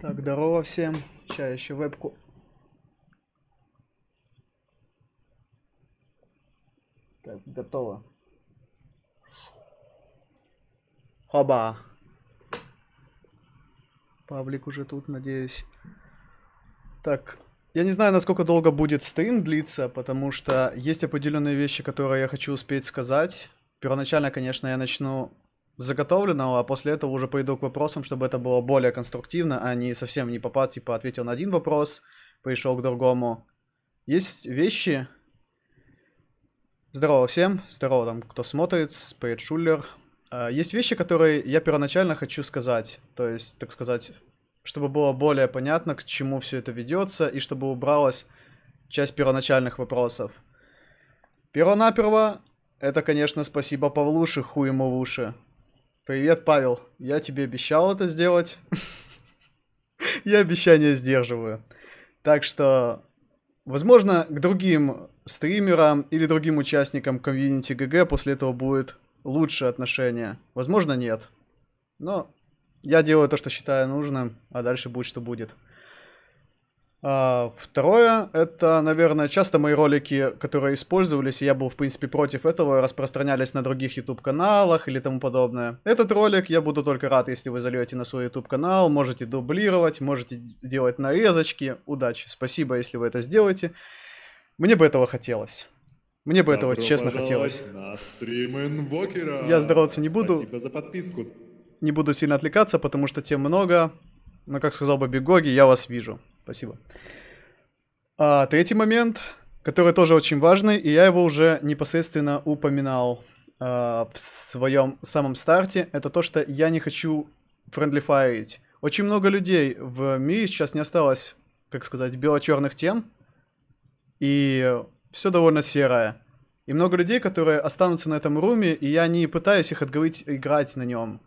Так, здорово всем. Сейчас еще вебку. Так, готово. Хоба. Павлик уже тут, надеюсь. Так, я не знаю, насколько долго будет стрим длиться, потому что есть определенные вещи, которые я хочу успеть сказать. Первоначально, конечно, я начну заготовленного, а после этого уже пойду к вопросам, чтобы это было более конструктивно, а не совсем не попал, типа ответил на один вопрос, пришел к другому. Есть вещи... Здорово всем, здорово там, кто смотрит, Спейд Шуллер. А, есть вещи, которые я первоначально хочу сказать, то есть, так сказать, чтобы было более понятно, к чему все это ведется, и чтобы убралась часть первоначальных вопросов. Первонаперво, это, конечно, спасибо Павлуше, хуй ему в уши. Привет, Павел. Я тебе обещал это сделать. Я обещание сдерживаю. Так что, возможно, к другим стримерам или другим участникам комьюнити ГГ после этого будет лучше отношение. Возможно, нет. Но я делаю то, что считаю нужным, а дальше будет, что будет. А, второе, это, наверное, часто мои ролики, которые использовались, и я был, в принципе, против этого, распространялись на других YouTube-каналах или тому подобное. Этот ролик я буду только рад, если вы зальете на свой YouTube-канал, можете дублировать, можете делать нарезочки. Удачи, спасибо, если вы это сделаете. Мне бы этого хотелось. Мне бы Добро этого честно хотелось. На стрим инвокера. Я здороваться не буду. Спасибо за подписку. Не буду сильно отвлекаться, потому что тем много. Но, как сказал Бобби Гоги, я вас вижу. Спасибо. А, третий момент, который тоже очень важный, и я его уже непосредственно упоминал а, в своем самом старте, это то, что я не хочу френдлифайрить. Очень много людей в мире сейчас не осталось, как сказать, бело-черных тем, и все довольно серое. И много людей, которые останутся на этом руме, и я не пытаюсь их отговорить играть на нем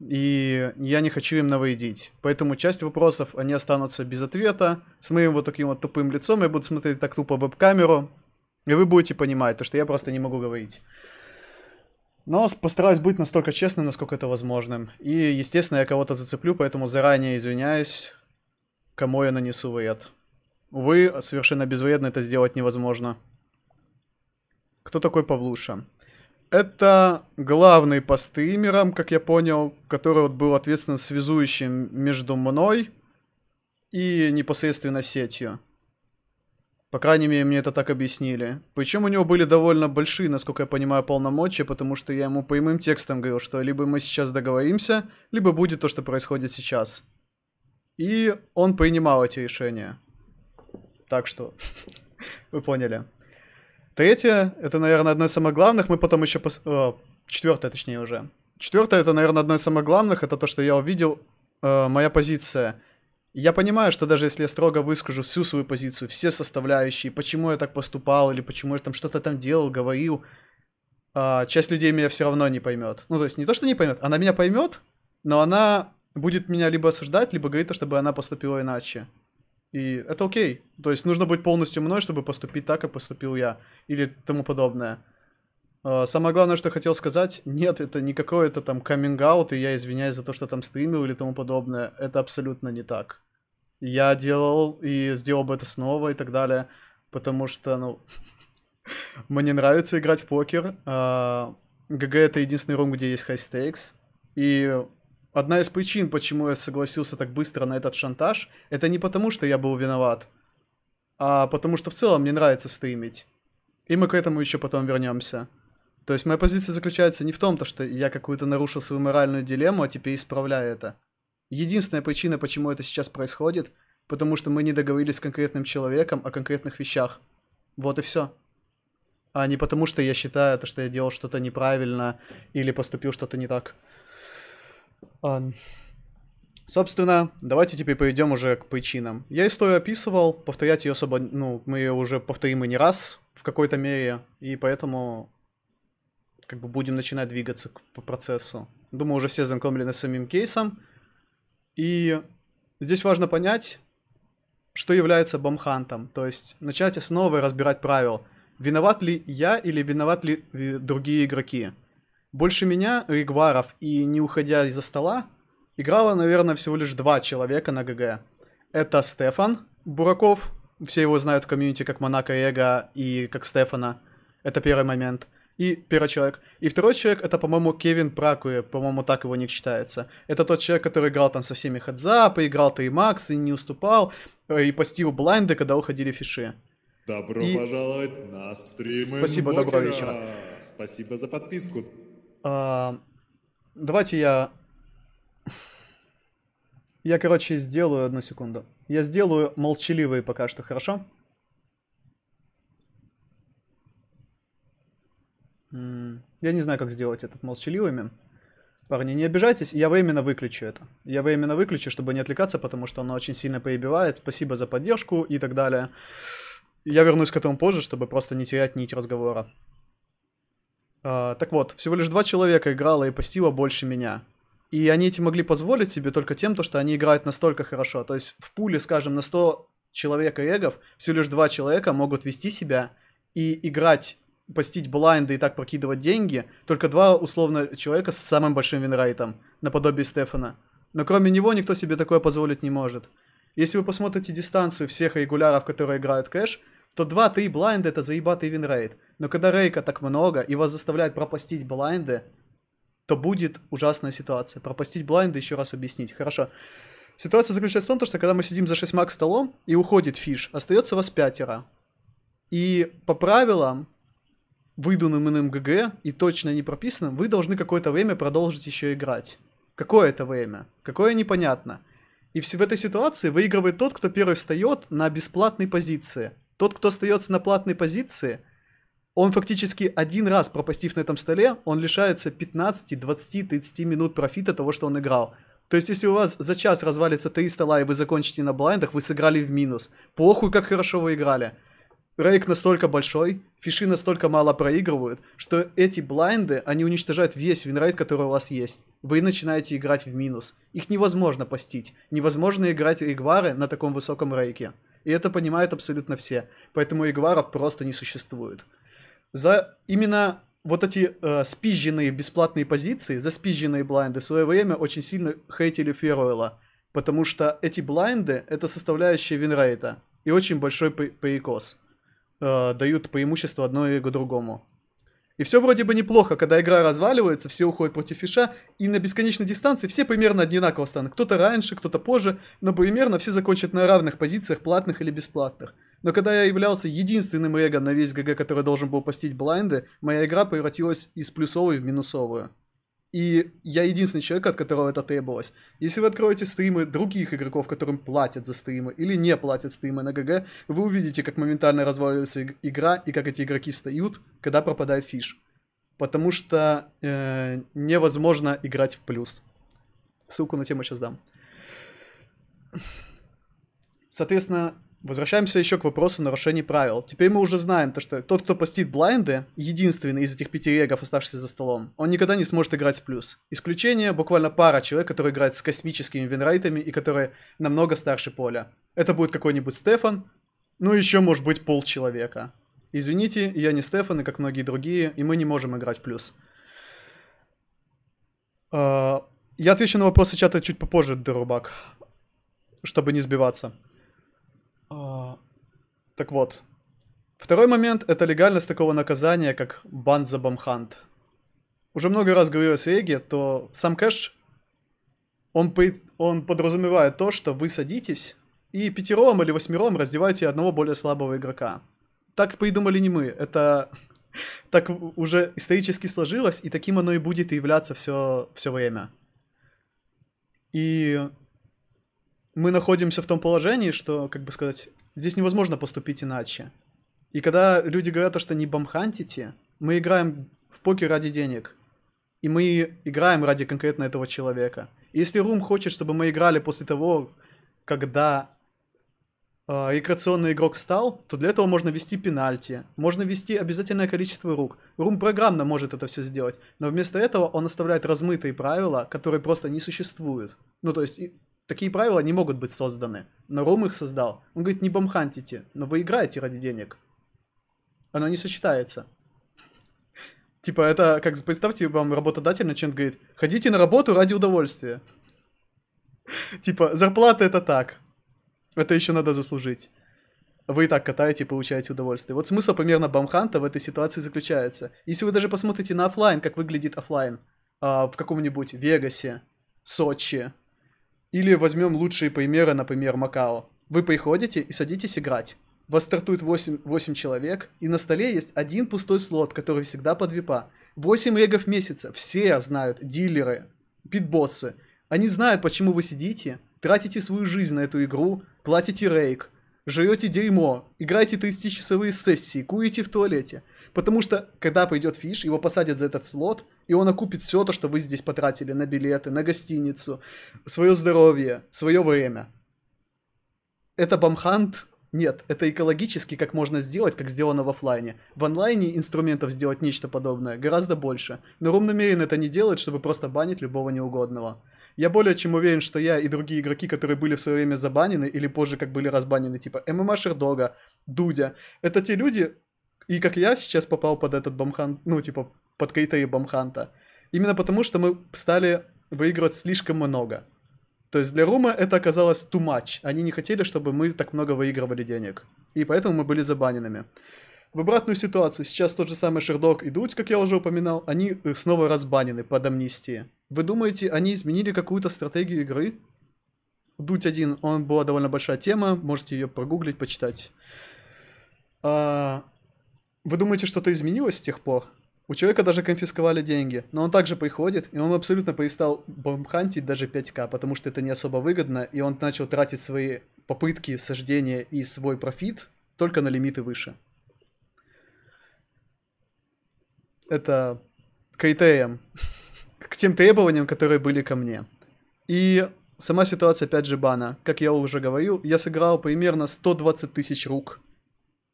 и я не хочу им навредить. Поэтому часть вопросов, они останутся без ответа, с моим вот таким вот тупым лицом, я буду смотреть так тупо веб-камеру, и вы будете понимать, то, что я просто не могу говорить. Но постараюсь быть настолько честным, насколько это возможным. И, естественно, я кого-то зацеплю, поэтому заранее извиняюсь, кому я нанесу вред. Увы, совершенно безвредно это сделать невозможно. Кто такой Павлуша? Это главный по стримерам, как я понял, который вот был ответственно связующим между мной и непосредственно сетью. По крайней мере, мне это так объяснили. Причем у него были довольно большие, насколько я понимаю, полномочия, потому что я ему прямым текстом говорил, что либо мы сейчас договоримся, либо будет то, что происходит сейчас. И он принимал эти решения. Так что, вы поняли. Третье, это, наверное, одно из самых главных, мы потом еще... Пос... О, э, четвертое, точнее, уже. Четвертое, это, наверное, одно из самых главных, это то, что я увидел, э, моя позиция. Я понимаю, что даже если я строго выскажу всю свою позицию, все составляющие, почему я так поступал, или почему я там что-то там делал, говорил, э, часть людей меня все равно не поймет. Ну, то есть не то, что не поймет, она меня поймет, но она будет меня либо осуждать, либо говорить, чтобы она поступила иначе. И это окей. То есть нужно быть полностью мной, чтобы поступить так, как поступил я. Или тому подобное. А, самое главное, что я хотел сказать, нет, это не какой-то там каминг и я извиняюсь за то, что там стримил или тому подобное. Это абсолютно не так. Я делал и сделал бы это снова и так далее, потому что, ну, мне нравится играть в покер. А, ГГ это единственный рум, где есть high stakes. И Одна из причин, почему я согласился так быстро на этот шантаж, это не потому, что я был виноват, а потому что в целом мне нравится стримить. И мы к этому еще потом вернемся. То есть моя позиция заключается не в том, то, что я какую-то нарушил свою моральную дилемму, а теперь исправляю это. Единственная причина, почему это сейчас происходит, потому что мы не договорились с конкретным человеком о конкретных вещах. Вот и все. А не потому, что я считаю, то, что я делал что-то неправильно или поступил что-то не так. Собственно, давайте теперь пойдем уже к причинам. Я историю описывал, повторять ее особо, ну, мы ее уже повторим и не раз в какой-то мере, и поэтому как бы будем начинать двигаться к, по процессу. Думаю, уже все знакомлены с самим кейсом. И здесь важно понять, что является бомхантом, то есть начать основы разбирать правил. Виноват ли я или виноват ли э, другие игроки? Больше меня, Ригваров, и не уходя из-за стола, играло, наверное, всего лишь два человека на ГГ. Это Стефан Бураков, все его знают в комьюнити как Монако Эго и как Стефана. Это первый момент. И первый человек. И второй человек, это, по-моему, Кевин Пракуэ, по-моему, так его не читается. Это тот человек, который играл там со всеми Хадза, поиграл-то и Макс, и не уступал, э, и постил блайнды, когда уходили фиши. Добро и... пожаловать на стримы. Спасибо, инвокера. доброго вечера. Спасибо за подписку. А, давайте я... Я, короче, сделаю... Одну секунду. Я сделаю молчаливые пока что, хорошо? Я не знаю, как сделать этот молчаливыми. Парни, не обижайтесь, я временно выключу это. Я временно выключу, чтобы не отвлекаться, потому что оно очень сильно поебивает. Спасибо за поддержку и так далее. Я вернусь к этому позже, чтобы просто не терять нить разговора. А, так вот, всего лишь два человека играло и постило больше меня. И они эти могли позволить себе только тем, то, что они играют настолько хорошо. То есть в пуле, скажем, на 100 человек эгов, всего лишь два человека могут вести себя и играть постить блайнды и так прокидывать деньги, только два условно человека с самым большим винрейтом, наподобие Стефана. Но кроме него никто себе такое позволить не может. Если вы посмотрите дистанцию всех регуляров, которые играют кэш, то 2-3 блайнда это заебатый винрейт. Но когда рейка так много, и вас заставляют пропустить блайнды, то будет ужасная ситуация. Пропустить блайнды еще раз объяснить. Хорошо. Ситуация заключается в том, что когда мы сидим за 6 мак столом и уходит фиш, остается вас пятеро. И по правилам, выдуманным иным эм ГГ и точно не прописанным, вы должны какое-то время продолжить еще играть. Какое это время? Какое непонятно. И в этой ситуации выигрывает тот, кто первый встает на бесплатной позиции – тот, кто остается на платной позиции, он фактически один раз пропустив на этом столе, он лишается 15, 20, 30 минут профита того, что он играл. То есть, если у вас за час развалится 3 стола и вы закончите на блайндах, вы сыграли в минус. Похуй, как хорошо вы играли. Рейк настолько большой, фиши настолько мало проигрывают, что эти блайнды, они уничтожают весь винрейт, который у вас есть. Вы начинаете играть в минус. Их невозможно постить. Невозможно играть регвары на таком высоком рейке. И это понимают абсолютно все. Поэтому игваров просто не существует. За именно вот эти э, спизженные бесплатные позиции, за спизженные блайнды в свое время очень сильно хейтили Феруэла. Потому что эти блайнды — это составляющая винрейта. И очень большой при- прикос. Э, дают преимущество одной или другому. И все вроде бы неплохо, когда игра разваливается, все уходят против фиша, и на бесконечной дистанции все примерно одинаково станут. Кто-то раньше, кто-то позже, но примерно все закончат на равных позициях, платных или бесплатных. Но когда я являлся единственным регом на весь ГГ, который должен был постить блайнды, моя игра превратилась из плюсовой в минусовую. И я единственный человек, от которого это требовалось. Если вы откроете стримы других игроков, которым платят за стримы или не платят стримы на ГГ, вы увидите, как моментально разваливается игра и как эти игроки встают, когда пропадает фиш. Потому что э, невозможно играть в плюс. Ссылку на тему сейчас дам. Соответственно, Возвращаемся еще к вопросу нарушений правил. Теперь мы уже знаем, то, что тот, кто постит блайнды, единственный из этих пяти регов, оставшийся за столом, он никогда не сможет играть в плюс. Исключение буквально пара человек, которые играют с космическими винрейтами и которые намного старше поля. Это будет какой-нибудь Стефан, ну еще может быть пол человека. Извините, я не Стефан, и как многие другие, и мы не можем играть в плюс. А, я отвечу на вопросы чата чуть попозже, Дорубак, чтобы не сбиваться. А, так вот. Второй момент – это легальность такого наказания, как бан за бомхант. Уже много раз говорилось о Эге, то сам кэш, он, он подразумевает то, что вы садитесь и пятером или восьмером раздеваете одного более слабого игрока. Так придумали не мы, это так уже исторически сложилось, и таким оно и будет и являться все, все время. И мы находимся в том положении, что, как бы сказать, здесь невозможно поступить иначе. И когда люди говорят, что не бомхантите, мы играем в покер ради денег. И мы играем ради конкретно этого человека. И если Рум хочет, чтобы мы играли после того, когда э, рекреационный игрок стал, то для этого можно вести пенальти, можно вести обязательное количество рук. Рум программно может это все сделать, но вместо этого он оставляет размытые правила, которые просто не существуют. Ну то есть Такие правила не могут быть созданы. Но Рум их создал. Он говорит, не бомхантите, но вы играете ради денег. Оно не сочетается. Типа это, как представьте, вам работодатель начинает говорить: ходите на работу ради удовольствия. Типа, зарплата это так. Это еще надо заслужить. Вы и так катаете получаете удовольствие. Вот смысл примерно бомханта в этой ситуации заключается. Если вы даже посмотрите на офлайн, как выглядит офлайн а, в каком-нибудь Вегасе, Сочи, или возьмем лучшие примеры, например, Макао. Вы приходите и садитесь играть. Вас стартует 8, 8 человек, и на столе есть один пустой слот, который всегда под випа. 8 регов в месяц. Все знают, дилеры, питбоссы. Они знают, почему вы сидите, тратите свою жизнь на эту игру, платите рейк, живете дерьмо, играете 30-часовые сессии, курите в туалете. Потому что, когда придет фиш, его посадят за этот слот, и он окупит все то, что вы здесь потратили на билеты, на гостиницу, свое здоровье, свое время. Это бомхант? Нет, это экологически, как можно сделать, как сделано в офлайне. В онлайне инструментов сделать нечто подобное гораздо больше, но Рум намерен это не делать, чтобы просто банить любого неугодного. Я более чем уверен, что я и другие игроки, которые были в свое время забанены или позже как были разбанены, типа ММА Шердога, Дудя, это те люди, и как я сейчас попал под этот бамхан, ну типа под критерии бомханта. Именно потому, что мы стали выигрывать слишком много. То есть для Рума это оказалось too much. Они не хотели, чтобы мы так много выигрывали денег. И поэтому мы были забаненными. В обратную ситуацию сейчас тот же самый Шердок и Дудь, как я уже упоминал, они э, снова разбанены под амнистии. Вы думаете, они изменили какую-то стратегию игры? Дудь 1, он была довольно большая тема, можете ее прогуглить, почитать. А... Вы думаете, что-то изменилось с тех пор? У человека даже конфисковали деньги, но он также приходит, и он абсолютно перестал бомбхантить даже 5к, потому что это не особо выгодно, и он начал тратить свои попытки сождения и свой профит только на лимиты выше. Это критериям, эм, к тем требованиям, которые были ко мне. И сама ситуация, опять же, бана. Как я уже говорил, я сыграл примерно 120 тысяч рук –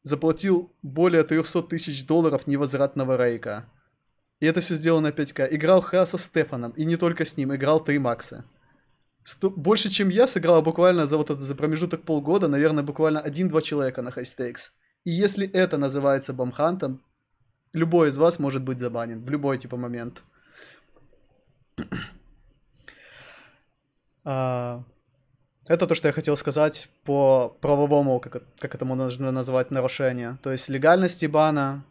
заплатил более 300 тысяч долларов невозвратного рейка. И это все сделано на 5К. Играл Ха со Стефаном, и не только с ним, играл три Макса. Сто... Больше, чем я, сыграла буквально за вот этот за промежуток полгода, наверное, буквально один-два человека на хайстейкс. И если это называется бомхантом, любой из вас может быть забанен в любой типа момент. А, это то, что я хотел сказать по правовому, как, как это можно назвать, нарушение. То есть легальность бана,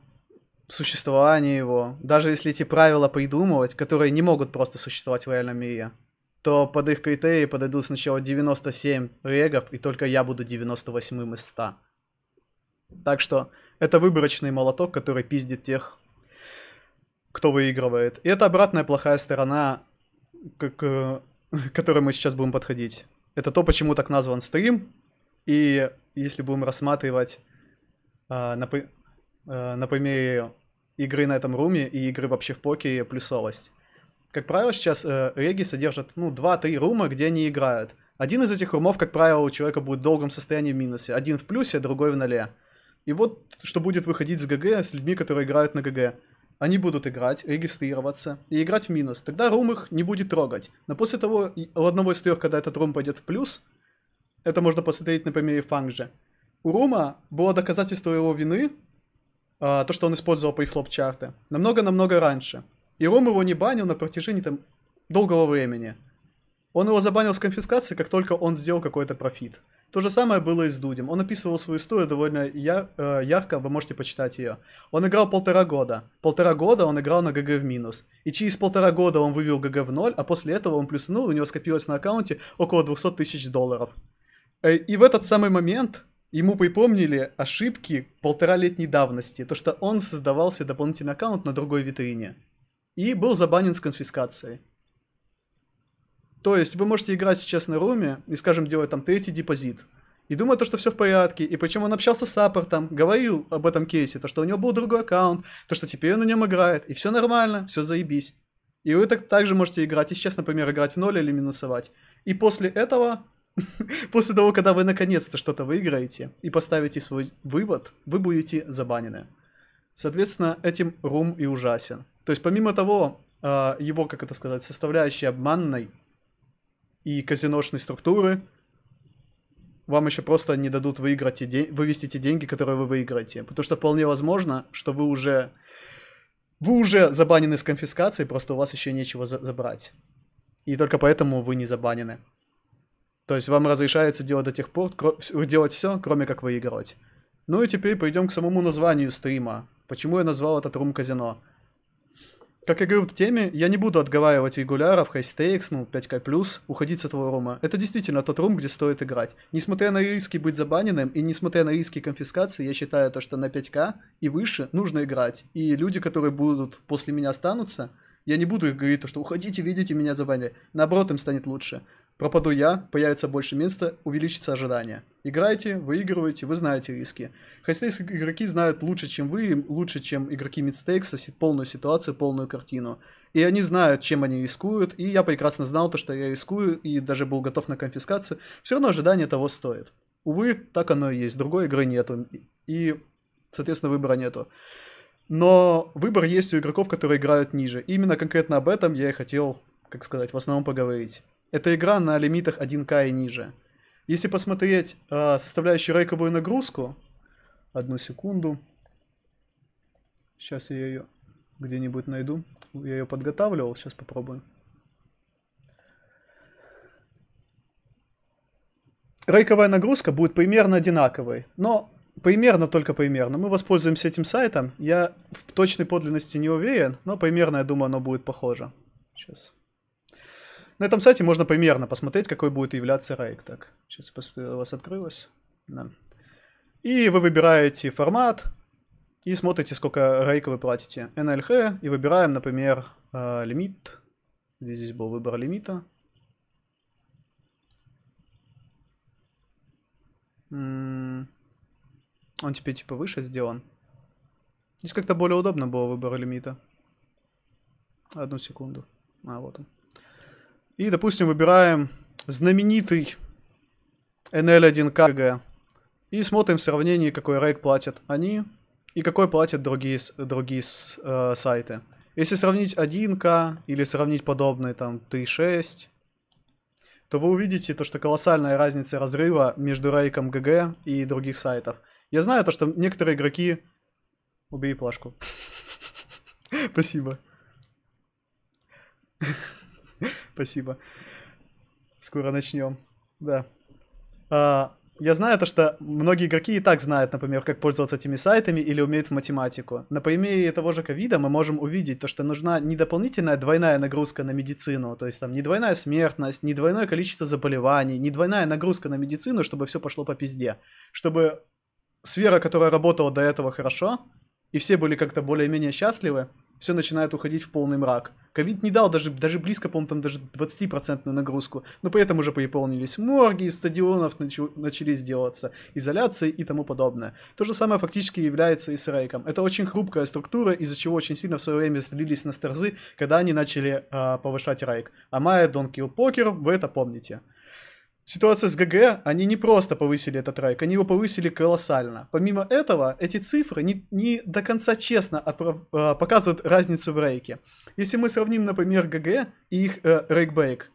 существование его, даже если эти правила придумывать, которые не могут просто существовать в реальном мире, то под их критерии подойдут сначала 97 регов, и только я буду 98 из 100. Так что это выборочный молоток, который пиздит тех, кто выигрывает. И это обратная плохая сторона, к, к которой мы сейчас будем подходить. Это то, почему так назван стрим. И если будем рассматривать э, а, на, э, а, на примере игры на этом руме и игры вообще в покере плюсовость. Как правило, сейчас э, реги содержат, ну, 2-3 рума, где они играют. Один из этих румов, как правило, у человека будет в долгом состоянии в минусе. Один в плюсе, другой в ноле. И вот что будет выходить с ГГ, с людьми, которые играют на ГГ они будут играть, регистрироваться и играть в минус. Тогда рум их не будет трогать. Но после того, у одного из трех, когда этот рум пойдет в плюс, это можно посмотреть на примере Фанжа. У Рума было доказательство его вины, а, то, что он использовал префлоп чарты, намного-намного раньше. И Рум его не банил на протяжении там долгого времени. Он его забанил с конфискации, как только он сделал какой-то профит. То же самое было и с Дудем. Он описывал свою историю довольно я, э, ярко, вы можете почитать ее. Он играл полтора года. Полтора года он играл на ГГ в минус. И через полтора года он вывел ГГ в ноль, а после этого он плюснул, у него скопилось на аккаунте около 200 тысяч долларов. Э, и в этот самый момент ему припомнили ошибки полтора полторалетней давности, то что он создавался дополнительный аккаунт на другой витрине. И был забанен с конфискацией. То есть вы можете играть сейчас на руме и, скажем, делать там третий депозит. И думаю, то, что все в порядке. И почему он общался с саппортом, говорил об этом кейсе, то, что у него был другой аккаунт, то, что теперь он на нем играет. И все нормально, все заебись. И вы так также можете играть, и сейчас, например, играть в ноль или минусовать. И после этого, после того, когда вы наконец-то что-то выиграете и поставите свой вывод, вы будете забанены. Соответственно, этим рум и ужасен. То есть помимо того, а, его, как это сказать, составляющей обманной, и казиношной структуры, вам еще просто не дадут выиграть и де... вывести те деньги, которые вы выиграете. Потому что вполне возможно, что вы уже... Вы уже забанены с конфискацией, просто у вас еще нечего за- забрать. И только поэтому вы не забанены. То есть вам разрешается делать до тех пор, кро... делать все, кроме как выигрывать. Ну и теперь пойдем к самому названию стрима. Почему я назвал этот рум казино? как я говорил в теме, я не буду отговаривать регуляров, хайстейкс, ну, 5к+, уходить с этого рума. Это действительно тот рум, где стоит играть. Несмотря на риски быть забаненным и несмотря на риски конфискации, я считаю то, что на 5к и выше нужно играть. И люди, которые будут после меня останутся, я не буду их говорить, то, что уходите, видите, меня забанили. Наоборот, им станет лучше. Пропаду я, появится больше места, увеличится ожидание. Играйте, выигрывайте, вы знаете риски. Хотя если игроки знают лучше, чем вы, лучше, чем игроки мидстейкса, полную ситуацию, полную картину. И они знают, чем они рискуют, и я прекрасно знал то, что я рискую, и даже был готов на конфискацию. Все равно ожидание того стоит. Увы, так оно и есть, другой игры нету, и, соответственно, выбора нету. Но выбор есть у игроков, которые играют ниже. Именно конкретно об этом я и хотел, как сказать, в основном поговорить. Это игра на лимитах 1К и ниже. Если посмотреть э, составляющую рейковую нагрузку, одну секунду, сейчас я ее где-нибудь найду, я ее подготавливал, сейчас попробуем. Рейковая нагрузка будет примерно одинаковой, но примерно только примерно. Мы воспользуемся этим сайтом, я в точной подлинности не уверен, но примерно, я думаю, оно будет похоже. Сейчас. На этом сайте можно примерно посмотреть, какой будет являться рейк. Так, сейчас посмотрю, у вас открылось. Да. И вы выбираете формат и смотрите, сколько рейка вы платите. NLH и выбираем, например, э, лимит. Здесь, здесь был выбор лимита. он теперь типа выше сделан. Здесь как-то более удобно было выбор лимита. Одну секунду. А, вот он. И, допустим, выбираем знаменитый NL1KG. И смотрим в сравнении, какой рейд платят они и какой платят другие, другие э, сайты. Если сравнить 1К или сравнить подобные там T6, то вы увидите то, что колоссальная разница разрыва между рейком ГГ и других сайтов. Я знаю то, что некоторые игроки... Убей плашку. Спасибо. Спасибо. Скоро начнем. Да. А, я знаю то, что многие игроки и так знают, например, как пользоваться этими сайтами или умеют в математику. На примере того же ковида мы можем увидеть то, что нужна не дополнительная двойная нагрузка на медицину, то есть там не двойная смертность, не двойное количество заболеваний, не двойная нагрузка на медицину, чтобы все пошло по пизде. Чтобы сфера, которая работала до этого хорошо, и все были как-то более-менее счастливы, все начинает уходить в полный мрак. Ковид не дал даже, даже близко, по-моему, там даже 20% нагрузку, но поэтому уже переполнились морги, из стадионов начали делаться изоляции и тому подобное. То же самое фактически является и с Рейком. Это очень хрупкая структура, из-за чего очень сильно в свое время слились на сторзы, когда они начали э, повышать Рейк. А Майя Донкил Покер, вы это помните. Ситуация с ГГ, они не просто повысили этот райк, они его повысили колоссально. Помимо этого, эти цифры не, не до конца честно э, показывают разницу в рейке. Если мы сравним, например, ГГ и их э, рейкбейк,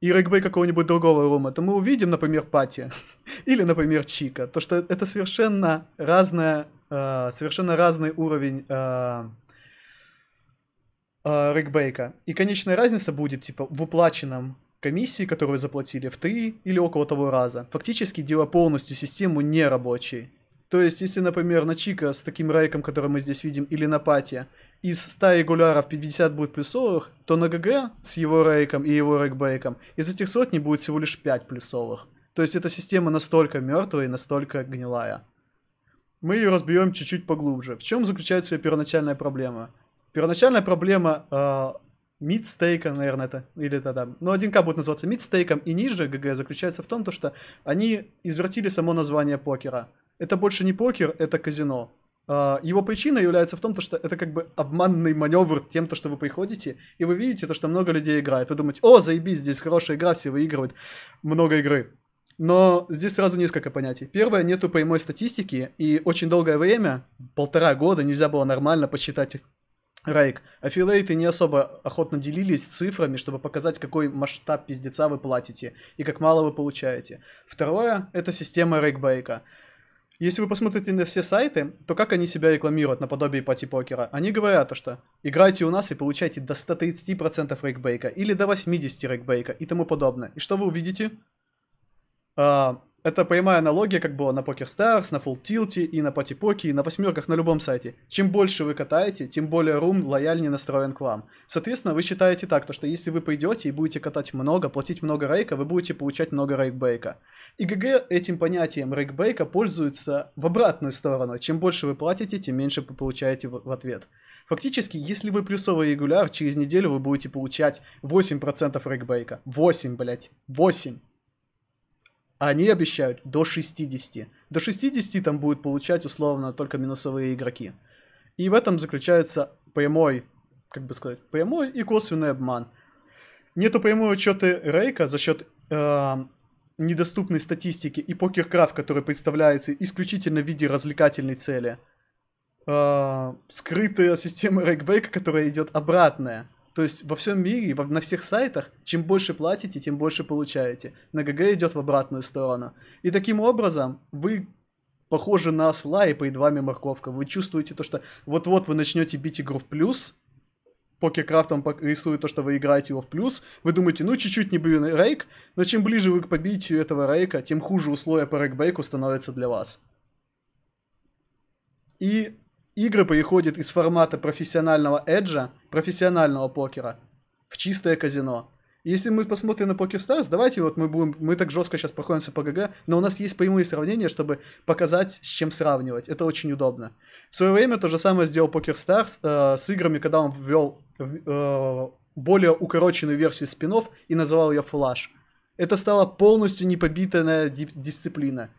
и рейкбейк какого-нибудь другого рума, то мы увидим, например, Пати или, например, Чика. То, что это совершенно разная, э, совершенно разный уровень э, э, регбейка. И конечная разница будет, типа, в уплаченном комиссии, которую вы заплатили, в три или около того раза. Фактически дело полностью систему нерабочей. То есть, если, например, на Чика с таким рейком, который мы здесь видим, или на Пати из 100 регуляров 50 будет плюсовых, то на ГГ с его рейком и его рейкбейком из этих сотни будет всего лишь 5 плюсовых. То есть эта система настолько мертвая и настолько гнилая. Мы ее разберем чуть-чуть поглубже. В чем заключается ее первоначальная проблема? Первоначальная проблема а, Мидстейка, наверное, это. Или это, да. Но ну, 1К будет называться мидстейком. И ниже ГГ заключается в том, то, что они извертили само название покера. Это больше не покер, это казино. А, его причина является в том, что это как бы обманный маневр тем, то, что вы приходите, и вы видите то, что много людей играет. Вы думаете, о, заебись, здесь хорошая игра, все выигрывают. Много игры. Но здесь сразу несколько понятий. Первое, нету прямой статистики, и очень долгое время, полтора года, нельзя было нормально посчитать Райк, аффилейты не особо охотно делились цифрами, чтобы показать, какой масштаб пиздеца вы платите и как мало вы получаете. Второе – это система рейкбейка. Если вы посмотрите на все сайты, то как они себя рекламируют наподобие пати-покера? Они говорят, что играйте у нас и получайте до 130% рейкбейка или до 80 рейкбейка и тому подобное. И что вы увидите? А, это прямая аналогия, как было на PokerStars, на Full Tilt и на Party Poki, и на восьмерках на любом сайте. Чем больше вы катаете, тем более рум лояльнее настроен к вам. Соответственно, вы считаете так, то что если вы пойдете и будете катать много, платить много рейка, вы будете получать много рейкбейка. И ГГ этим понятием рейкбейка пользуется в обратную сторону. Чем больше вы платите, тем меньше вы получаете в ответ. Фактически, если вы плюсовый регуляр, через неделю вы будете получать 8% рейкбейка. 8, блять, 8. А они обещают до 60. До 60 там будет получать условно только минусовые игроки. И в этом заключается прямой, как бы сказать, прямой и косвенный обман. Нету прямой учеты Рейка за счет э, недоступной статистики и покеркрафт, который представляется исключительно в виде развлекательной цели. Э, скрытая система рейкбейка, которая идет обратная. То есть во всем мире, на всех сайтах, чем больше платите, тем больше получаете. На ГГ идет в обратную сторону. И таким образом вы похожи на осла и перед вами морковка. Вы чувствуете то, что вот-вот вы начнете бить игру в плюс, покеркрафтом рисует то, что вы играете его в плюс, вы думаете, ну чуть-чуть не бью рейк, но чем ближе вы к побитию этого рейка, тем хуже условия по рейкбейку становятся для вас. И игры переходят из формата профессионального эджа, профессионального покера, в чистое казино. Если мы посмотрим на Poker Stars, давайте вот мы будем, мы так жестко сейчас проходимся по ГГ, но у нас есть прямые сравнения, чтобы показать, с чем сравнивать. Это очень удобно. В свое время то же самое сделал Poker Stars э, с играми, когда он ввел э, более укороченную версию спинов и называл ее Flash. Это стала полностью непобитая дисциплина.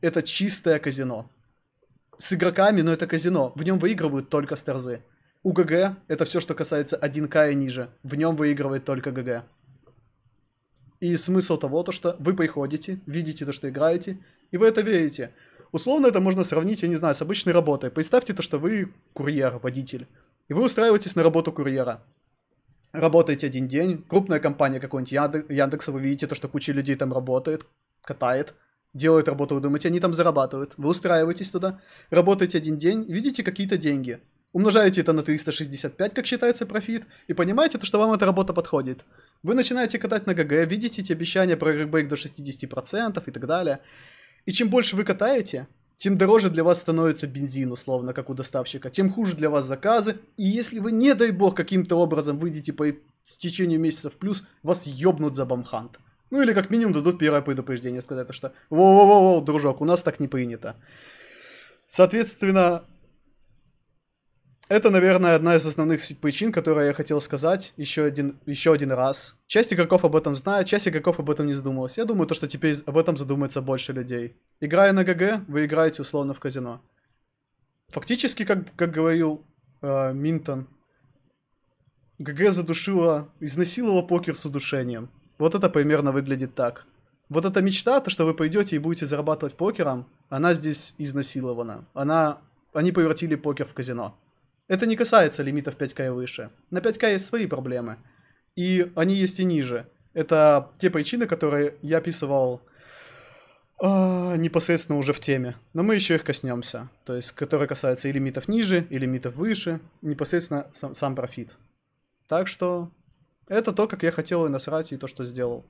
Это чистое казино с игроками, но это казино. В нем выигрывают только стерзы. У ГГ это все, что касается 1К и ниже. В нем выигрывает только ГГ. И смысл того, то, что вы приходите, видите то, что играете, и вы это верите. Условно это можно сравнить, я не знаю, с обычной работой. Представьте то, что вы курьер, водитель. И вы устраиваетесь на работу курьера. Работаете один день, крупная компания какой-нибудь Яндекса, вы видите то, что куча людей там работает, катает – делают работу, вы думаете, они там зарабатывают. Вы устраиваетесь туда, работаете один день, видите какие-то деньги. Умножаете это на 365, как считается профит, и понимаете, что вам эта работа подходит. Вы начинаете катать на ГГ, видите эти обещания про рекбейк до 60% и так далее. И чем больше вы катаете, тем дороже для вас становится бензин, условно, как у доставщика, тем хуже для вас заказы. И если вы, не дай бог, каким-то образом выйдете по течению месяца в плюс, вас ёбнут за бомхант. Ну или как минимум дадут первое предупреждение, сказать, что «Воу-воу-воу, дружок, у нас так не принято». Соответственно, это, наверное, одна из основных причин, которые я хотел сказать еще один, еще один раз. Часть игроков об этом знает, часть игроков об этом не задумывалась. Я думаю, то, что теперь об этом задумается больше людей. Играя на ГГ, вы играете условно в казино. Фактически, как, как говорил э, Минтон, ГГ задушила, изнасиловала покер с удушением. Вот это примерно выглядит так. Вот эта мечта, то, что вы пойдете и будете зарабатывать покером, она здесь изнасилована. Она... Они превратили покер в казино. Это не касается лимитов 5К и выше. На 5К есть свои проблемы. И они есть и ниже. Это те причины, которые я описывал э, непосредственно уже в теме. Но мы еще их коснемся. То есть, которые касаются и лимитов ниже, и лимитов выше, непосредственно сам, сам профит. Так что это то, как я хотел и насрать, и то, что сделал.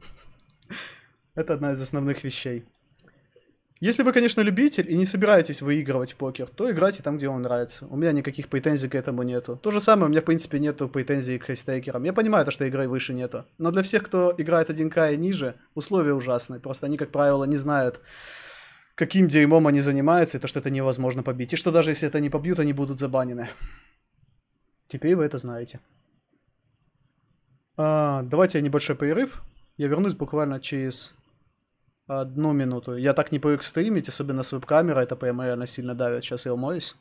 Это одна из основных вещей. Если вы, конечно, любитель и не собираетесь выигрывать покер, то играйте там, где вам нравится. У меня никаких претензий к этому нету. То же самое у меня, в принципе, нету претензий к хейстейкерам. Я понимаю то, что игры выше нету. Но для всех, кто играет 1К и ниже, условия ужасные. Просто они, как правило, не знают, каким дерьмом они занимаются, и то, что это невозможно побить. И что даже если это не побьют, они будут забанены. Теперь вы это знаете. А, давайте небольшой перерыв. Я вернусь буквально через одну минуту. Я так не привык стримить, особенно с веб-камерой, это прямо реально сильно давит. Сейчас я умоюсь.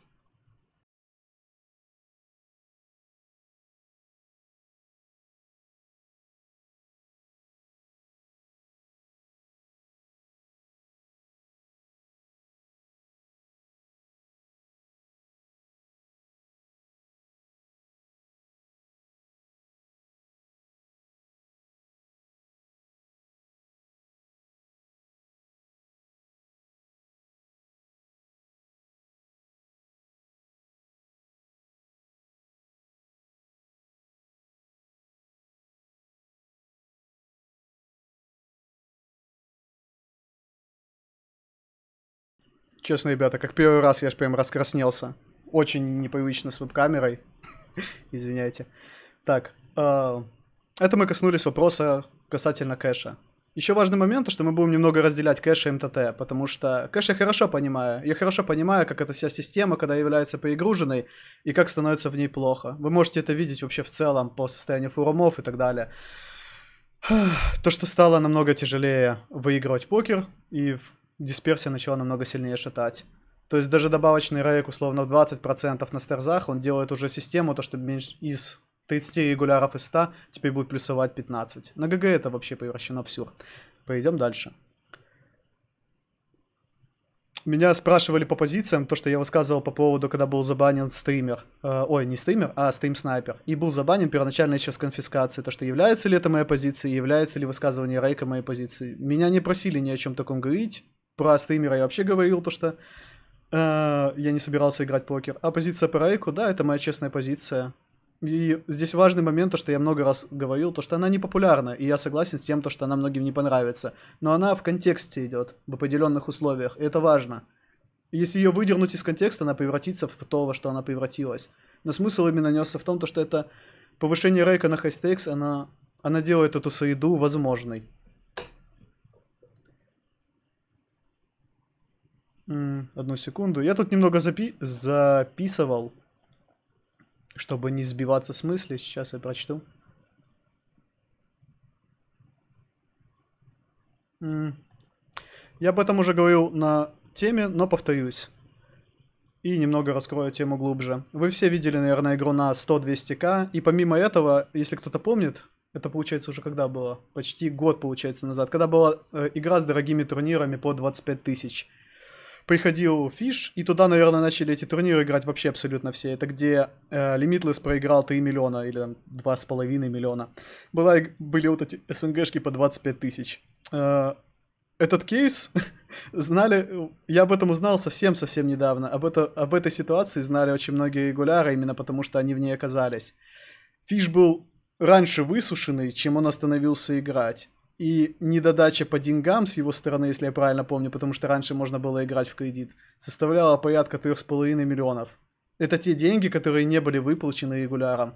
Честно, ребята, как первый раз я же прям раскраснелся. Очень непривычно с веб-камерой. Извиняйте. Так, э, это мы коснулись вопроса касательно кэша. Еще важный момент, что мы будем немного разделять кэш и МТТ, потому что кэш я хорошо понимаю. Я хорошо понимаю, как эта вся система, когда является перегруженной, и как становится в ней плохо. Вы можете это видеть вообще в целом по состоянию форумов и так далее. То, что стало намного тяжелее выигрывать покер, и в дисперсия начала намного сильнее шатать. То есть даже добавочный рейк условно в 20% на стерзах, он делает уже систему, то что меньше из 30 регуляров из 100 теперь будет плюсовать 15. На ГГ это вообще превращено в сюр. Пойдем дальше. Меня спрашивали по позициям, то, что я высказывал по поводу, когда был забанен стример. Э, ой, не стример, а стрим-снайпер. И был забанен первоначально еще с конфискацией. То, что является ли это моя позиция, является ли высказывание Рейка моей позиции. Меня не просили ни о чем таком говорить про стримера я вообще говорил то, что э, я не собирался играть покер. А позиция по Рейку, да, это моя честная позиция. И здесь важный момент, то, что я много раз говорил, то, что она не популярна, и я согласен с тем, то, что она многим не понравится. Но она в контексте идет, в определенных условиях, и это важно. Если ее выдернуть из контекста, она превратится в то, во что она превратилась. Но смысл именно несся в том, то, что это повышение рейка на хайстекс, она, она делает эту среду возможной. Одну секунду. Я тут немного запи записывал, чтобы не сбиваться с мысли. Сейчас я прочту. Я об этом уже говорил на теме, но повторюсь. И немного раскрою тему глубже. Вы все видели, наверное, игру на 100-200к. И помимо этого, если кто-то помнит, это получается уже когда было? Почти год, получается, назад. Когда была э, игра с дорогими турнирами по 25 тысяч приходил Фиш, и туда, наверное, начали эти турниры играть вообще абсолютно все. Это где э, Limitless проиграл 3 миллиона или там 2,5 миллиона. Была, были вот эти СНГшки по 25 тысяч. Э, этот кейс знали, э, я об этом узнал совсем-совсем недавно. Об, это, об этой ситуации знали очень многие регуляры, именно потому что они в ней оказались. Фиш был раньше высушенный, чем он остановился играть и недодача по деньгам с его стороны, если я правильно помню, потому что раньше можно было играть в кредит, составляла порядка 3,5 миллионов. Это те деньги, которые не были выплачены регуляром.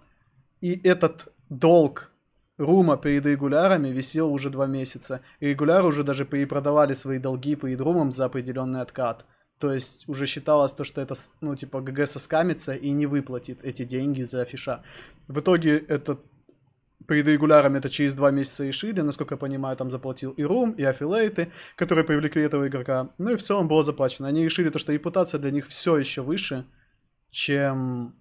И этот долг Рума перед регулярами висел уже два месяца. И регуляры уже даже перепродавали свои долги перед Румом за определенный откат. То есть уже считалось то, что это, ну, типа, ГГ соскамится и не выплатит эти деньги за фиша. В итоге этот перед регулярами это через два месяца решили, насколько я понимаю, там заплатил и Рум, и аффилейты, которые привлекли этого игрока. Ну и в целом было заплачено. Они решили то, что репутация для них все еще выше, чем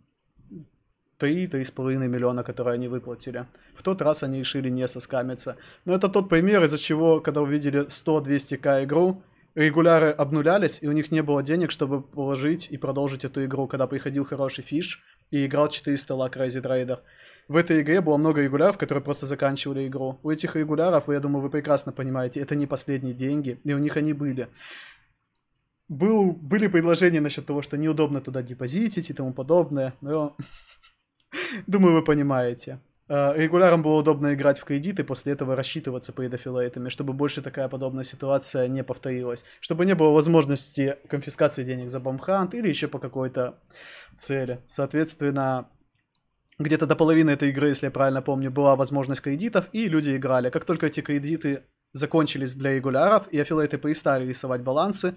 3-3,5 миллиона, которые они выплатили. В тот раз они решили не соскамиться. Но это тот пример, из-за чего, когда увидели 100-200к игру, регуляры обнулялись, и у них не было денег, чтобы положить и продолжить эту игру, когда приходил хороший фиш и играл 400 лак Crazy Trader в этой игре было много регуляров, которые просто заканчивали игру. У этих регуляров, я думаю, вы прекрасно понимаете, это не последние деньги, и у них они были. Был, были предложения насчет того, что неудобно туда депозитить и тому подобное, но думаю, вы понимаете. А, регулярам было удобно играть в кредит и после этого рассчитываться перед афилейтами, чтобы больше такая подобная ситуация не повторилась. Чтобы не было возможности конфискации денег за бомхант или еще по какой-то цели. Соответственно, где-то до половины этой игры, если я правильно помню, была возможность кредитов, и люди играли. Как только эти кредиты закончились для регуляров, и аффилейты перестали рисовать балансы,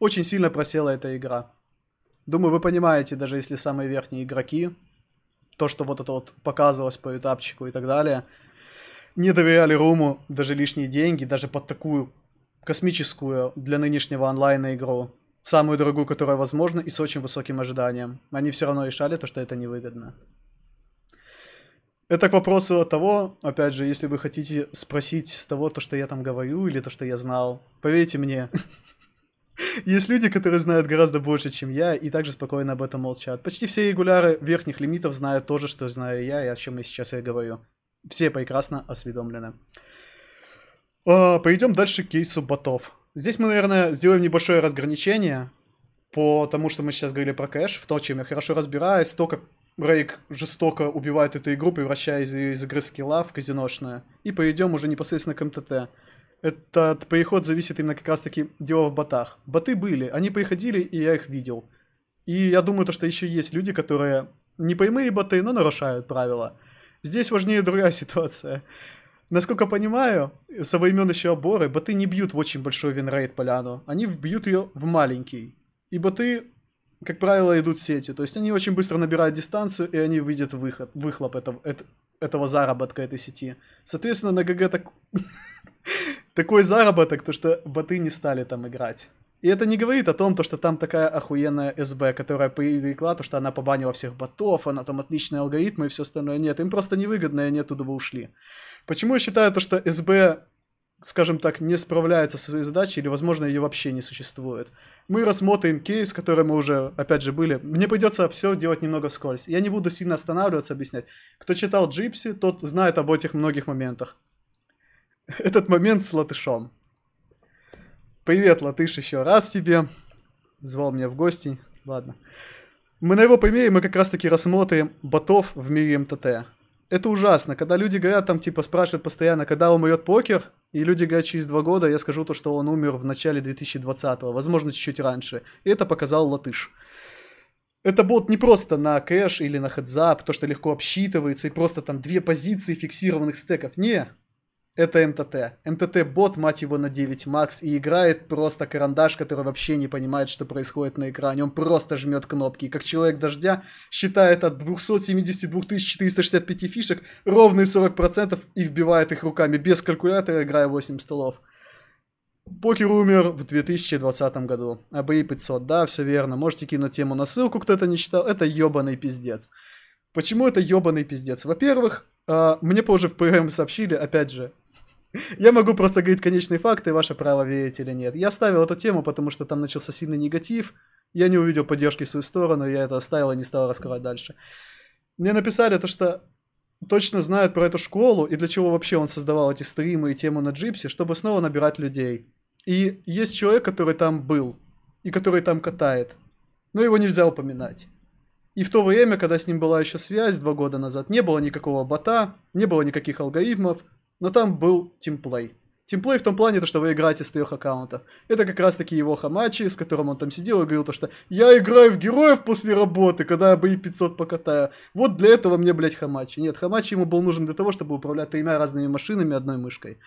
очень сильно просела эта игра. Думаю, вы понимаете, даже если самые верхние игроки, то, что вот это вот показывалось по этапчику и так далее, не доверяли Руму даже лишние деньги, даже под такую космическую для нынешнего онлайна игру. Самую дорогую, которая возможна, и с очень высоким ожиданием. Они все равно решали то, что это невыгодно. Это к вопросу того, опять же, если вы хотите спросить с того, то, что я там говорю, или то, что я знал, поверьте мне, есть люди, которые знают гораздо больше, чем я, и также спокойно об этом молчат. Почти все регуляры верхних лимитов знают то же, что знаю я, и о чем я сейчас и говорю. Все прекрасно осведомлены. А, пойдем дальше к кейсу ботов. Здесь мы, наверное, сделаем небольшое разграничение, по тому, что мы сейчас говорили про кэш, в то, чем я хорошо разбираюсь, то, как Рейк жестоко убивает эту игру, превращая ее из игры скилла в казиношную. И пойдем уже непосредственно к МТТ. Этот переход зависит именно как раз-таки дело в ботах. Боты были, они приходили, и я их видел. И я думаю, то, что еще есть люди, которые не прямые боты, но нарушают правила. Здесь важнее другая ситуация. Насколько понимаю, со времен еще оборы боты не бьют в очень большой винрейт поляну. Они бьют ее в маленький. И боты как правило, идут сети. То есть они очень быстро набирают дистанцию, и они видят выход, выхлоп этого, этого заработка этой сети. Соответственно, на ГГ так... такой заработок, то что боты не стали там играть. И это не говорит о том, то, что там такая охуенная СБ, которая поиграла, то, что она побанила всех ботов, она там отличные алгоритмы и все остальное. Нет, им просто невыгодно, и они оттуда бы ушли. Почему я считаю то, что СБ скажем так, не справляется со своей задачей, или, возможно, ее вообще не существует. Мы рассмотрим кейс, который мы уже, опять же, были. Мне придется все делать немного вскользь. Я не буду сильно останавливаться, объяснять. Кто читал Джипси, тот знает об этих многих моментах. Этот момент с латышом. Привет, латыш, еще раз тебе. Звал меня в гости. Ладно. Мы на его примере мы как раз-таки рассмотрим ботов в мире МТТ. Это ужасно, когда люди говорят там, типа, спрашивают постоянно, когда умрет покер, и «Люди Га» через два года я скажу то, что он умер в начале 2020-го, возможно, чуть-чуть раньше. И это показал Латыш. Это бот не просто на кэш или на хедзап, то, что легко обсчитывается, и просто там две позиции фиксированных стеков. Не, это МТТ. МТТ-бот, мать его, на 9 макс, и играет просто карандаш, который вообще не понимает, что происходит на экране. Он просто жмет кнопки. И как человек дождя считает от 272 465 фишек ровные 40% и вбивает их руками без калькулятора, играя 8 столов. Покер умер в 2020 году. АБИ 500, да, все верно. Можете кинуть тему на ссылку, кто это не читал. Это ебаный пиздец. Почему это ебаный пиздец? Во-первых, а, мне позже в ПМ сообщили, опять же, я могу просто говорить конечные факты, ваше право верить или нет. Я ставил эту тему, потому что там начался сильный негатив. Я не увидел поддержки в свою сторону, я это оставил и не стал раскрывать дальше. Мне написали то, что точно знают про эту школу и для чего вообще он создавал эти стримы и тему на джипсе, чтобы снова набирать людей. И есть человек, который там был и который там катает. Но его нельзя упоминать. И в то время, когда с ним была еще связь два года назад, не было никакого бота, не было никаких алгоритмов, но там был тимплей. Тимплей в том плане, то, что вы играете с трех аккаунтов. Это как раз таки его хамачи, с которым он там сидел и говорил то, что «Я играю в героев после работы, когда я бы и 500 покатаю». Вот для этого мне, блядь, хамачи. Нет, хамачи ему был нужен для того, чтобы управлять тремя разными машинами одной мышкой.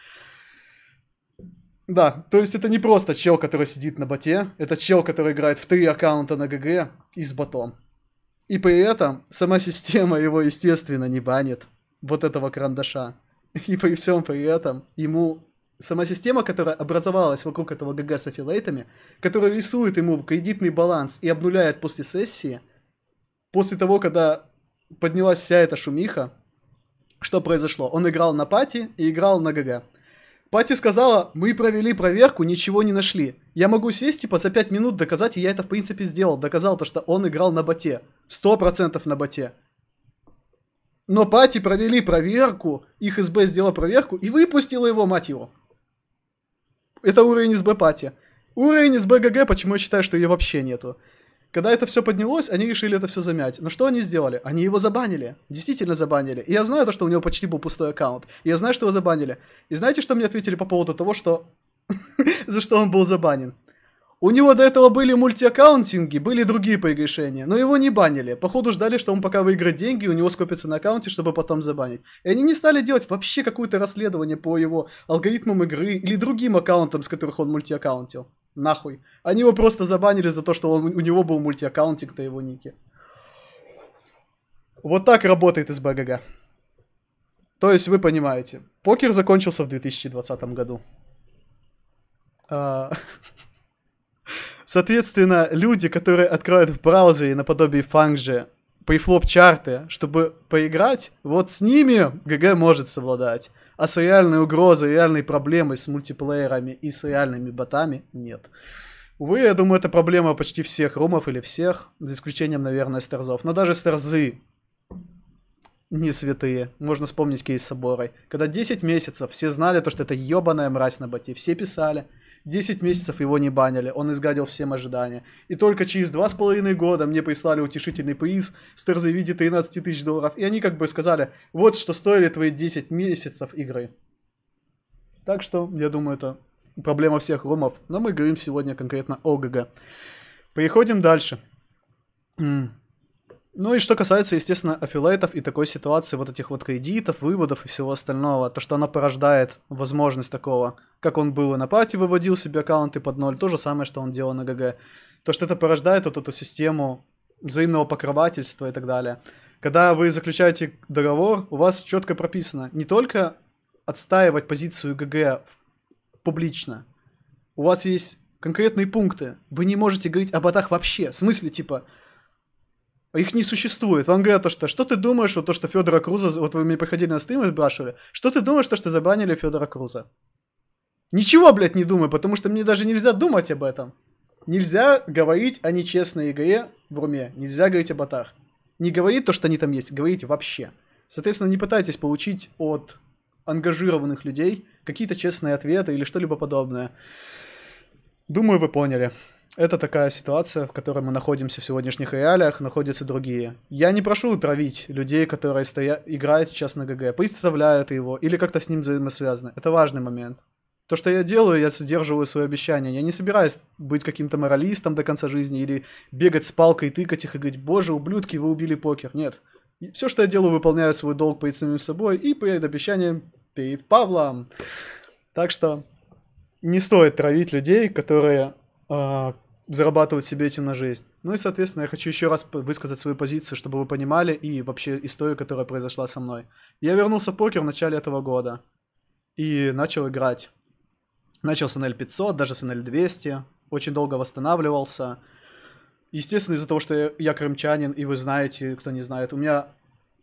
Да, то есть это не просто чел, который сидит на боте, это чел, который играет в три аккаунта на ГГ и с ботом. И при этом сама система его, естественно, не банит. Вот этого карандаша. И при всем при этом ему сама система, которая образовалась вокруг этого ГГ с аффилейтами, которая рисует ему кредитный баланс и обнуляет после сессии, после того, когда поднялась вся эта шумиха, что произошло? Он играл на пати и играл на ГГ. Пати сказала, мы провели проверку, ничего не нашли. Я могу сесть, типа, за 5 минут доказать, и я это, в принципе, сделал. Доказал то, что он играл на боте. 100% на боте. Но Пати провели проверку, их СБ сделала проверку и выпустила его, мать его. Это уровень СБ Пати. Уровень СБ ГГ, почему я считаю, что ее вообще нету. Когда это все поднялось, они решили это все замять. Но что они сделали? Они его забанили. Действительно забанили. И я знаю то, что у него почти был пустой аккаунт. И я знаю, что его забанили. И знаете, что мне ответили по поводу того, что... За что он был забанен? У него до этого были мультиаккаунтинги, были другие поигрешения, но его не банили. Походу ждали, что он пока выиграет деньги, у него скопится на аккаунте, чтобы потом забанить. И они не стали делать вообще какое-то расследование по его алгоритмам игры или другим аккаунтам, с которых он мультиаккаунтил. Нахуй. Они его просто забанили за то, что он, у него был мультиаккаунтик на его нике. Вот так работает из БГГ. То есть вы понимаете, покер закончился в 2020 году. А, соответственно, люди, которые откроют в браузере наподобие фанжи префлоп-чарты, чтобы поиграть, вот с ними ГГ может совладать. А с реальной угрозой, реальной проблемой с мультиплеерами и с реальными ботами нет. Увы, я думаю, это проблема почти всех румов или всех, за исключением, наверное, стерзов. Но даже стерзы не святые. Можно вспомнить кейс с Когда 10 месяцев все знали то, что это ебаная мразь на боте. Все писали. 10 месяцев его не банили, он изгадил всем ожидания. И только через 2,5 года мне прислали утешительный приз с Терзавиди 13 тысяч долларов. И они как бы сказали, вот что стоили твои 10 месяцев игры. Так что, я думаю, это проблема всех ромов. Но мы говорим сегодня конкретно о ГГ. Переходим дальше. Ну и что касается, естественно, аффилейтов и такой ситуации, вот этих вот кредитов, выводов и всего остального, то, что она порождает возможность такого, как он был и на пати выводил себе аккаунты под ноль, то же самое, что он делал на ГГ. То, что это порождает вот эту систему взаимного покровательства и так далее. Когда вы заключаете договор, у вас четко прописано не только отстаивать позицию ГГ публично, у вас есть конкретные пункты. Вы не можете говорить об ботах вообще. В смысле, типа, а их не существует. Он говорит, а то, что, что ты думаешь, вот то, что Федора Круза, вот вы мне приходили на стрим и спрашивали, что ты думаешь, то, что забанили Федора Круза? Ничего, блядь, не думаю, потому что мне даже нельзя думать об этом. Нельзя говорить о нечестной игре в руме, нельзя говорить о ботах. Не говорить то, что они там есть, говорить вообще. Соответственно, не пытайтесь получить от ангажированных людей какие-то честные ответы или что-либо подобное. Думаю, вы поняли. Это такая ситуация, в которой мы находимся в сегодняшних реалиях, находятся другие. Я не прошу травить людей, которые стоя... играют сейчас на ГГ, представляют его или как-то с ним взаимосвязаны. Это важный момент. То, что я делаю, я сдерживаю свои обещания. Я не собираюсь быть каким-то моралистом до конца жизни или бегать с палкой, тыкать их и говорить, боже, ублюдки, вы убили покер. Нет. Все, что я делаю, выполняю свой долг перед самим собой и перед обещанием перед Павлом. Так что не стоит травить людей, которые а, зарабатывать себе этим на жизнь. Ну и, соответственно, я хочу еще раз высказать свою позицию, чтобы вы понимали и вообще историю, которая произошла со мной. Я вернулся в покер в начале этого года и начал играть. Начал с NL500, даже с NL200, очень долго восстанавливался. Естественно, из-за того, что я, я крымчанин, и вы знаете, кто не знает, у меня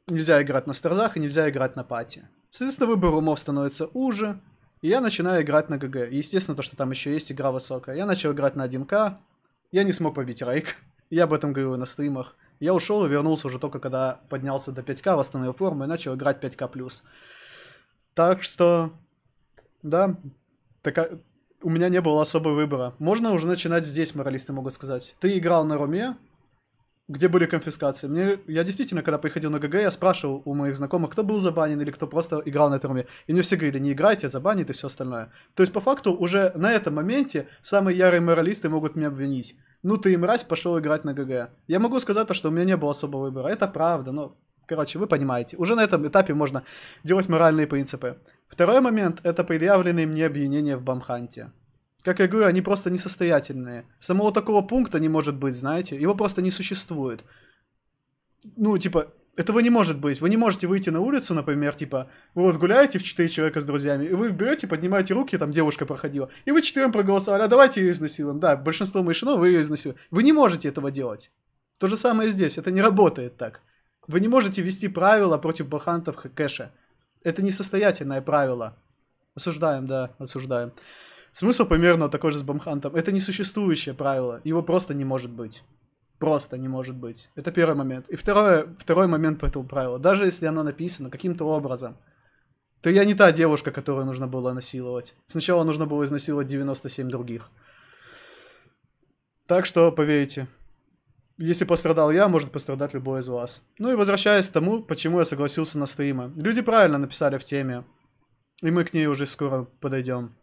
нельзя играть на стерзах и нельзя играть на пати. Соответственно, выбор умов становится уже, и я начинаю играть на ГГ. Естественно, то, что там еще есть игра высокая. Я начал играть на 1К, я не смог побить Райк. Я об этом говорю на стримах. Я ушел и вернулся уже только когда поднялся до 5к, восстановил форму и начал играть 5к+. Так что, да, такая... у меня не было особого выбора. Можно уже начинать здесь, моралисты могут сказать. Ты играл на руме, где были конфискации. Мне, я действительно, когда приходил на ГГ, я спрашивал у моих знакомых, кто был забанен или кто просто играл на этом уме. И мне все говорили, не играйте, забанит и все остальное. То есть, по факту, уже на этом моменте самые ярые моралисты могут меня обвинить. Ну ты и мразь, пошел играть на ГГ. Я могу сказать то, что у меня не было особого выбора. Это правда, но Короче, вы понимаете. Уже на этом этапе можно делать моральные принципы. Второй момент – это предъявленные мне обвинения в бамханте. Как я говорю, они просто несостоятельные. Самого такого пункта не может быть, знаете. Его просто не существует. Ну, типа, этого не может быть. Вы не можете выйти на улицу, например, типа, вы вот гуляете в четыре человека с друзьями, и вы берете, поднимаете руки, там девушка проходила, и вы четырем проголосовали, а давайте ее изнасилуем. Да, большинство решено, вы ее изнасилуем. Вы не можете этого делать. То же самое здесь, это не работает так. Вы не можете вести правила против бахантов кэша. Это несостоятельное правило. Осуждаем, да, осуждаем. Смысл примерно такой же с Бомхантом. Это несуществующее правило. Его просто не может быть. Просто не может быть. Это первый момент. И второе, второй момент по этому правилу. Даже если оно написано каким-то образом, то я не та девушка, которую нужно было насиловать. Сначала нужно было изнасиловать 97 других. Так что, поверьте, если пострадал я, может пострадать любой из вас. Ну и возвращаясь к тому, почему я согласился на стримы. Люди правильно написали в теме. И мы к ней уже скоро подойдем.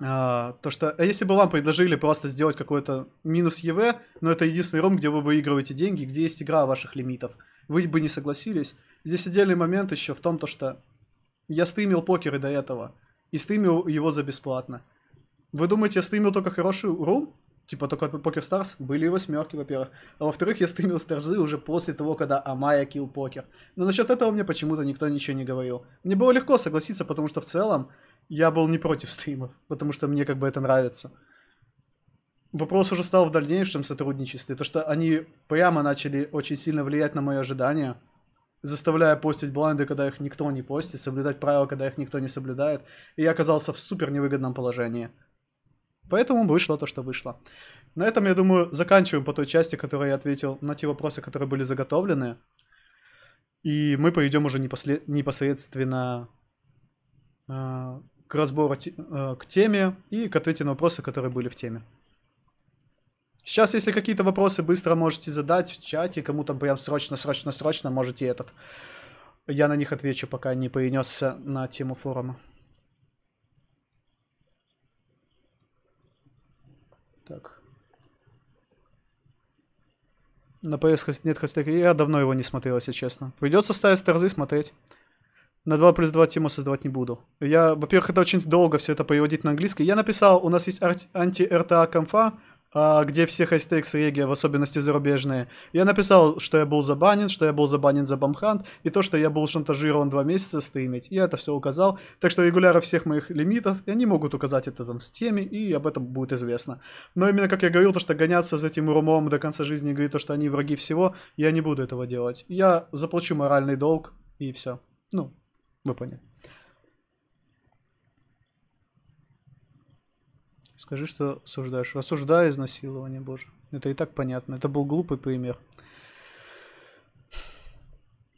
А, то что, а если бы вам предложили просто сделать какой-то минус ЕВ, но это единственный ром, где вы выигрываете деньги, где есть игра ваших лимитов, вы бы не согласились. Здесь отдельный момент еще в том, то что я стримил покеры до этого, и стримил его за бесплатно. Вы думаете, я стримил только хороший рум? Типа только Покер Старс? Были и восьмерки, во-первых. А во-вторых, я стримил Старзы уже после того, когда Амая килл покер. Но насчет этого мне почему-то никто ничего не говорил. Мне было легко согласиться, потому что в целом я был не против стримов, потому что мне как бы это нравится. Вопрос уже стал в дальнейшем сотрудничестве, то что они прямо начали очень сильно влиять на мои ожидания, заставляя постить блайнды, когда их никто не постит, соблюдать правила, когда их никто не соблюдает, и я оказался в супер невыгодном положении. Поэтому вышло то, что вышло. На этом, я думаю, заканчиваем по той части, которой я ответил на те вопросы, которые были заготовлены. И мы пойдем уже непосред... непосредственно э, к разбору, э, к теме и к ответе на вопросы, которые были в теме. Сейчас, если какие-то вопросы быстро можете задать в чате, кому-то прям срочно-срочно-срочно можете этот. Я на них отвечу, пока не перенесся на тему форума. Так. На PS нет хэштега. Я давно его не смотрел, если честно. Придется ставить торзы смотреть на 2 плюс 2 тему создавать не буду. Я, во-первых, это очень долго все это переводить на английский. Я написал, у нас есть анти-РТА конфа, а, где все хай-стейкс реги, в особенности зарубежные. Я написал, что я был забанен, что я был забанен за бомхант и то, что я был шантажирован два месяца стримить. Я это все указал. Так что регуляры всех моих лимитов, и они могут указать это там с теми, и об этом будет известно. Но именно, как я говорил, то, что гоняться за этим румом до конца жизни и говорить то, что они враги всего, я не буду этого делать. Я заплачу моральный долг, и все. Ну, вы поняли. Скажи, что осуждаешь. Осуждаю изнасилование, боже. Это и так понятно. Это был глупый пример.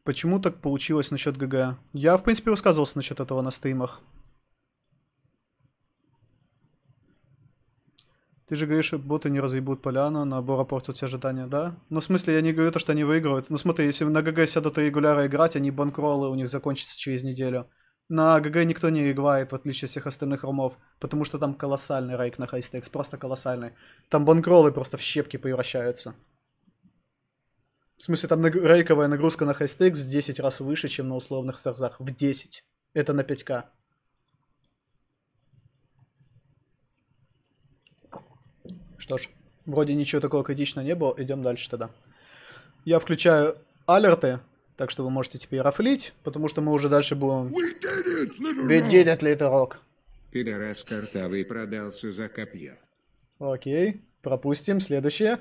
Почему так получилось насчет ГГ? Я, в принципе, высказывался насчет этого на стримах. Ты же говоришь, боты не разъебут поляну, набора портят ожидания, да? Ну, в смысле, я не говорю то, что они выигрывают. Ну, смотри, если на ГГ сядут регуляра играть, они банкролы у них закончатся через неделю. На ГГ никто не играет, в отличие от всех остальных румов, потому что там колоссальный рейк на хайстекс, просто колоссальный. Там банкролы просто в щепки превращаются. В смысле, там рейковая нагрузка на хайстекс в 10 раз выше, чем на условных старзах. В 10. Это на 5к. Что ж, вроде ничего такого критичного не было, идем дальше тогда. Я включаю алерты, так что вы можете теперь рафлить, потому что мы уже дальше будем... Ведь did it, Little Rock. Пидорас картавый продался за копье. Окей, пропустим, следующее.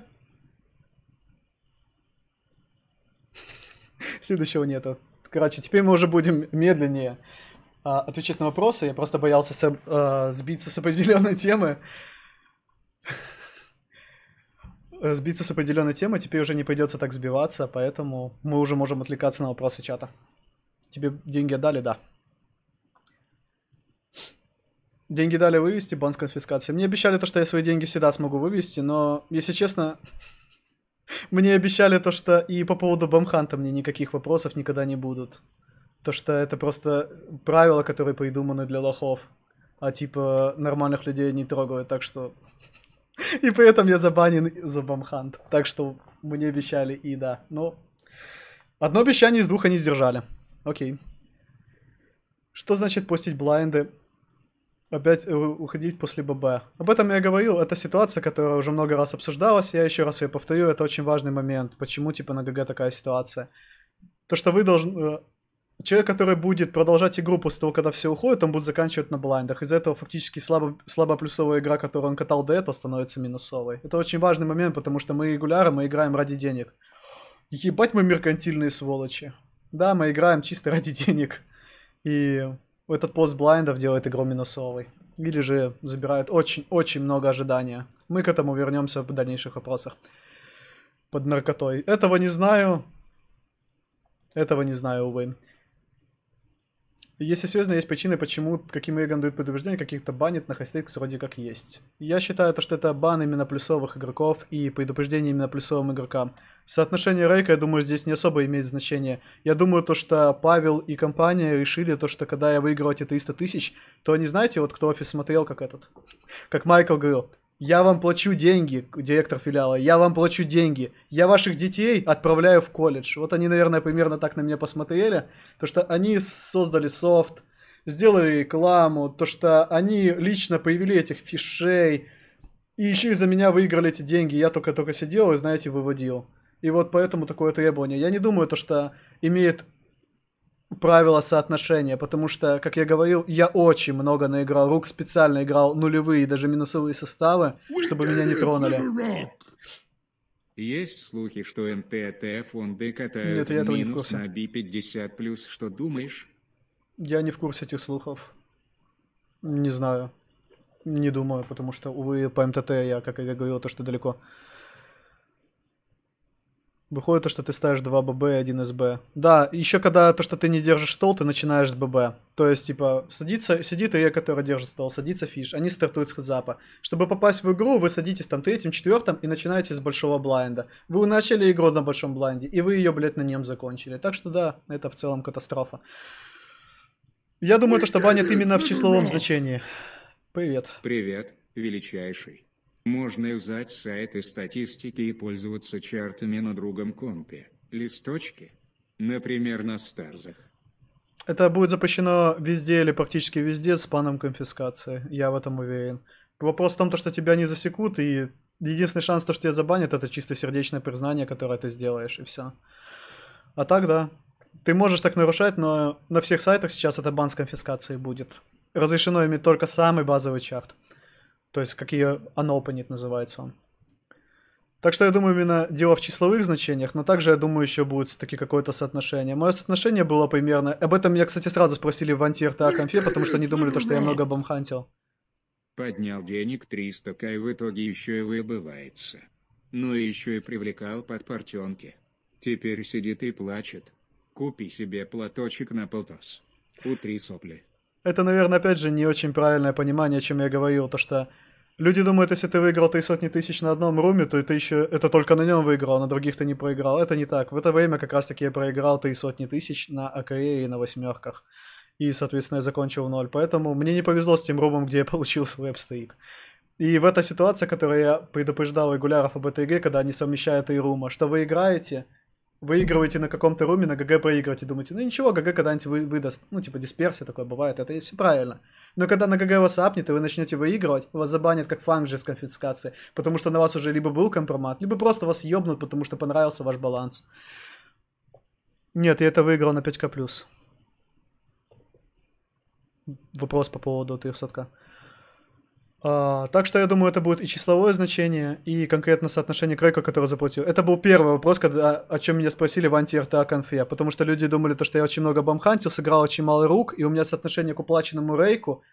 Следующего нету. Короче, теперь мы уже будем медленнее а, отвечать на вопросы. Я просто боялся со, а, сбиться с определенной темы. Э, сбиться с определенной темы, теперь уже не придется так сбиваться, поэтому мы уже можем отвлекаться на вопросы чата. Тебе деньги дали, да. Деньги дали вывести, бан с конфискацией. Мне обещали то, что я свои деньги всегда смогу вывести, но, если честно, мне обещали то, что и по поводу Бомханта мне никаких вопросов никогда не будут. То, что это просто правила, которые придуманы для лохов, а типа нормальных людей не трогают, так что И при этом я забанен за бомхант, Так что мне обещали и да. Но одно обещание из двух они сдержали. Окей. Что значит постить блайнды? Опять э, уходить после ББ. Об этом я говорил. Это ситуация, которая уже много раз обсуждалась. Я еще раз ее повторю. Это очень важный момент. Почему, типа, на ГГ такая ситуация? То, что вы должны... Э, человек, который будет продолжать игру после того, когда все уходит, он будет заканчивать на блайндах. Из-за этого фактически слабо, слабо плюсовая игра, которую он катал до этого, становится минусовой. Это очень важный момент, потому что мы регулярно мы играем ради денег. Ебать мы меркантильные сволочи. Да, мы играем чисто ради денег. И этот пост блайндов делает игру минусовой. Или же забирает очень-очень много ожидания. Мы к этому вернемся в дальнейших вопросах. Под наркотой. Этого не знаю. Этого не знаю, увы. Если серьезно, есть причины, почему каким играм дают предупреждение, каких-то банит на хостейкс вроде как есть. Я считаю, то, что это бан именно плюсовых игроков и предупреждение именно плюсовым игрокам. Соотношение рейка, я думаю, здесь не особо имеет значение. Я думаю, то, что Павел и компания решили то, что когда я выиграл эти 300 тысяч, то они, знаете, вот кто офис смотрел, как этот, как Майкл говорил, я вам плачу деньги, директор филиала, я вам плачу деньги. Я ваших детей отправляю в колледж. Вот они, наверное, примерно так на меня посмотрели. То, что они создали софт, сделали рекламу, то, что они лично появили этих фишей, и еще из-за меня выиграли эти деньги. Я только-только сидел и, знаете, выводил. И вот поэтому такое требование. Я не думаю, то, что имеет правила соотношения, потому что, как я говорил, я очень много наиграл рук, специально играл нулевые и даже минусовые составы, чтобы меня не э, тронули. Э, Есть слухи, что МТТФ он катают Нет, я этого минус не в курсе. на B50+, плюс. что думаешь? Я не в курсе этих слухов. Не знаю. Не думаю, потому что, увы, по МТТ я, как я говорил, то, что далеко. Выходит то, что ты ставишь 2 ББ и 1 СБ. Да, еще когда то, что ты не держишь стол, ты начинаешь с ББ. То есть, типа, садится, сидит Е, который держит стол, садится фиш, они стартуют с хедзапа. Чтобы попасть в игру, вы садитесь там третьим, четвертым и начинаете с большого блайнда. Вы начали игру на большом блайнде, и вы ее, блядь, на нем закончили. Так что да, это в целом катастрофа. Я думаю, то, что банят именно в числовом значении. Привет. Привет, величайший. Можно взять сайты статистики и пользоваться чартами на другом компе, листочки, например, на старзах. Это будет запрещено везде или практически везде с паном конфискации, я в этом уверен. Вопрос в том, что тебя не засекут, и единственный шанс, то, что тебя забанят, это чисто сердечное признание, которое ты сделаешь, и все. А так, да. Ты можешь так нарушать, но на всех сайтах сейчас это бан с конфискацией будет. Разрешено иметь только самый базовый чарт. То есть, как ее unopened называется он. Так что я думаю, именно дело в числовых значениях, но также, я думаю, еще будет все-таки какое-то соотношение. Мое соотношение было примерно... Об этом меня, кстати, сразу спросили в антирта конфе, потому что они думали, то, что я много бомхантил. Поднял денег 300к и в итоге еще и выбывается. Ну и еще и привлекал под портенки. Теперь сидит и плачет. Купи себе платочек на полтос. Утри сопли. Это, наверное, опять же, не очень правильное понимание, о чем я говорил, то что Люди думают, если ты выиграл три сотни тысяч на одном руме, то это еще это только на нем выиграл, а на других ты не проиграл. Это не так. В это время как раз таки я проиграл три сотни тысяч на АКЕ и на восьмерках. И, соответственно, я закончил в ноль. Поэтому мне не повезло с тем румом, где я получил свой апстейк. И в эта ситуация, которую я предупреждал регуляров об этой игре, когда они совмещают и рума, что вы играете, выигрываете на каком-то руме, на ГГ проигрываете, думаете, ну ничего, ГГ когда-нибудь вы, выдаст, ну типа дисперсия такое бывает, это и все правильно. Но когда на ГГ вас апнет и вы начнете выигрывать, вас забанят как фанк же с конфискацией, потому что на вас уже либо был компромат, либо просто вас ёбнут, потому что понравился ваш баланс. Нет, я это выиграл на 5к+. Вопрос по поводу 300 а, так что я думаю, это будет и числовое значение, и конкретно соотношение крека, который заплатил. Это был первый вопрос, когда, о чем меня спросили в анти-РТА конфе, потому что люди думали, то, что я очень много бомхантил, сыграл очень мало рук, и у меня соотношение к уплаченному рейку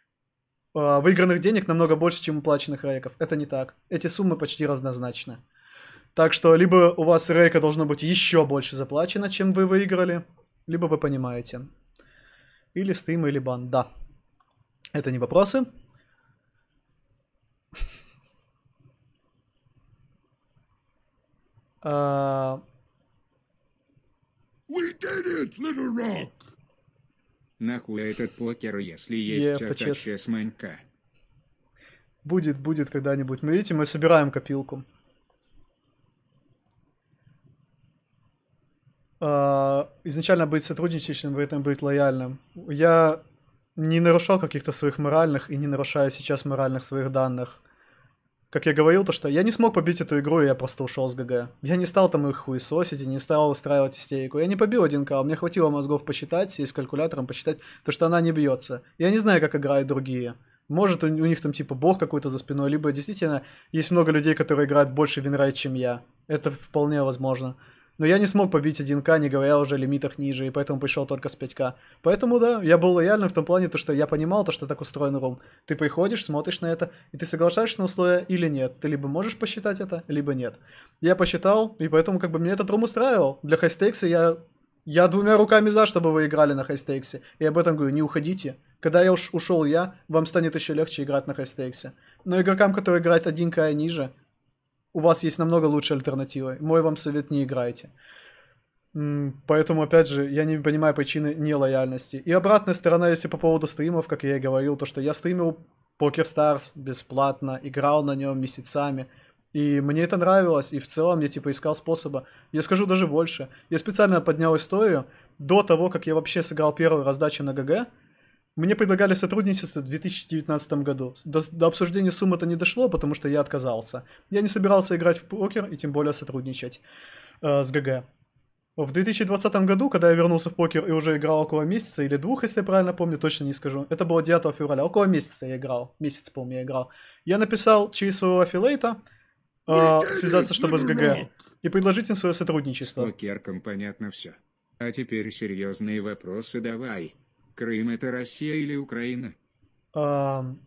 а, выигранных денег намного больше, чем уплаченных рейков. Это не так. Эти суммы почти равнозначны. Так что либо у вас рейка должно быть еще больше заплачено, чем вы выиграли, либо вы понимаете. Или стрим, или бан. Да. Это не вопросы. Uh... We did it, Little Rock! Нахуй этот покер, если есть чатачья сманька? Будет, будет когда-нибудь. Мы видите, мы собираем копилку. А, изначально быть сотрудничающим, при этом быть лояльным. Я не нарушал каких-то своих моральных и не нарушаю сейчас моральных своих данных как я говорил, то что я не смог побить эту игру, и я просто ушел с ГГ. Я не стал там их хуесосить и не стал устраивать истерику. Я не побил 1К, мне хватило мозгов посчитать и с калькулятором посчитать, то что она не бьется. Я не знаю, как играют другие. Может, у, у них там типа бог какой-то за спиной, либо действительно есть много людей, которые играют больше винрайт, чем я. Это вполне возможно. Но я не смог побить 1К, не говоря уже о лимитах ниже, и поэтому пришел только с 5К. Поэтому да, я был лояльным в том плане, то, что я понимал, то, что так устроен ром. Ты приходишь, смотришь на это, и ты соглашаешься на условия или нет. Ты либо можешь посчитать это, либо нет. Я посчитал, и поэтому как бы мне этот ром устраивал. Для хайстейкса я я двумя руками за, чтобы вы играли на хайстейксе. И об этом говорю, не уходите. Когда я уж ушел я, вам станет еще легче играть на хайстейксе. Но игрокам, которые играют 1К и ниже, у вас есть намного лучшие альтернативы. Мой вам совет не играйте. Поэтому, опять же, я не понимаю причины нелояльности. И обратная сторона, если по поводу стримов, как я и говорил, то что я стримил Покер Stars бесплатно, играл на нем месяцами. И мне это нравилось, и в целом я типа искал способа. Я скажу даже больше. Я специально поднял историю. До того, как я вообще сыграл первую раздачу на ГГ, мне предлагали сотрудничество в 2019 году. До, до обсуждения суммы это не дошло, потому что я отказался. Я не собирался играть в покер и тем более сотрудничать э, с ГГ. В 2020 году, когда я вернулся в покер и уже играл около месяца или двух, если я правильно помню, точно не скажу. Это было 9 февраля, около месяца я играл. Месяц, помню, я играл. Я написал через своего аффилейта э, связаться, чтобы с ГГ и предложить им свое сотрудничество. С покерком понятно все. А теперь серьезные вопросы давай. Крым это Россия или Украина? Um...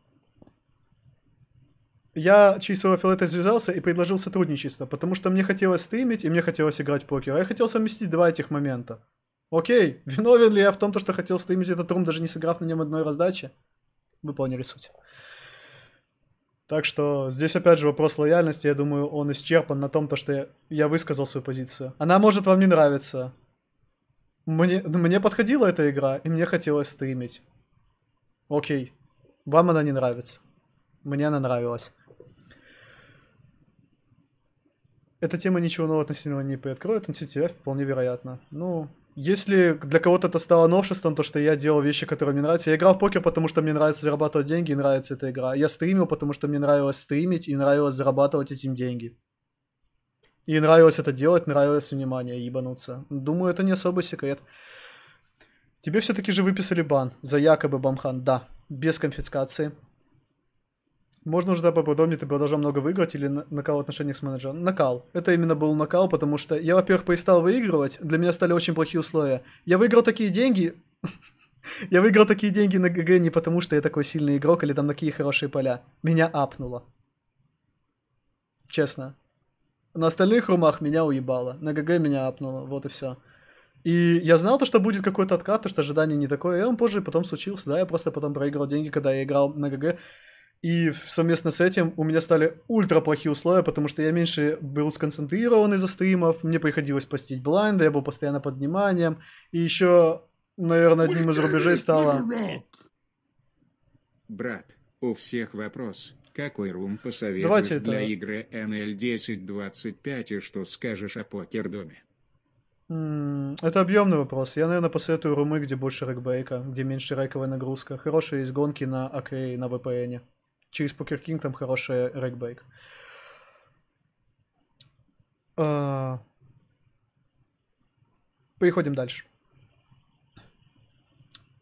Я чисто Филета связался и предложил сотрудничество, потому что мне хотелось стримить и мне хотелось играть в покер, а я хотел совместить два этих момента. Окей, виновен ли я в том, что хотел стримить этот рум, даже не сыграв на нем одной раздачи? Вы поняли суть. Так что здесь опять же вопрос лояльности, я думаю, он исчерпан на том, то, что я, я высказал свою позицию. Она может вам не нравиться, мне, ну, мне подходила эта игра, и мне хотелось стримить. Окей. Вам она не нравится. Мне она нравилась. Эта тема ничего нового относительно не приоткроет, NCTF вполне вероятно. Ну, если для кого-то это стало новшеством, то что я делал вещи, которые мне нравятся. Я играл в покер, потому что мне нравится зарабатывать деньги и нравится эта игра. Я стримил, потому что мне нравилось стримить и нравилось зарабатывать этим деньги. И нравилось это делать, нравилось внимание, ебануться. Думаю, это не особый секрет. Тебе все-таки же выписали бан за якобы бомхан, да, без конфискации. Можно уже поподробнее, ты продолжал много выиграть или накал в отношениях с менеджером? Накал. Это именно был накал, потому что я, во-первых, перестал выигрывать, для меня стали очень плохие условия. Я выиграл такие деньги, я выиграл такие деньги на ГГ не потому, что я такой сильный игрок или там такие хорошие поля. Меня апнуло. Честно. На остальных румах меня уебало. На ГГ меня апнуло, вот и все. И я знал то, что будет какой-то откат, то, что ожидание не такое, и он позже потом случился, да, я просто потом проиграл деньги, когда я играл на ГГ. И совместно с этим у меня стали ультра плохие условия, потому что я меньше был сконцентрирован из-за стримов, мне приходилось постить блайнды, я был постоянно под вниманием. И еще, наверное, одним из рубежей стало... Брат, у всех вопрос. Какой рум посоветуешь Давайте для это... игры NL1025 и что скажешь о покер доме? Это объемный вопрос. Я, наверное, посоветую румы, где больше рэкбейка, где меньше рэковая нагрузка. Хорошие есть гонки на АК и на VPN. Через Покер Кинг там хороший рэкбейк. А, Переходим дальше.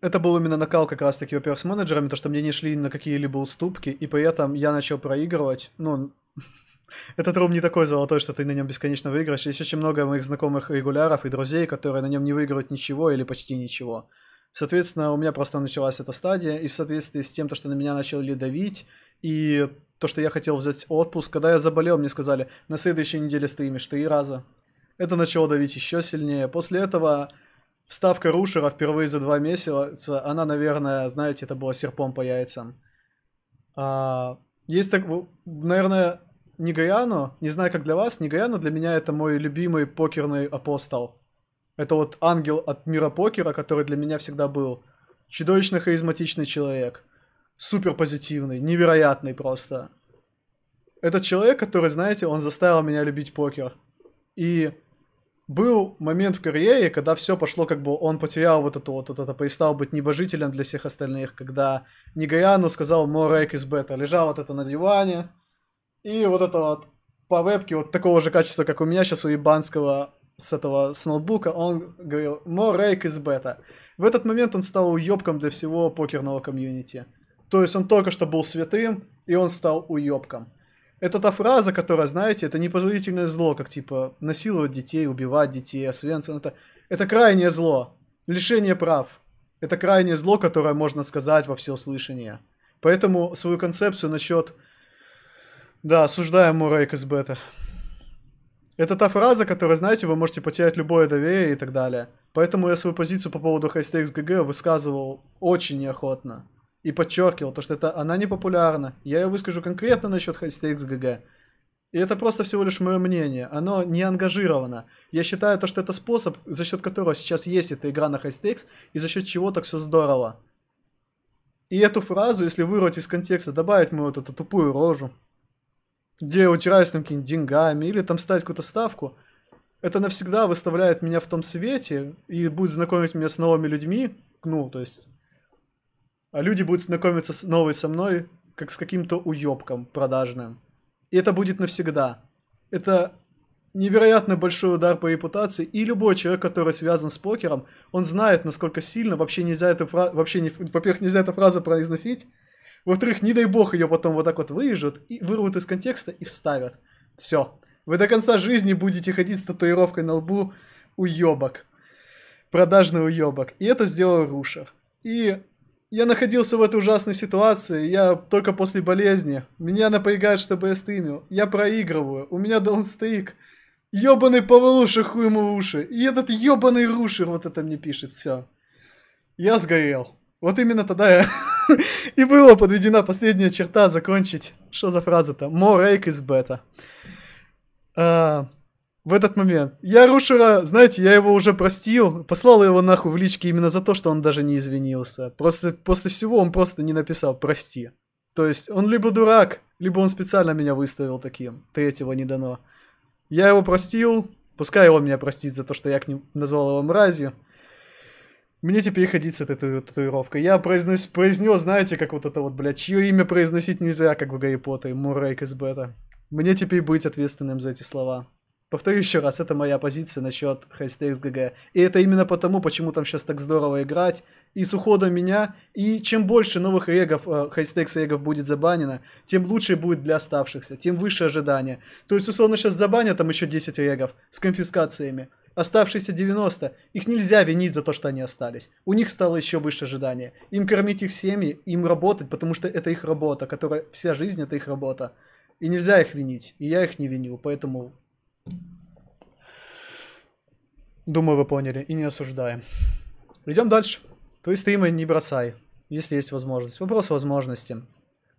Это был именно накал как раз таки во с менеджерами, то, что мне не шли на какие-либо уступки, и при этом я начал проигрывать, ну, этот рум не такой золотой, что ты на нем бесконечно выиграешь. Есть очень много моих знакомых регуляров и друзей, которые на нем не выиграют ничего или почти ничего. Соответственно, у меня просто началась эта стадия, и в соответствии с тем, то, что на меня начали давить, и то, что я хотел взять отпуск, когда я заболел, мне сказали, на следующей неделе стримишь три раза. Это начало давить еще сильнее. После этого Вставка Рушера впервые за два месяца, она, наверное, знаете, это было серпом по яйцам. А, есть так, наверное, Нигаяно, не знаю, как для вас, Нигаяно для меня это мой любимый покерный апостол. Это вот ангел от мира покера, который для меня всегда был. Чудовищно харизматичный человек. Супер позитивный, невероятный просто. Этот человек, который, знаете, он заставил меня любить покер. И был момент в карьере, когда все пошло, как бы он потерял вот это вот, вот это, перестал быть небожителем для всех остальных, когда Нигаяну сказал Морек из бета, лежал вот это на диване, и вот это вот по вебке вот такого же качества, как у меня сейчас у Ебанского с этого, с ноутбука, он говорил Морек из бета. В этот момент он стал уебком для всего покерного комьюнити. То есть он только что был святым, и он стал уебком это та фраза, которая, знаете, это непозволительное зло, как типа насиловать детей, убивать детей, Освенцин. Ну, это, это крайнее зло. Лишение прав. Это крайнее зло, которое можно сказать во всеуслышание. Поэтому свою концепцию насчет... Да, осуждаем Мурейк из бета. Это та фраза, которая, знаете, вы можете потерять любое доверие и так далее. Поэтому я свою позицию по поводу HSTXGG высказывал очень неохотно и подчеркивал, то, что это она не популярна. Я ее выскажу конкретно насчет Hashtags гг И это просто всего лишь мое мнение. Оно не ангажировано. Я считаю, то, что это способ, за счет которого сейчас есть эта игра на Hashtags, и за счет чего так все здорово. И эту фразу, если вырвать из контекста, добавить мы вот эту тупую рожу, где утираюсь там какими-нибудь деньгами, или там ставить какую-то ставку, это навсегда выставляет меня в том свете и будет знакомить меня с новыми людьми, ну, то есть а люди будут знакомиться с новой со мной, как с каким-то уёбком продажным. И это будет навсегда. Это невероятно большой удар по репутации, и любой человек, который связан с покером, он знает, насколько сильно, вообще нельзя эту фразу, вообще, не, во-первых, нельзя эту фразу произносить, во-вторых, не дай бог ее потом вот так вот вырежут, и вырвут из контекста и вставят. Все. Вы до конца жизни будете ходить с татуировкой на лбу уебок. Продажный уебок. И это сделал Рушер. И я находился в этой ужасной ситуации, я только после болезни. Меня напрягают, чтобы я стримил. Я проигрываю, у меня даунстрик. Ёбаный повалуша хуй ему уши. И этот ёбаный рушер вот это мне пишет, все. Я сгорел. Вот именно тогда я... И была подведена последняя черта закончить. Что за фраза-то? More rake is better. А, в этот момент. Я Рушера, знаете, я его уже простил, послал его нахуй в личке именно за то, что он даже не извинился. Просто после всего он просто не написал «прости». То есть он либо дурак, либо он специально меня выставил таким. Третьего не дано. Я его простил, пускай он меня простит за то, что я к ним назвал его мразью. Мне теперь ходить с этой татуировкой. Я произнес, произнес, знаете, как вот это вот, блядь, чье имя произносить нельзя, как в Гарри Поттере, Муррейк из Бета. Мне теперь быть ответственным за эти слова. Повторю еще раз, это моя позиция насчет Хайстейкс ГГ. И это именно потому, почему там сейчас так здорово играть. И с уходом меня, и чем больше новых регов, Хайстейкс э, регов будет забанено, тем лучше будет для оставшихся, тем выше ожидания. То есть, условно, сейчас забанят там еще 10 регов с конфискациями. Оставшиеся 90, их нельзя винить за то, что они остались. У них стало еще выше ожидание. Им кормить их семьи, им работать, потому что это их работа, которая вся жизнь это их работа. И нельзя их винить, и я их не виню, поэтому Думаю, вы поняли и не осуждаем. Идем дальше. Твои стримы не бросай, если есть возможность. Вопрос возможности.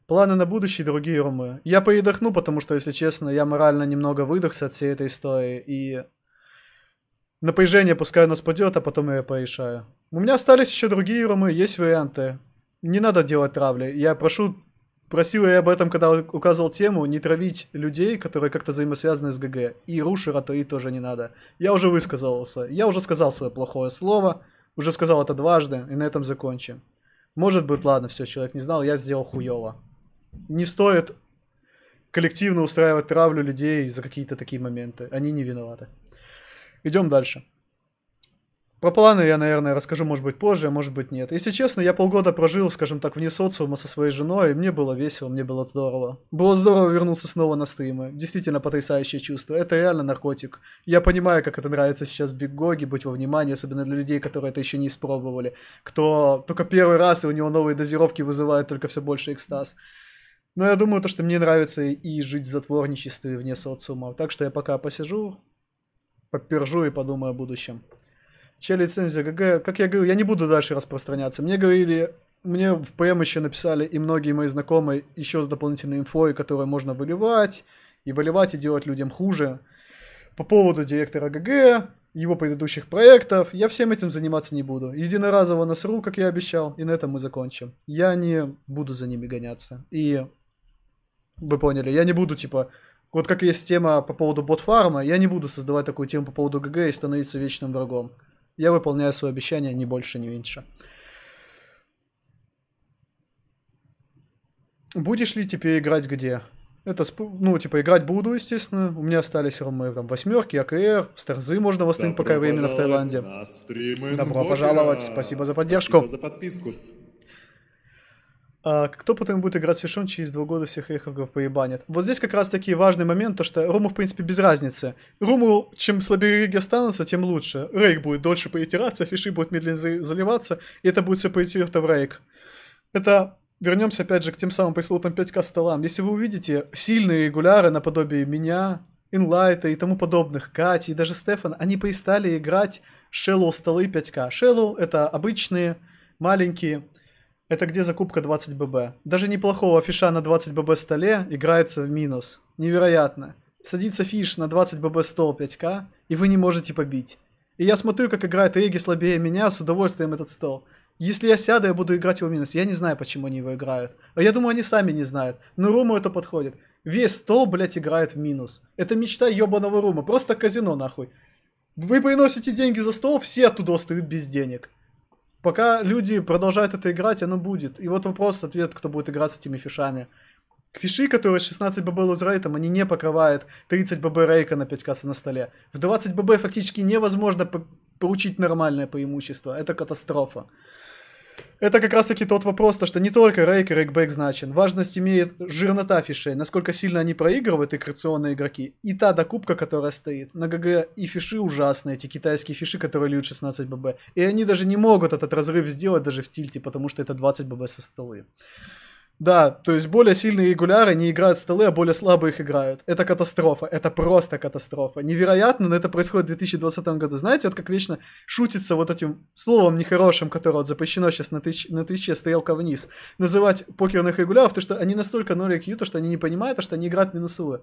Планы на будущее, другие румы. Я поедохну, потому что, если честно, я морально немного выдохся от всей этой истории. И напряжение пускай у нас а потом я порешаю. У меня остались еще другие румы, есть варианты. Не надо делать травли. Я прошу Просил я об этом, когда указывал тему, не травить людей, которые как-то взаимосвязаны с ГГ. И Рушера то и тоже не надо. Я уже высказался. Я уже сказал свое плохое слово. Уже сказал это дважды. И на этом закончим. Может быть, ладно, все, человек не знал, я сделал хуево. Не стоит коллективно устраивать травлю людей за какие-то такие моменты. Они не виноваты. Идем дальше. Про планы я, наверное, расскажу, может быть, позже, а может быть, нет. Если честно, я полгода прожил, скажем так, вне социума со своей женой, и мне было весело, мне было здорово. Было здорово вернуться снова на стримы. Действительно потрясающее чувство. Это реально наркотик. Я понимаю, как это нравится сейчас Биг Гоги, быть во внимании, особенно для людей, которые это еще не испробовали. Кто только первый раз, и у него новые дозировки вызывают только все больше экстаз. Но я думаю, то, что мне нравится и жить в затворничестве вне социума. Так что я пока посижу, попержу и подумаю о будущем. Че лицензия ГГ? Как я говорю, я не буду дальше распространяться. Мне говорили, мне в ПМ еще написали и многие мои знакомые еще с дополнительной инфой, которую можно выливать, и выливать, и делать людям хуже. По поводу директора ГГ, его предыдущих проектов, я всем этим заниматься не буду. Единоразово насру, как я обещал, и на этом мы закончим. Я не буду за ними гоняться. И вы поняли, я не буду, типа, вот как есть тема по поводу ботфарма, я не буду создавать такую тему по поводу ГГ и становиться вечным врагом. Я выполняю свое обещание, не больше, не меньше. Будешь ли теперь играть где? Это, ну, типа, играть буду, естественно. У меня остались мы там восьмерки, АКР, Старзы можно восстановить, пока временно в Таиланде. На Добро пожаловать, спасибо за поддержку. Спасибо за подписку. А, кто потом будет играть свишон, через два года всех реховгов поебанят. Вот здесь как раз таки важный момент, то что Рому в принципе без разницы. Рому, чем слабее реги останутся, тем лучше. Рейк будет дольше поитираться, фиши будут медленно заливаться, и это будет все поитерто в рейк. Это вернемся опять же к тем самым пресловутым 5к столам. Если вы увидите сильные регуляры наподобие меня, Инлайта и тому подобных, Кати и даже Стефан, они перестали играть Шеллоу столы 5к. Шеллоу это обычные маленькие это где закупка 20 ББ. Даже неплохого фиша на 20 ББ столе играется в минус. Невероятно. Садится фиш на 20 ББ стол 5к, и вы не можете побить. И я смотрю, как играет Эги слабее меня, с удовольствием этот стол. Если я сяду, я буду играть его в минус. Я не знаю, почему они его играют. А я думаю, они сами не знают. Но Руму это подходит. Весь стол, блядь, играет в минус. Это мечта ебаного Рума. Просто казино, нахуй. Вы приносите деньги за стол, все оттуда остают без денег пока люди продолжают это играть, оно будет. И вот вопрос-ответ, кто будет играть с этими фишами. Фиши, которые 16 ББ лузрейтом, они не покрывают 30 ББ рейка на 5 касс на столе. В 20 ББ фактически невозможно получить нормальное преимущество. Это катастрофа это как раз-таки тот вопрос, то, что не только рейк и рейкбэк значен. Важность имеет жирнота фишей, насколько сильно они проигрывают и креационные игроки, и та докупка, которая стоит. На ГГ и фиши ужасные, эти китайские фиши, которые льют 16 ББ. И они даже не могут этот разрыв сделать даже в тильте, потому что это 20 ББ со столы. Да, то есть более сильные регуляры не играют столы, а более слабые их играют. Это катастрофа, это просто катастрофа. Невероятно, но это происходит в 2020 году. Знаете, вот как вечно шутится вот этим словом нехорошим, которое вот запрещено сейчас на, твич, на Твиче, стрелка вниз, называть покерных регуляров, то что они настолько нули Q, то что они не понимают, то а что они играют минусовые.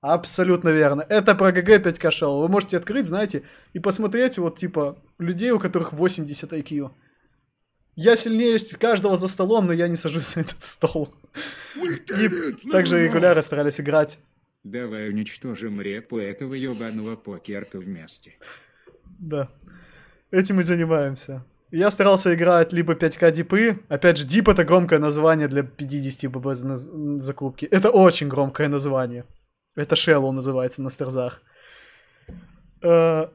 Абсолютно верно. Это про ГГ 5 кошел. Вы можете открыть, знаете, и посмотреть вот типа людей, у которых 80 IQ. Я сильнее каждого за столом, но я не сажусь на этот стол. И ну также ну ну. регулярно старались играть. Давай уничтожим репу этого ебаного покерка вместе. Да. Этим и занимаемся. Я старался играть либо 5К дипы. Опять же, дип это громкое название для 50 ББ закупки. Это очень громкое название. Это Шеллоу называется на стерзах. Э,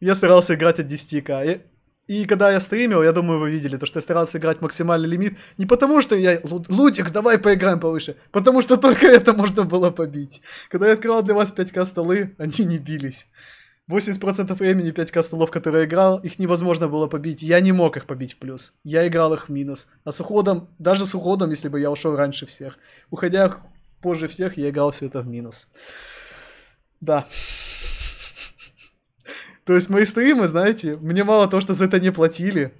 я старался играть от 10К. И когда я стримил, я думаю, вы видели, то, что я старался играть максимальный лимит. Не потому, что я... Лудик, давай поиграем повыше. Потому что только это можно было побить. Когда я открывал для вас 5к столы, они не бились. 80% времени 5к столов, которые я играл, их невозможно было побить. Я не мог их побить в плюс. Я играл их в минус. А с уходом, даже с уходом, если бы я ушел раньше всех, уходя позже всех, я играл все это в минус. Да. То есть мои стримы, знаете, мне мало того, что за это не платили,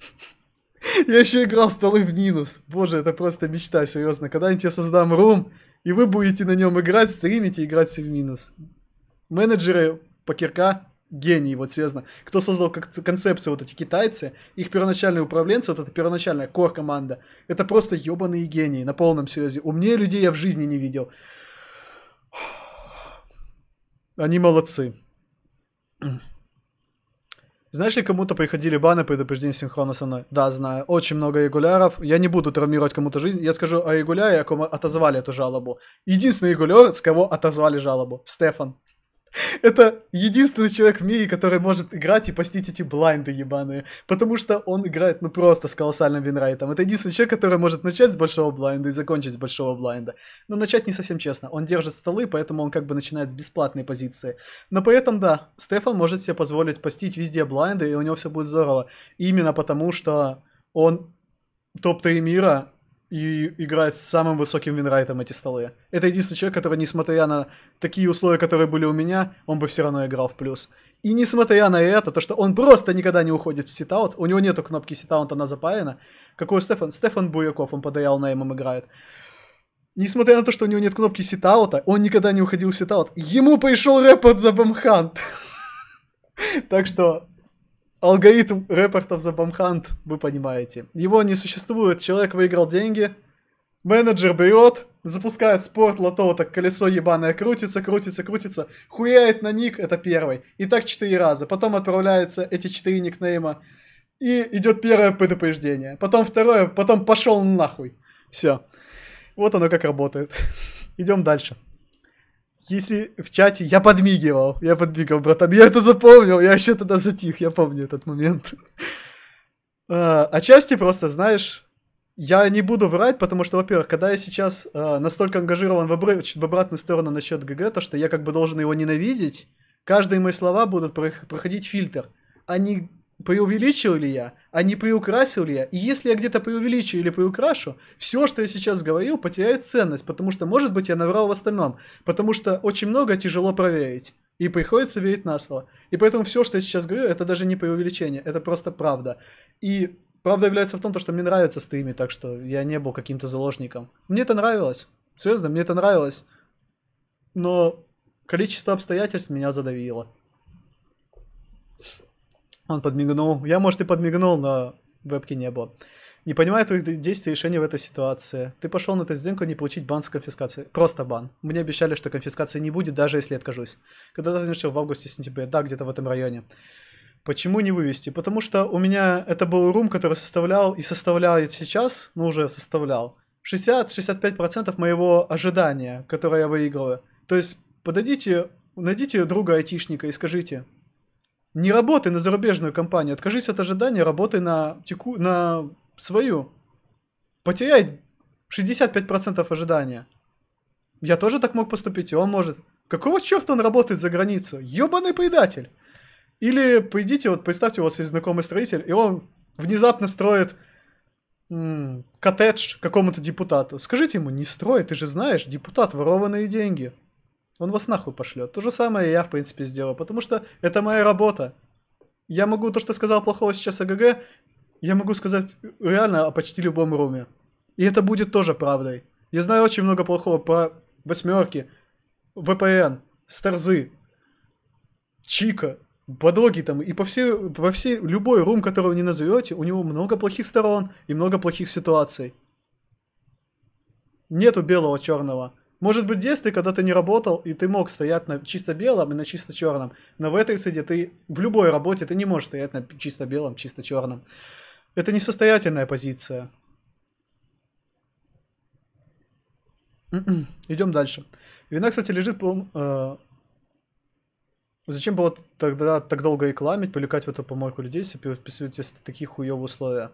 я еще играл в столы в минус. Боже, это просто мечта, серьезно. Когда-нибудь я создам рум, и вы будете на нем играть, стримить и играть все в минус. Менеджеры покерка гений, вот серьезно. Кто создал как-то концепцию, вот эти китайцы, их первоначальные управленцы, вот эта первоначальная core команда это просто ебаные гении, на полном серьезе. Умнее людей я в жизни не видел. Они молодцы. Знаешь ли, кому-то приходили баны предупреждения синхронно со мной? Да, знаю. Очень много регуляров. Я не буду травмировать кому-то жизнь. Я скажу о регуляре, о ком отозвали эту жалобу. Единственный регуляр, с кого отозвали жалобу. Стефан. Это единственный человек в мире, который может играть и постить эти блайнды ебаные. Потому что он играет, ну, просто с колоссальным винрайтом. Это единственный человек, который может начать с большого блайнда и закончить с большого блайнда. Но начать не совсем честно. Он держит столы, поэтому он как бы начинает с бесплатной позиции. Но при этом, да, Стефан может себе позволить постить везде блайнды, и у него все будет здорово. Именно потому, что он топ-3 мира и играет с самым высоким винрайтом эти столы. Это единственный человек, который, несмотря на такие условия, которые были у меня, он бы все равно играл в плюс. И несмотря на это, то, что он просто никогда не уходит в ситаут, у него нету кнопки ситаут, она запаяна. Какой Стефан? Стефан Буяков, он под Реал Неймом играет. Несмотря на то, что у него нет кнопки ситаута, он никогда не уходил в ситаут. Ему пришел рэп от Забамхант. Так что алгоритм репортов за бомхант вы понимаете. Его не существует. Человек выиграл деньги, менеджер берет, запускает спорт лото, так колесо ебаное крутится, крутится, крутится, хуяет на ник, это первый. И так четыре раза. Потом отправляются эти четыре никнейма. И идет первое предупреждение. Потом второе, потом пошел нахуй. Все. Вот оно как работает. Идем дальше если в чате я подмигивал, я подмигивал, братан, я это запомнил, я вообще тогда затих, я помню этот момент. А, отчасти просто, знаешь, я не буду врать, потому что, во-первых, когда я сейчас э, настолько ангажирован в, обр- в обратную сторону насчет ГГ, то что я как бы должен его ненавидеть, каждые мои слова будут про- проходить фильтр. Они а преувеличил ли я, а не приукрасил ли я. И если я где-то преувеличу или приукрашу, все, что я сейчас говорю, потеряет ценность, потому что, может быть, я наврал в остальном, потому что очень много тяжело проверить. И приходится верить на слово. И поэтому все, что я сейчас говорю, это даже не преувеличение, это просто правда. И правда является в том, что мне нравятся стримы, так что я не был каким-то заложником. Мне это нравилось. Серьезно, мне это нравилось. Но количество обстоятельств меня задавило. Он подмигнул. Я, может, и подмигнул, но вебки не было. Не понимаю твоих действий и решений в этой ситуации. Ты пошел на эту сделку не получить бан с конфискацией. Просто бан. Мне обещали, что конфискации не будет, даже если откажусь. Когда ты начал в августе-сентябре? Да, где-то в этом районе. Почему не вывести? Потому что у меня это был рум, который составлял и составляет сейчас, но ну, уже составлял, 60-65% моего ожидания, которое я выигрываю. То есть подойдите, найдите друга айтишника и скажите, не работай на зарубежную компанию, откажись от ожидания, работай на, теку... на свою. Потеряй 65% ожидания. Я тоже так мог поступить, и он может. Какого черта он работает за границу? Ёбаный предатель! Или пойдите, вот представьте, у вас есть знакомый строитель, и он внезапно строит м- коттедж какому-то депутату. Скажите ему, не строй, ты же знаешь, депутат, ворованные деньги. Он вас нахуй пошлет. То же самое я, в принципе, сделал, потому что это моя работа. Я могу то, что сказал плохого сейчас о ГГ, я могу сказать реально о почти любом руме. И это будет тоже правдой. Я знаю очень много плохого про восьмерки, ВПН, Старзы, Чика, Бодоги там и по всей, во всей любой рум, вы не назовете, у него много плохих сторон и много плохих ситуаций. Нету белого-черного. Может быть, в детстве, когда ты не работал, и ты мог стоять на чисто белом и на чисто черном, но в этой среде ты в любой работе ты не можешь стоять на чисто белом, чисто черном. Это несостоятельная позиция. Идем дальше. Вина, кстати, лежит пол... Э... Зачем было тогда так долго рекламить, привлекать в эту помойку людей, если присутствуют такие хуевые условия?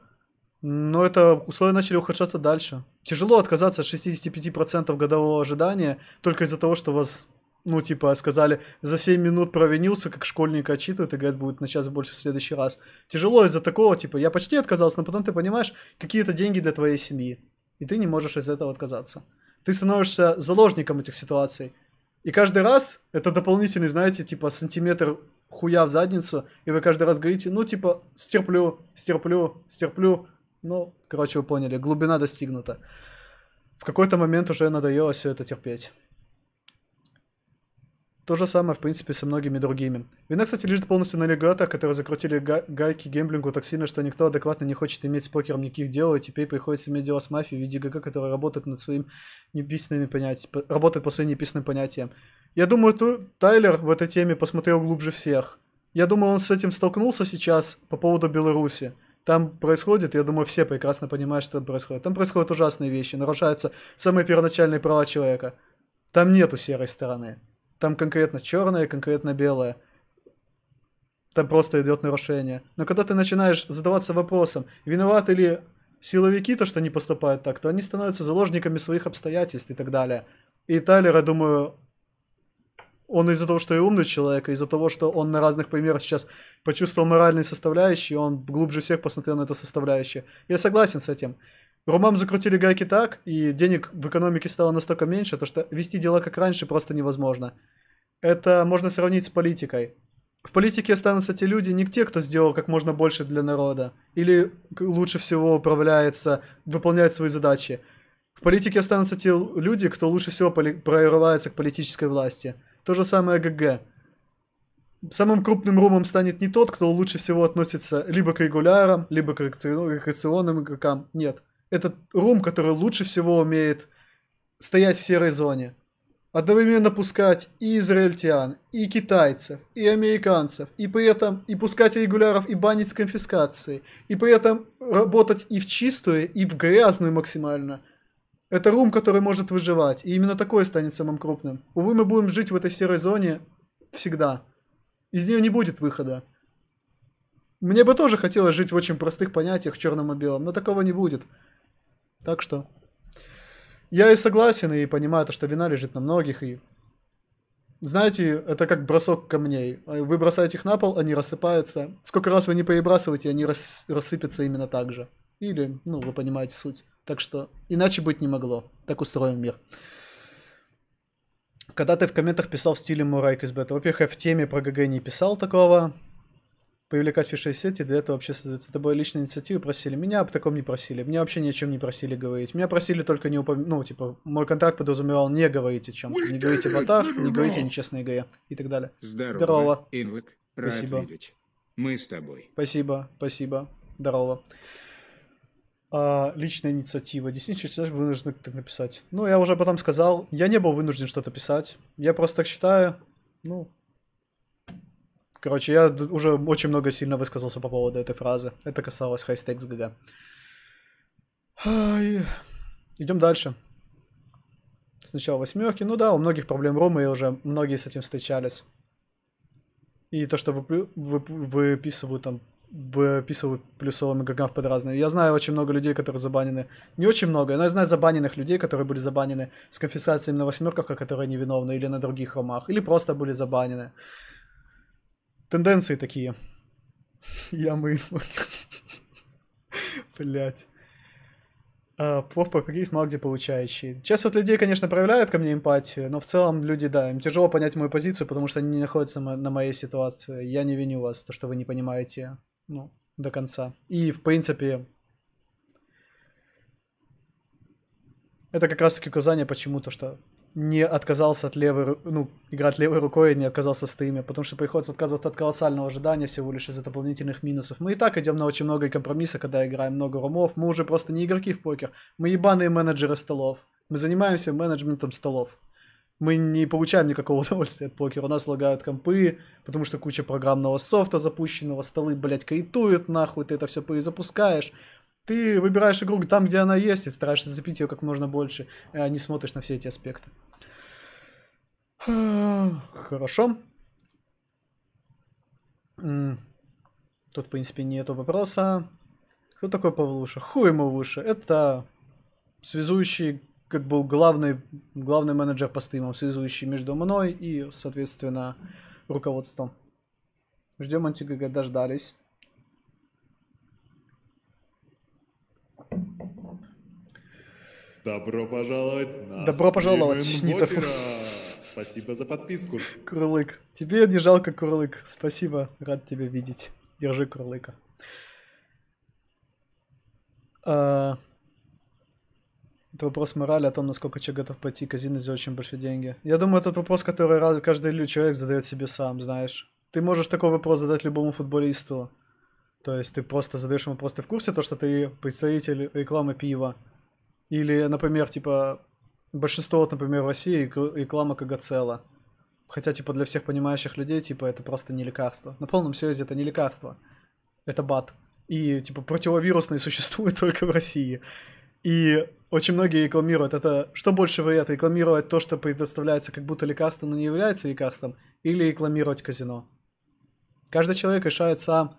Но это условия начали ухудшаться дальше. Тяжело отказаться от 65% годового ожидания только из-за того, что вас, ну, типа, сказали, за 7 минут провинился, как школьник отчитывает и говорят, будет на час больше в следующий раз. Тяжело из-за такого, типа, я почти отказался, но потом ты понимаешь, какие-то деньги для твоей семьи. И ты не можешь из этого отказаться. Ты становишься заложником этих ситуаций. И каждый раз это дополнительный, знаете, типа, сантиметр хуя в задницу, и вы каждый раз говорите, ну, типа, стерплю, стерплю, стерплю, ну, короче, вы поняли, глубина достигнута. В какой-то момент уже надоело все это терпеть. То же самое, в принципе, со многими другими. Вина, кстати, лежит полностью на легатах, которые закрутили га гайки гемблингу так сильно, что никто адекватно не хочет иметь с покером никаких дел, и теперь приходится иметь дело с мафией в виде ГГ, которая работает над своим неписанными понятиями, работает по своим неписанным понятиям. Я думаю, ту Тайлер в этой теме посмотрел глубже всех. Я думаю, он с этим столкнулся сейчас по поводу Беларуси. Там происходит, я думаю, все прекрасно понимают, что там происходит. Там происходят ужасные вещи, нарушаются самые первоначальные права человека. Там нету серой стороны. Там конкретно черное, конкретно белое. Там просто идет нарушение. Но когда ты начинаешь задаваться вопросом, виноваты ли силовики, то, что они поступают так, то они становятся заложниками своих обстоятельств и так далее. И Тайлер, думаю, он из-за того, что и умный человек, из-за того, что он на разных примерах сейчас почувствовал моральные составляющие, он глубже всех посмотрел на это составляющее. Я согласен с этим. Румам закрутили гайки так, и денег в экономике стало настолько меньше, то что вести дела как раньше просто невозможно. Это можно сравнить с политикой. В политике останутся те люди, не те, кто сделал как можно больше для народа, или лучше всего управляется, выполняет свои задачи. В политике останутся те люди, кто лучше всего прорывается к политической власти – то же самое ГГ. Самым крупным румом станет не тот, кто лучше всего относится либо к регулярам, либо к рекреационным игрокам. Нет. Это рум, который лучше всего умеет стоять в серой зоне. Одновременно пускать и израильтян, и китайцев, и американцев, и при этом и пускать регуляров, и банить с конфискацией, и при этом работать и в чистую, и в грязную максимально – это рум, который может выживать. И именно такой станет самым крупным. Увы, мы будем жить в этой серой зоне всегда. Из нее не будет выхода. Мне бы тоже хотелось жить в очень простых понятиях, черном и белом, но такого не будет. Так что... Я и согласен, и понимаю, то, что вина лежит на многих, и... Знаете, это как бросок камней. Вы бросаете их на пол, они рассыпаются. Сколько раз вы не перебрасываете, они рас... рассыпятся именно так же. Или, ну, вы понимаете суть. Так что иначе быть не могло. Так устроен мир. Когда ты в комментах писал в стиле Мурайк из бета, во-первых, я в теме про ГГ не писал такого. Привлекать фишей сети, для этого вообще создается тобой личные инициативы просили. Меня об таком не просили. Меня вообще ни о чем не просили говорить. Меня просили только не упомянуть. Ну, типа, мой контракт подразумевал не говорите чем. -то. Не говорите ботах, не говорите нечестной ГГ и так далее. Здорово. Здорово. Инвик. Рад спасибо. видеть. Мы с тобой. Спасибо, спасибо. Здорово э, личная инициатива. Действительно, сейчас вынуждены так написать. Ну, я уже об этом сказал. Я не был вынужден что-то писать. Я просто так считаю. Ну, короче, я уже очень много сильно высказался по поводу этой фразы. Это касалось хайстекс ГГ. Идем дальше. Сначала восьмерки. Ну да, у многих проблем Ромы и уже многие с этим встречались. И то, что вып... вып... выписывают там выписывают плюсовыми игрокам под разные. Я знаю очень много людей, которые забанены. Не очень много, но я знаю забаненных людей, которые были забанены с конфискациями на восьмерках, а которые невиновны, или на других ромах, или просто были забанены. Тенденции такие. Я мы. Блять. А, плохо покрыть мало где получающий. Сейчас вот людей, конечно, проявляют ко мне эмпатию, но в целом люди, да, им тяжело понять мою позицию, потому что они не находятся на моей ситуации. Я не виню вас, то, что вы не понимаете ну, до конца. И, в принципе, это как раз-таки указание почему-то, что не отказался от левой, ну, играть левой рукой и не отказался с потому что приходится отказаться от колоссального ожидания всего лишь из-за дополнительных минусов. Мы и так идем на очень много компромисса, когда играем много румов, мы уже просто не игроки в покер, мы ебаные менеджеры столов, мы занимаемся менеджментом столов мы не получаем никакого удовольствия от покера. У нас лагают компы, потому что куча программного софта запущенного, столы, блядь, кайтуют нахуй, ты это все перезапускаешь. Ты выбираешь игру там, где она есть, и стараешься запить ее как можно больше, э, а не смотришь на все эти аспекты. Хорошо. Тут, в принципе, нету вопроса. Кто такой Павлуша? Хуй ему выше. Это связующий как был главный, главный менеджер по стримам, связующий между мной и, соответственно, руководством. Ждем антигг, дождались. Добро пожаловать на Добро пожаловать, Снитов. Спасибо за подписку. Курлык. Тебе не жалко, Курлык. Спасибо, рад тебя видеть. Держи Курлыка. А, это вопрос морали о том, насколько человек готов пойти казино за очень большие деньги. Я думаю, этот вопрос, который каждый человек задает себе сам, знаешь. Ты можешь такой вопрос задать любому футболисту. То есть ты просто задаешь ему просто в курсе то, что ты представитель рекламы пива. Или, например, типа, большинство, вот, например, в России реклама Кагацела. Хотя, типа, для всех понимающих людей, типа, это просто не лекарство. На полном серьезе это не лекарство. Это бат. И, типа, противовирусные существуют только в России. И очень многие рекламируют это. Что больше вред? Рекламировать то, что предоставляется как будто лекарством, но не является лекарством, или рекламировать казино? Каждый человек решает сам.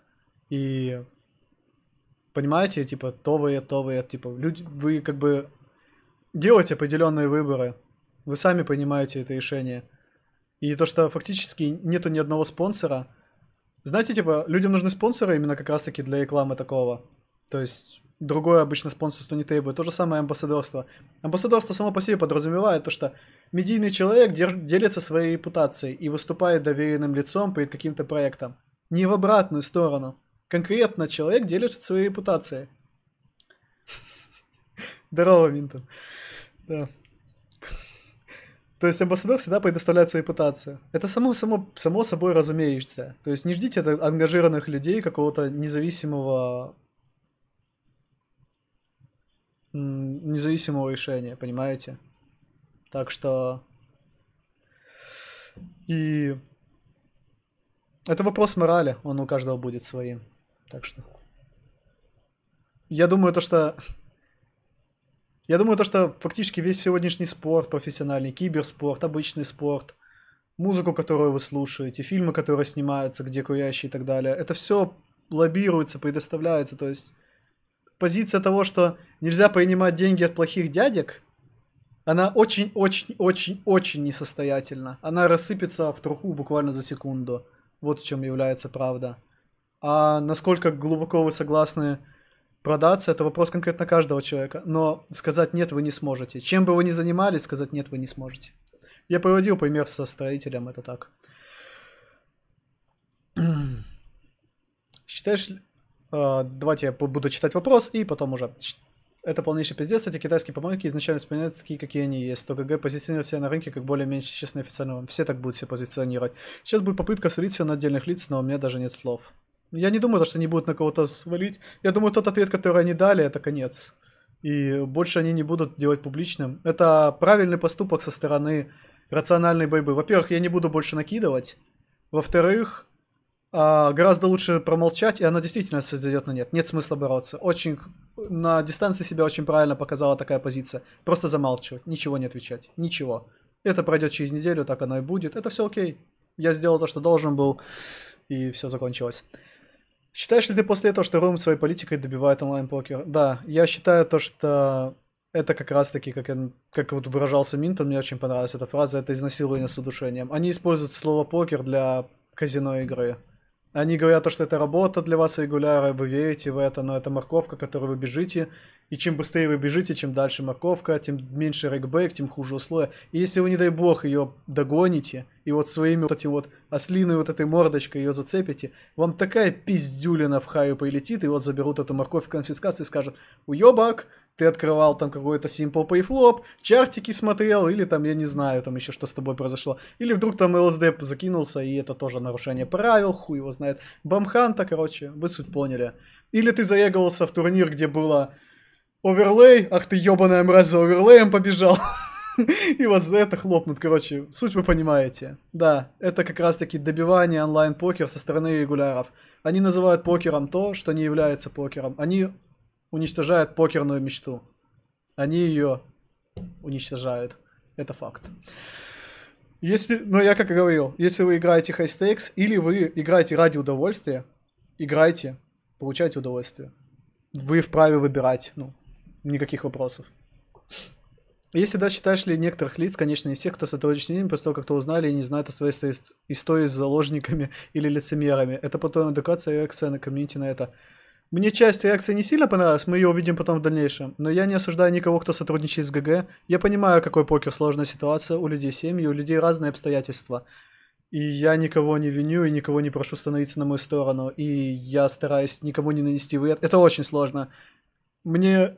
И понимаете, типа, то вы, то вы, типа, люди, вы как бы делаете определенные выборы. Вы сами понимаете это решение. И то, что фактически нету ни одного спонсора. Знаете, типа, людям нужны спонсоры именно как раз-таки для рекламы такого. То есть другое обычно спонсорство Нитейбы, то же самое амбассадорство. Амбассадорство само по себе подразумевает то, что медийный человек делится своей репутацией и выступает доверенным лицом перед каким-то проектом. Не в обратную сторону. Конкретно человек делится своей репутацией. Здорово, Винтон. Да. То есть амбассадор всегда предоставляет свою репутацию. Это само, само, само собой разумеется. То есть не ждите от ангажированных людей какого-то независимого независимого решения, понимаете? Так что... И... Это вопрос морали, он у каждого будет своим. Так что... Я думаю, то, что... Я думаю, то, что фактически весь сегодняшний спорт профессиональный, киберспорт, обычный спорт, музыку, которую вы слушаете, фильмы, которые снимаются, где курящие и так далее, это все лоббируется, предоставляется, то есть позиция того, что нельзя принимать деньги от плохих дядек, она очень-очень-очень-очень несостоятельна. Она рассыпется в труху буквально за секунду. Вот в чем является правда. А насколько глубоко вы согласны продаться, это вопрос конкретно каждого человека. Но сказать нет вы не сможете. Чем бы вы ни занимались, сказать нет вы не сможете. Я приводил пример со строителем, это так. Считаешь, Э, давайте я буду читать вопрос и потом уже. Это полнейший пиздец. Эти китайские помойки изначально вспоминаются такие, какие они есть. То КГ позиционирует себя на рынке как более-менее честно официально. Все так будут себя позиционировать. Сейчас будет попытка свалить все на отдельных лиц, но у меня даже нет слов. Я не думаю, что они будут на кого-то свалить. Я думаю, тот ответ, который они дали, это конец. И больше они не будут делать публичным. Это правильный поступок со стороны рациональной борьбы. Во-первых, я не буду больше накидывать. Во-вторых, а, гораздо лучше промолчать, и она действительно сойдет на нет. Нет смысла бороться. Очень на дистанции себя очень правильно показала такая позиция. Просто замалчивать, ничего не отвечать, ничего. Это пройдет через неделю, так оно и будет. Это все окей. Я сделал то, что должен был, и все закончилось. Считаешь ли ты после этого, что Рум своей политикой добивает онлайн-покер? Да, я считаю то, что это как раз-таки, как, я, как вот выражался Минтон, мне очень понравилась эта фраза, это изнасилование с удушением. Они используют слово покер для казино игры. Они говорят, то, что это работа для вас регуляра, вы верите в это, но это морковка, которую вы бежите. И чем быстрее вы бежите, чем дальше морковка, тем меньше рэгбэк, тем хуже условия. И если вы, не дай бог, ее догоните, и вот своими вот этим вот ослиной вот этой мордочкой ее зацепите, вам такая пиздюлина в хаю прилетит, и вот заберут эту морковь в конфискации и скажут «Уёбак!» ты открывал там какой-то Simple Payflop, чартики смотрел, или там, я не знаю, там еще что с тобой произошло. Или вдруг там LSD закинулся, и это тоже нарушение правил, хуй его знает. Бамханта, короче, вы суть поняли. Или ты заегался в турнир, где было оверлей, ах ты ебаная мразь за оверлеем побежал. И вас за это хлопнут, короче, суть вы понимаете. Да, это как раз таки добивание онлайн-покер со стороны регуляров. Они называют покером то, что не является покером. Они уничтожает покерную мечту. Они ее уничтожают. Это факт. Если, ну я как и говорил, если вы играете high stakes или вы играете ради удовольствия, играйте, получайте удовольствие. Вы вправе выбирать, ну, никаких вопросов. Если да, считаешь ли некоторых лиц, конечно, не всех, кто сотрудничает с ними, после того, как то узнали и не знают о своей истории с заложниками или лицемерами. Это потом адеквация реакция на комьюнити на это. Мне часть реакции не сильно понравилась, мы ее увидим потом в дальнейшем, но я не осуждаю никого, кто сотрудничает с ГГ. Я понимаю, какой покер сложная ситуация, у людей семьи, у людей разные обстоятельства. И я никого не виню и никого не прошу становиться на мою сторону. И я стараюсь никому не нанести вред. Это очень сложно. Мне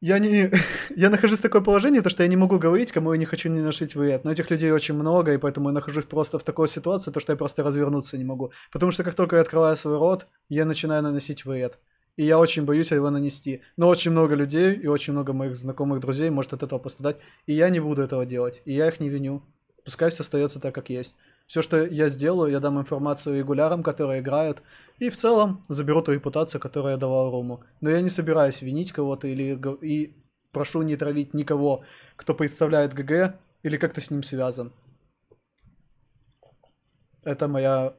я не... я нахожусь в такое положение, то, что я не могу говорить, кому я не хочу не нашить вред. Но этих людей очень много, и поэтому я нахожусь просто в такой ситуации, то, что я просто развернуться не могу. Потому что как только я открываю свой рот, я начинаю наносить вред. И я очень боюсь его нанести. Но очень много людей и очень много моих знакомых друзей может от этого пострадать. И я не буду этого делать. И я их не виню. Пускай все остается так, как есть. Все, что я сделаю, я дам информацию регулярам, которые играют, и в целом заберу ту репутацию, которую я давал Рому. Но я не собираюсь винить кого-то или и прошу не травить никого, кто представляет ГГ или как-то с ним связан. Это моя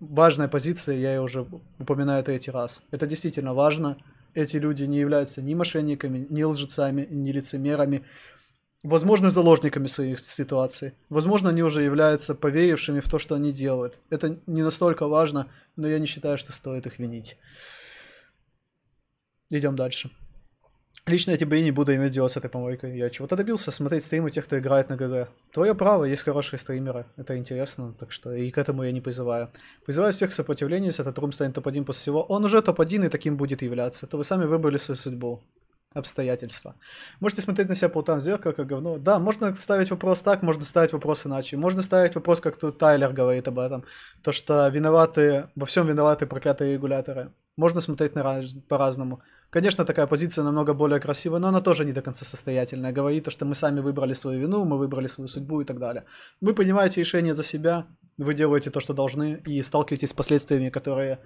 важная позиция, я ее уже упоминаю третий раз. Это действительно важно. Эти люди не являются ни мошенниками, ни лжецами, ни лицемерами возможно, заложниками своих ситуаций. Возможно, они уже являются поверившими в то, что они делают. Это не настолько важно, но я не считаю, что стоит их винить. Идем дальше. Лично я тебе и не буду иметь дело с этой помойкой. Я чего-то добился, смотреть стримы тех, кто играет на ГГ. Твое право, есть хорошие стримеры. Это интересно, так что и к этому я не призываю. Призываю всех к сопротивлению, если этот рум станет топ-1 после всего. Он уже топ-1 и таким будет являться. То вы сами выбрали свою судьбу обстоятельства. Можете смотреть на себя полтан зеркало, как говно. Да, можно ставить вопрос так, можно ставить вопрос иначе. Можно ставить вопрос, как тут Тайлер говорит об этом. То, что виноваты, во всем виноваты проклятые регуляторы. Можно смотреть на раз, по-разному. Конечно, такая позиция намного более красивая, но она тоже не до конца состоятельная. Говорит то, что мы сами выбрали свою вину, мы выбрали свою судьбу и так далее. Вы понимаете решение за себя, вы делаете то, что должны, и сталкиваетесь с последствиями, которые,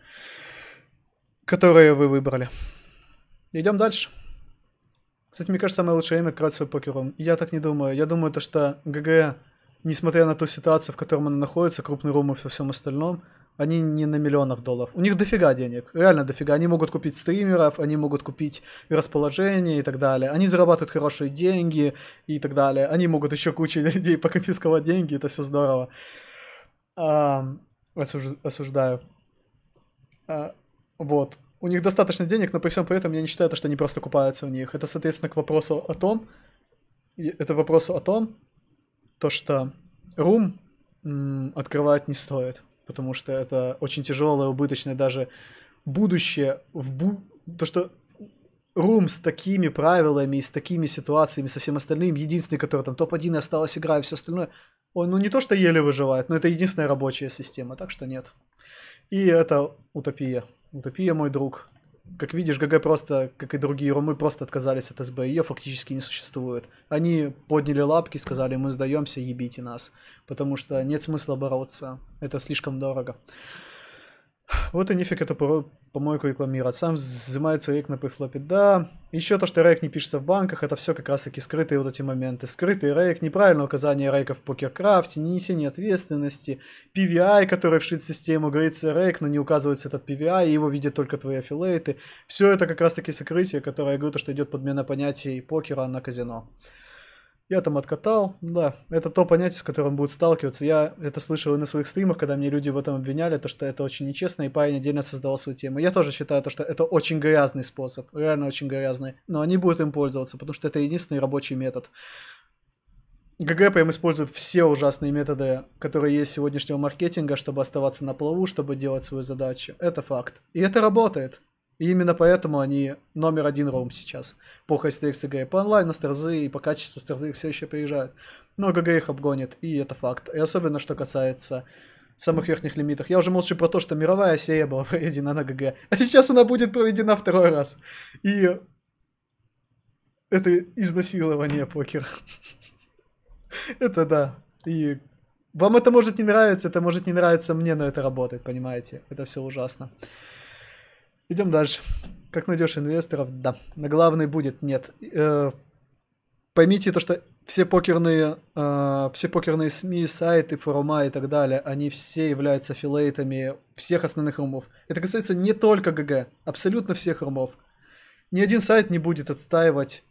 которые вы выбрали. Идем дальше. Кстати, мне кажется, самое лучшее время как раз покером. Я так не думаю. Я думаю, то, что ГГ, несмотря на ту ситуацию, в которой она находится, крупный рум и все всем остальном, они не на миллионах долларов. У них дофига денег, реально дофига. Они могут купить стримеров, они могут купить расположение и так далее. Они зарабатывают хорошие деньги и так далее. Они могут еще кучу людей поконфисковать деньги, это все здорово. А, осуж, осуждаю. А, вот у них достаточно денег, но при всем при этом я не считаю, что они просто купаются у них. Это, соответственно, к вопросу о том, это вопрос о том, то что рум открывать не стоит, потому что это очень тяжелое, убыточное даже будущее, в бу... то что рум с такими правилами и с такими ситуациями, со всем остальным, единственный, который там топ-1 и осталась игра и все остальное, он ну не то что еле выживает, но это единственная рабочая система, так что нет. И это утопия. Утопия, мой друг. Как видишь, ГГ просто, как и другие румы, просто отказались от СБ. Ее фактически не существует. Они подняли лапки, сказали, мы сдаемся, ебите нас. Потому что нет смысла бороться. Это слишком дорого. Вот и нифиг эту помойку рекламировать. Сам взимается рейк на префлопе. Да, еще то, что рейк не пишется в банках, это все как раз таки скрытые вот эти моменты. Скрытый рейк, неправильное указание рейка в покеркрафте, несение ответственности, PVI, который вшит в систему, говорится рейк, но не указывается этот PVI, и его видят только твои аффилейты. Все это как раз таки сокрытие, которое, я говорю, то, что идет подмена понятий покера на казино. Я там откатал, да, это то понятие, с которым будут сталкиваться. Я это слышал и на своих стримах, когда мне люди в этом обвиняли, то что это очень нечестно, и парень отдельно создавал свою тему. Я тоже считаю, то, что это очень грязный способ, реально очень грязный, но они будут им пользоваться, потому что это единственный рабочий метод. ГГ прям использует все ужасные методы, которые есть сегодняшнего маркетинга, чтобы оставаться на плаву, чтобы делать свою задачу. Это факт. И это работает. И именно поэтому они номер один роум сейчас по HSTX и ГГ. По онлайну стерзы и по качеству стерзы их все еще приезжают. Но ГГ их обгонит, и это факт. И особенно, что касается самых верхних лимитах. Я уже молчу про то, что мировая серия была проведена на ГГ, а сейчас она будет проведена второй раз. И это изнасилование покера. это да. И вам это может не нравиться, это может не нравиться мне, но это работает, понимаете? Это все ужасно. Идем дальше. Как найдешь инвесторов? Да. На главный будет? Нет. Э, поймите то, что все покерные, э, все покерные СМИ, сайты, форума и так далее, они все являются филейтами всех основных румов. Это касается не только ГГ, абсолютно всех румов. Ни один сайт не будет отстаивать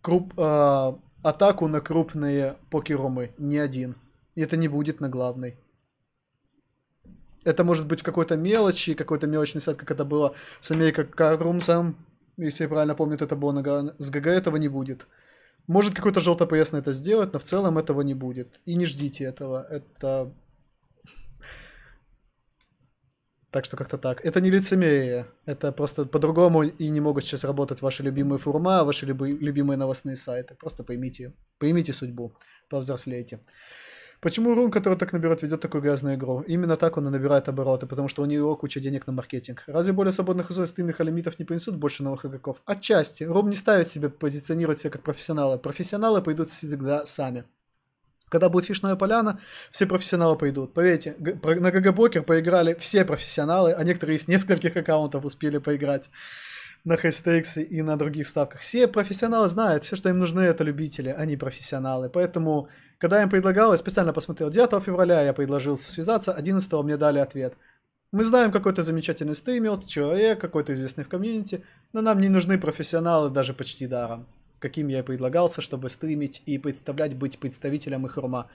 круп, э, атаку на крупные покерумы. Ни один. И это не будет на главной. Это может быть в какой-то мелочи, какой-то мелочный сет, как это было с Америка Картрумсом. Если я правильно помню, это было на... с ГГ, этого не будет. Может какой-то желтопоясный это сделать, но в целом этого не будет. И не ждите этого. Это... Так что как-то так. Это не лицемерие. Это просто по-другому и не могут сейчас работать ваши любимые фурма, ваши люби- любимые новостные сайты. Просто поймите, поймите судьбу, повзрослейте. Почему Рун, который так наберет, ведет такую грязную игру? Именно так он и набирает обороты, потому что у него куча денег на маркетинг. Разве более свободных и изостримных лимитов не принесут больше новых игроков? Отчасти. Рум не ставит себе, позиционирует себя как профессионалы. Профессионалы пойдут всегда сами. Когда будет фишная поляна, все профессионалы пойдут. Поверьте, на ГГ Покер поиграли все профессионалы, а некоторые из нескольких аккаунтов успели поиграть на хэштегс и на других ставках. Все профессионалы знают, все, что им нужны, это любители, а не профессионалы. Поэтому когда я им предлагал, я специально посмотрел, 9 февраля я предложил связаться, 11 мне дали ответ. Мы знаем, какой ты замечательный стример, ты человек, какой то известный в комьюнити, но нам не нужны профессионалы даже почти даром, каким я и предлагался, чтобы стримить и представлять быть представителем их рума.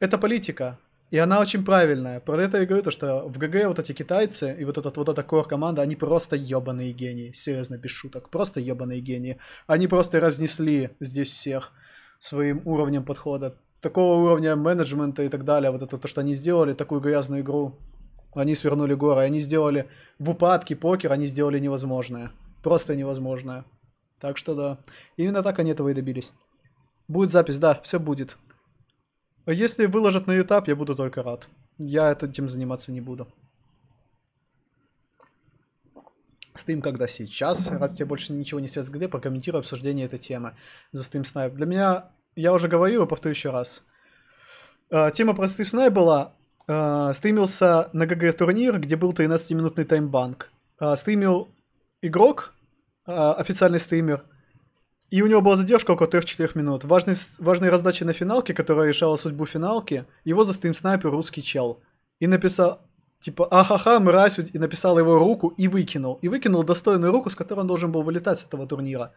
Это политика, и она очень правильная. Про это я говорю, то, что в ГГ вот эти китайцы и вот, этот, вот эта core команда, они просто ебаные гении. Серьезно, без шуток. Просто ебаные гении. Они просто разнесли здесь всех своим уровнем подхода такого уровня менеджмента и так далее, вот это то, что они сделали такую грязную игру, они свернули горы, они сделали в упадке покер, они сделали невозможное, просто невозможное. Так что да, именно так они этого и добились. Будет запись, да, все будет. Если выложат на YouTube, я буду только рад. Я этим заниматься не буду. Стрим когда сейчас, раз тебе больше ничего не связано с ГД, прокомментирую обсуждение этой темы за стрим снайп. Для меня я уже говорил и повторю еще раз. А, тема про стрим была. А, стримился на ГГ турнир, где был 13-минутный таймбанк. А, стримил игрок, официальный стример, и у него была задержка около 3-4 минут. Важный, важной раздачи на финалке, которая решала судьбу финалки, его за стрим снайпер русский чел. И написал, типа, ахаха, мразь, и написал его руку и выкинул. И выкинул достойную руку, с которой он должен был вылетать с этого турнира.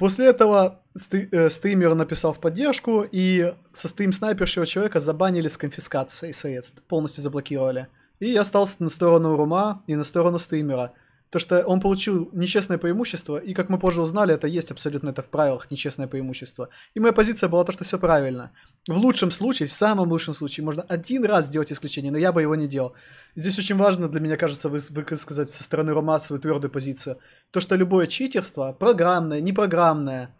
После этого э, стример написал в поддержку, и со стрим снайпершего человека забанили с конфискацией средств, полностью заблокировали. И я стал на сторону Рума и на сторону стримера. То, что он получил нечестное преимущество, и, как мы позже узнали, это есть абсолютно это в правилах нечестное преимущество. И моя позиция была то, что все правильно. В лучшем случае, в самом лучшем случае, можно один раз сделать исключение, но я бы его не делал. Здесь очень важно, для меня кажется, высказать со стороны Рома свою твердую позицию. То, что любое читерство, программное, непрограммное,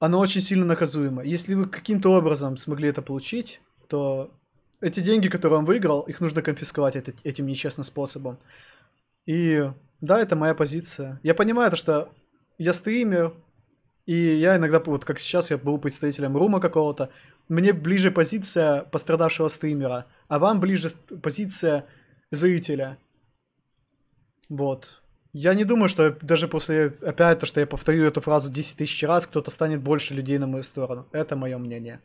оно очень сильно наказуемо. Если вы каким-то образом смогли это получить, то эти деньги, которые он выиграл, их нужно конфисковать этим нечестным способом. И да, это моя позиция. Я понимаю, то, что я стример, и я иногда, вот как сейчас, я был представителем рума какого-то. Мне ближе позиция пострадавшего стримера, а вам ближе позиция зрителя. Вот. Я не думаю, что даже после, опять то, что я повторю эту фразу 10 тысяч раз, кто-то станет больше людей на мою сторону. Это мое мнение.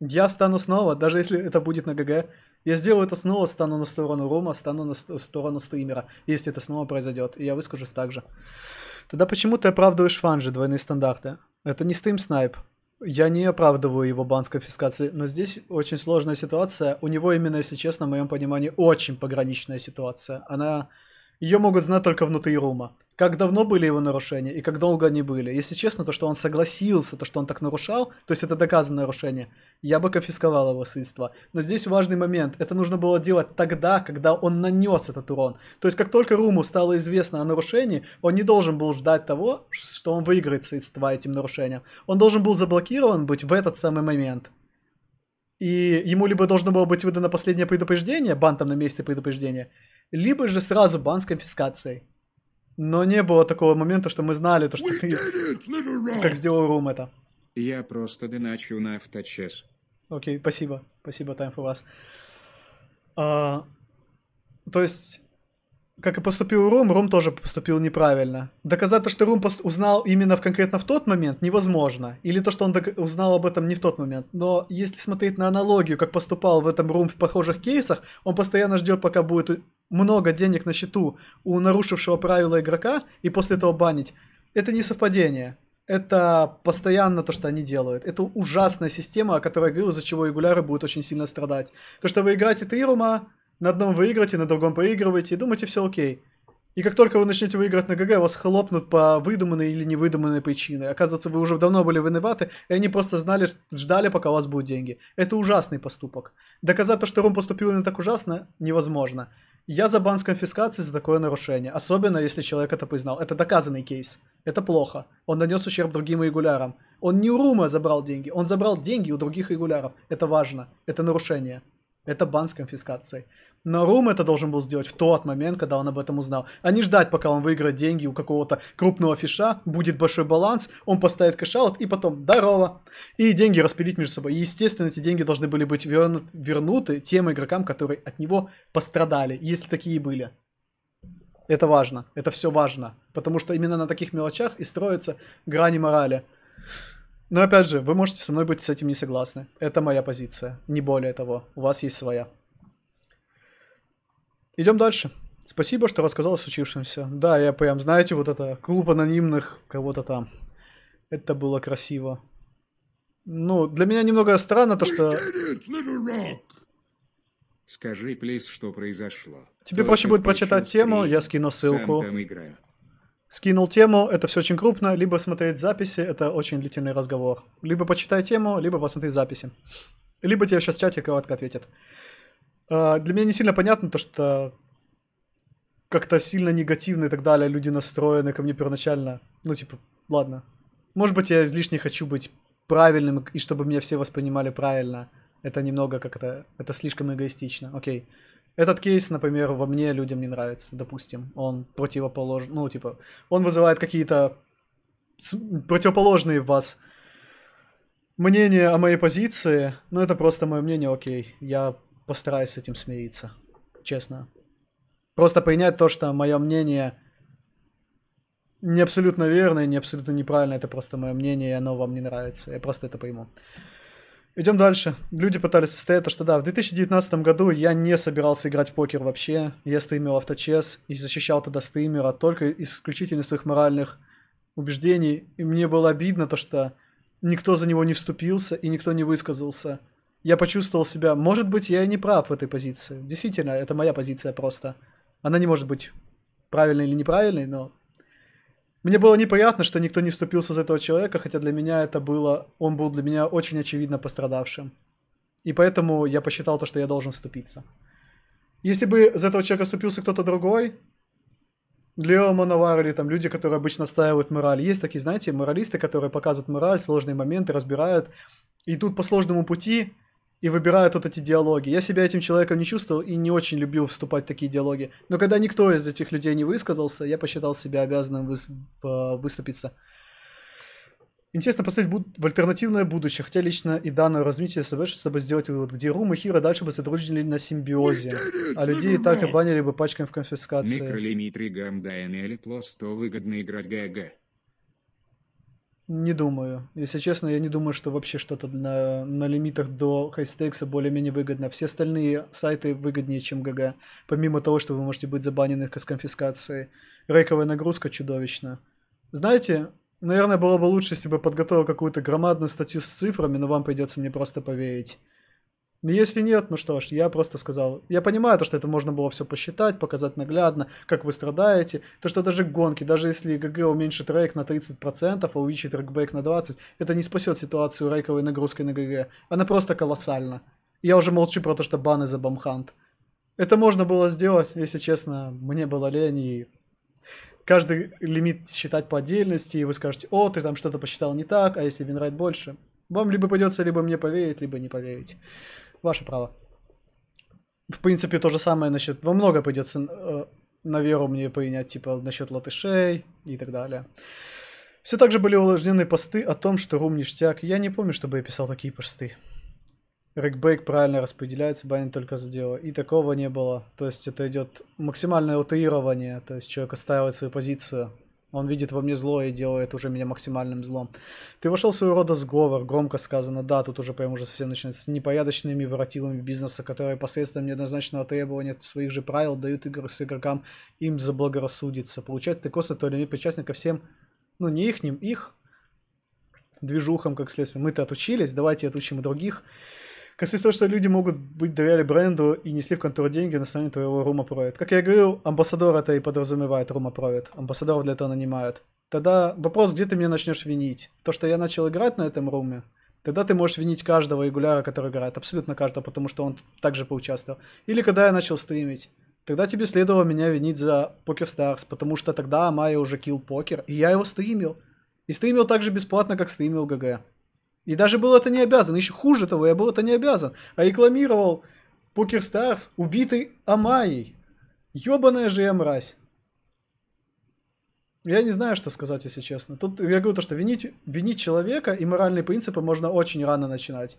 Я встану снова, даже если это будет на ГГ, я сделаю это снова, стану на сторону Рома, стану на сторону стримера, если это снова произойдет. И я выскажусь так же. Тогда почему ты оправдываешь фанжи, двойные стандарты? Это не стрим снайп. Я не оправдываю его бан с конфискацией, но здесь очень сложная ситуация. У него именно, если честно, в моем понимании, очень пограничная ситуация. Она ее могут знать только внутри Рума. Как давно были его нарушения и как долго они были. Если честно, то, что он согласился, то, что он так нарушал, то есть это доказанное нарушение, я бы конфисковал его средства. Но здесь важный момент. Это нужно было делать тогда, когда он нанес этот урон. То есть как только Руму стало известно о нарушении, он не должен был ждать того, что он выиграет средства этим нарушением. Он должен был заблокирован быть в этот самый момент. И ему либо должно было быть выдано последнее предупреждение, бантом на месте предупреждения, либо же сразу бан с конфискацией. Но не было такого момента, что мы знали, то, что ты как сделал Рум это. Я просто доначу на авточес. Окей, спасибо. Спасибо, Time for Us. А, то есть как и поступил Рум, Рум тоже поступил неправильно. Доказать то, что Рум пост- узнал именно в, конкретно в тот момент, невозможно. Или то, что он узнал об этом не в тот момент. Но если смотреть на аналогию, как поступал в этом Рум в похожих кейсах, он постоянно ждет, пока будет много денег на счету у нарушившего правила игрока, и после этого банить. Это не совпадение. Это постоянно то, что они делают. Это ужасная система, о которой я говорил, из-за чего регуляры будут очень сильно страдать. То, что вы играете три Рума, на одном выигрываете, на другом проигрываете и думаете, все окей. И как только вы начнете выигрывать на ГГ, вас хлопнут по выдуманной или невыдуманной причине. Оказывается, вы уже давно были виноваты, и они просто знали, ждали, пока у вас будут деньги. Это ужасный поступок. Доказать то, что Рум поступил именно так ужасно, невозможно. Я за бан с конфискацией за такое нарушение, особенно если человек это признал. Это доказанный кейс. Это плохо. Он нанес ущерб другим регулярам. Он не у Рума забрал деньги, он забрал деньги у других регуляров. Это важно. Это нарушение. Это бан с конфискацией. Но Рум это должен был сделать в тот момент, когда он об этом узнал. А не ждать, пока он выиграет деньги у какого-то крупного фиша, будет большой баланс, он поставит кэшаут и потом «Здорово!» И деньги распилить между собой. естественно, эти деньги должны были быть верну- вернуты тем игрокам, которые от него пострадали, если такие были. Это важно, это все важно, потому что именно на таких мелочах и строятся грани морали. Но опять же, вы можете со мной быть с этим не согласны. Это моя позиция, не более того. У вас есть своя. Идем дальше. Спасибо, что рассказал о случившемся. Да, я прям, знаете, вот это, клуб анонимных кого-то там. Это было красиво. Ну, для меня немного странно то, что... Скажи, плиз, что произошло. Тебе Только проще будет прочитать тему, я скину ссылку. Скинул тему, это все очень крупно, либо смотреть записи, это очень длительный разговор. Либо почитай тему, либо посмотри записи. Либо тебе сейчас в чате коротко ответят. А, для меня не сильно понятно то, что как-то сильно негативно и так далее люди настроены ко мне первоначально. Ну, типа, ладно. Может быть, я излишне хочу быть правильным, и чтобы меня все воспринимали правильно. Это немного как-то... Это слишком эгоистично. Окей. Этот кейс, например, во мне людям не нравится, допустим. Он противоположный... Ну, типа, он вызывает какие-то противоположные в вас мнения о моей позиции. Ну, это просто мое мнение, окей. Я постараюсь с этим смириться, честно. Просто принять то, что мое мнение не абсолютно верное, не абсолютно неправильно, это просто мое мнение, и оно вам не нравится. Я просто это пойму. Идем дальше. Люди пытались состоять то, что да, в 2019 году я не собирался играть в покер вообще. Я стримил авточес и защищал тогда стримера только исключительно своих моральных убеждений. И мне было обидно то, что никто за него не вступился и никто не высказался я почувствовал себя, может быть, я и не прав в этой позиции. Действительно, это моя позиция просто. Она не может быть правильной или неправильной, но мне было неприятно, что никто не вступился за этого человека, хотя для меня это было, он был для меня очень очевидно пострадавшим. И поэтому я посчитал то, что я должен вступиться. Если бы за этого человека вступился кто-то другой, Лео Мановар или там люди, которые обычно ставят мораль. Есть такие, знаете, моралисты, которые показывают мораль, сложные моменты, разбирают, и тут по сложному пути, и выбираю тут эти диалоги. Я себя этим человеком не чувствовал и не очень любил вступать в такие диалоги. Но когда никто из этих людей не высказался, я посчитал себя обязанным выс э, выступиться. Интересно посмотреть буд- в альтернативное будущее, хотя лично и данное развитие СБ, чтобы сделать вывод, где Рум и Хира дальше бы сотрудничали на симбиозе, а людей и так и банили бы пачками в конфискации. Микролимит Ригам Дайан Элитло, 100 выгодно играть ГГ. Не думаю. Если честно, я не думаю, что вообще что-то на, на лимитах до хайстекса более-менее выгодно. Все остальные сайты выгоднее, чем ГГ. Помимо того, что вы можете быть забанены с конфискацией. Рейковая нагрузка чудовищна. Знаете, наверное, было бы лучше, если бы подготовил какую-то громадную статью с цифрами, но вам придется мне просто поверить. Но ну, Если нет, ну что ж, я просто сказал. Я понимаю то, что это можно было все посчитать, показать наглядно, как вы страдаете. То, что даже гонки, даже если ГГ уменьшит рейк на 30%, а увеличит рейкбэк на 20%, это не спасет ситуацию рейковой нагрузкой на ГГ. Она просто колоссальна. Я уже молчу про то, что баны за бомхант. Это можно было сделать, если честно, мне было лень и каждый лимит считать по отдельности, и вы скажете, о, ты там что-то посчитал не так, а если винрайт больше, вам либо придется либо мне поверить, либо не поверить. Ваше право. В принципе, то же самое насчет... Во много придется э, на веру мне принять, типа, насчет латышей и так далее. Все также были увлажнены посты о том, что рум ништяк. Я не помню, чтобы я писал такие посты. Рэгбэк правильно распределяется, баня только за дело. И такого не было. То есть это идет максимальное утаирование. То есть человек оставит свою позицию он видит во мне зло и делает уже меня максимальным злом. Ты вошел в своего рода сговор, громко сказано. Да, тут уже прям уже совсем начинается с непорядочными воротилами бизнеса, которые посредством неоднозначного требования своих же правил дают игры с игрокам им заблагорассудиться. Получать ты косно то ли иной причастник ко всем, ну не ихним, их движухам, как следствие. Мы-то отучились, давайте отучим и других. Касается того, что люди могут быть доверяли бренду и несли в контур деньги на стороне твоего Рума Правит. Как я говорил, амбассадор это и подразумевает Рума Правит. Амбассадоров для этого нанимают. Тогда вопрос, где ты меня начнешь винить? То, что я начал играть на этом руме, тогда ты можешь винить каждого регуляра, который играет, абсолютно каждого, потому что он также поучаствовал. Или когда я начал стримить, тогда тебе следовало меня винить за Покер Старс, потому что тогда Майя уже кил покер, и я его стримил. И стримил так же бесплатно, как стримил ГГ. И даже был это не обязан. Еще хуже того, я был это не обязан. А рекламировал Покер Старс, убитый Амайей. Ёбаная же я мразь. Я не знаю, что сказать, если честно. Тут я говорю то, что винить, винить человека и моральные принципы можно очень рано начинать.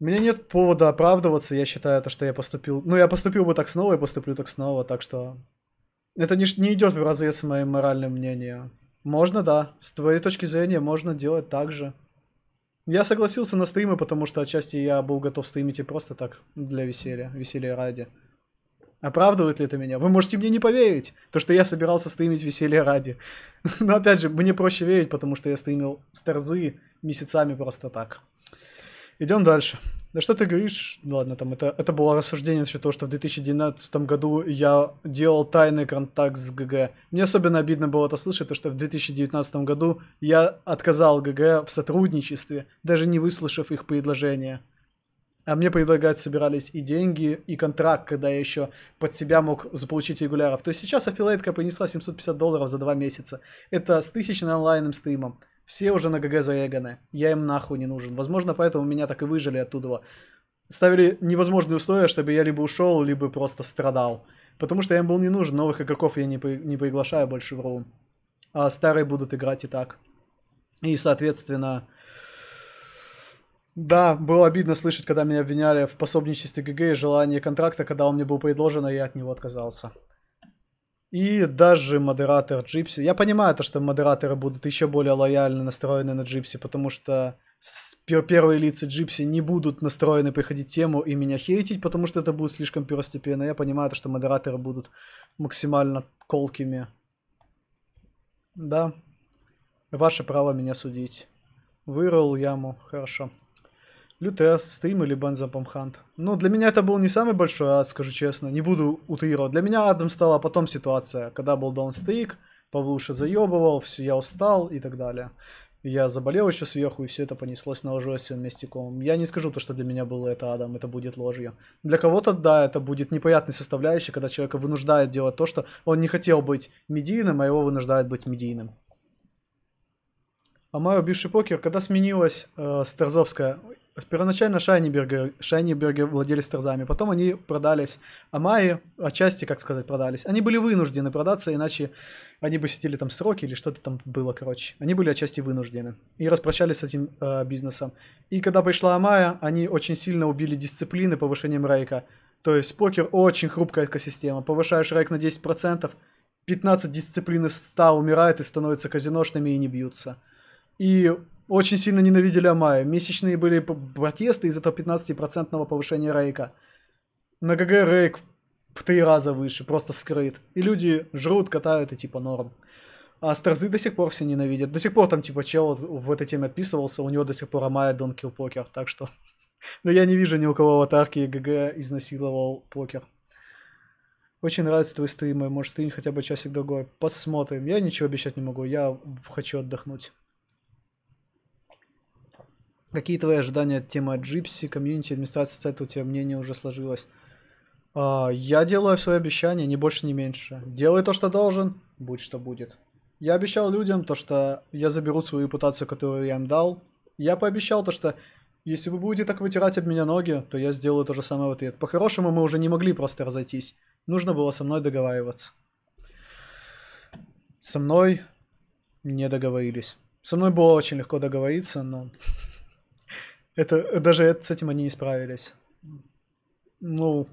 У меня нет повода оправдываться, я считаю, то, что я поступил... Ну, я поступил бы так снова, я поступлю так снова, так что... Это не, не идет в разрез с моим моральным мнением. Можно, да. С твоей точки зрения, можно делать так же. Я согласился на стримы, потому что отчасти я был готов стримить и просто так, для веселья, веселья ради. Оправдывает ли это меня? Вы можете мне не поверить, то что я собирался стримить веселье ради. Но опять же, мне проще верить, потому что я стримил стерзы месяцами просто так. Идем дальше. Да что ты говоришь? Ну ладно, там это, это было рассуждение насчет того, что в 2019 году я делал тайный контакт с ГГ. Мне особенно обидно было это слышать, то, что в 2019 году я отказал ГГ в сотрудничестве, даже не выслушав их предложение. А мне предлагать собирались и деньги, и контракт, когда я еще под себя мог заполучить регуляров. То есть сейчас аффилейтка принесла 750 долларов за два месяца. Это с тысячным онлайным стримом. Все уже на ГГ заэганы. Я им нахуй не нужен. Возможно, поэтому меня так и выжили оттуда. Ставили невозможные условия, чтобы я либо ушел, либо просто страдал. Потому что я им был не нужен. Новых игроков я не, при... не приглашаю больше в РУ. А старые будут играть и так. И, соответственно... Да, было обидно слышать, когда меня обвиняли в пособничестве ГГ и желании контракта, когда он мне был предложен, а я от него отказался. И даже модератор Джипси. Я понимаю то, что модераторы будут еще более лояльно настроены на Джипси, потому что первые лица Джипси не будут настроены приходить тему и меня хейтить, потому что это будет слишком первостепенно. Я понимаю то, что модераторы будут максимально колкими. Да. Ваше право меня судить. Вырыл яму. Хорошо. Лютый ас стрим или Бен Запамхант. Ну, для меня это был не самый большой ад, скажу честно. Не буду утаировать. Для меня адом стала потом ситуация, когда был даунстрик, Павлуша заебывал, все, я устал и так далее. Я заболел еще сверху, и все это понеслось, наложилось всем вместе ком. Я не скажу то, что для меня было это адом, это будет ложью. Для кого-то, да, это будет непонятной составляющей, когда человека вынуждает делать то, что он не хотел быть медийным, а его вынуждают быть медийным. А мой бивший покер, когда сменилась э, Стерзовская, Первоначально Шайнибергер, Шайнибергер владели Терзами, потом они продались Амаи, отчасти, как сказать, продались. Они были вынуждены продаться, иначе они бы сидели там сроки или что-то там было, короче. Они были отчасти вынуждены и распрощались с этим э, бизнесом. И когда пришла Амайя, они очень сильно убили дисциплины повышением рейка. То есть покер очень хрупкая экосистема. Повышаешь рейк на 10%, 15 дисциплин из 100 умирает и становятся казиношными и не бьются. И очень сильно ненавидели Амая. Месячные были протесты из-за этого 15% повышения рейка. На ГГ рейк в три раза выше, просто скрыт. И люди жрут, катают и типа норм. А Старзы до сих пор все ненавидят. До сих пор там типа чел в этой теме отписывался, у него до сих пор Амая Дон Килл Покер, так что... Но ну, я не вижу ни у кого аватарки ГГ изнасиловал покер. Очень нравятся твои стримы, может стрим хотя бы часик-другой. Посмотрим. Я ничего обещать не могу, я хочу отдохнуть. Какие твои ожидания от темы Джипси, комьюнити, администрации сайта? У тебя мнение уже сложилось. А, я делаю свои обещания, не больше, не меньше. Делай то, что должен, будь что будет. Я обещал людям то, что я заберу свою репутацию, которую я им дал. Я пообещал то, что если вы будете так вытирать от меня ноги, то я сделаю то же самое в ответ. По-хорошему мы уже не могли просто разойтись. Нужно было со мной договариваться. Со мной не договорились. Со мной было очень легко договориться, но это, даже это, с этим они не справились. Ну,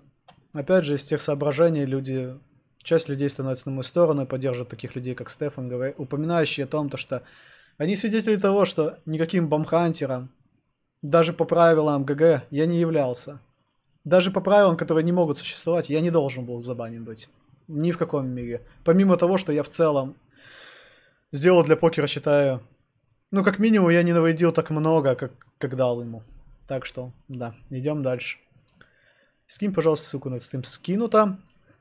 опять же, из тех соображений люди, часть людей становится на мою сторону и поддерживает таких людей, как Стефан, упоминающие о том, то, что они свидетели того, что никаким бомхантером, даже по правилам ГГ, я не являлся. Даже по правилам, которые не могут существовать, я не должен был забанен быть. Ни в каком мире. Помимо того, что я в целом сделал для покера, считаю, ну, как минимум, я не навредил так много, как, как дал ему. Так что, да, идем дальше. Скинь, пожалуйста, ссылку на Steam. Скинуто.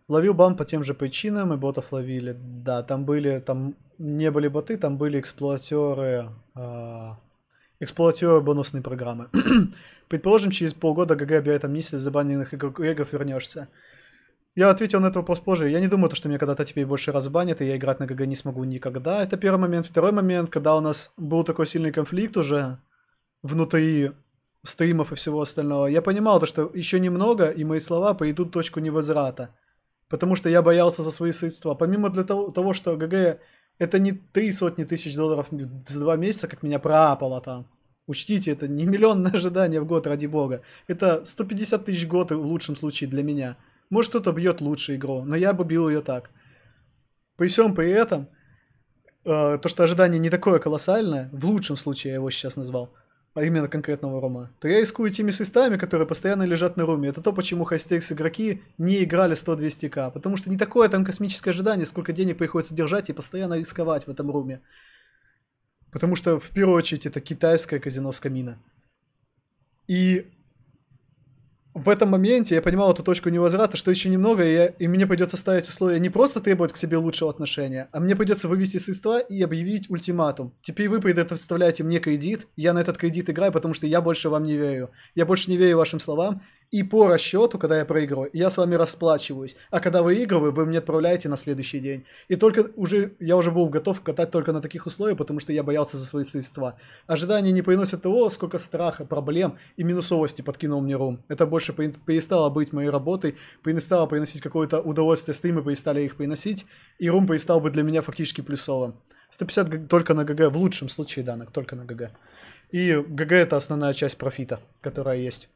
Ловил бам по тем же причинам, и ботов ловили. Да, там были, там не были боты, там были эксплуатеры, э, а, эксплуатеры бонусной программы. Предположим, через полгода ГГ объявит амнистию забаненных игроков вернешься. Я ответил на этот вопрос позже. Я не думаю, что меня когда-то теперь больше разбанят, и я играть на ГГ не смогу никогда. Это первый момент. Второй момент, когда у нас был такой сильный конфликт уже внутри стримов и всего остального, я понимал то, что еще немного, и мои слова пойдут в точку невозврата. Потому что я боялся за свои средства. Помимо для того, того что ГГ это не три сотни тысяч долларов за два месяца, как меня проапало там. Учтите, это не миллионное ожидание в год, ради бога. Это 150 тысяч в год в лучшем случае для меня. Может, кто-то бьет лучше игру, но я бы бил ее так. При всем при этом, э, то, что ожидание не такое колоссальное, в лучшем случае я его сейчас назвал, а именно конкретного Рома, то я рискую теми свистами, которые постоянно лежат на руме. Это то, почему хайстейкс игроки не играли 100-200к, потому что не такое там космическое ожидание, сколько денег приходится держать и постоянно рисковать в этом руме. Потому что, в первую очередь, это китайская казино с камина. И в этом моменте я понимал эту точку невозврата, что еще немного, и, я, и мне придется ставить условия не просто требовать к себе лучшего отношения, а мне придется вывести средства и объявить ультиматум. Теперь вы предоставляете мне кредит, я на этот кредит играю, потому что я больше вам не верю. Я больше не верю вашим словам, и по расчету, когда я проигрываю, я с вами расплачиваюсь. А когда выигрываю, вы мне отправляете на следующий день. И только уже, я уже был готов катать только на таких условиях, потому что я боялся за свои средства. Ожидания не приносят того, сколько страха, проблем и минусовости подкинул мне Рум. Это больше перестало быть моей работой, перестало приносить какое-то удовольствие, стримы перестали их приносить, и Рум перестал бы для меня фактически плюсовым. 150 только на ГГ, в лучшем случае, да, только на ГГ. И ГГ это основная часть профита, которая есть.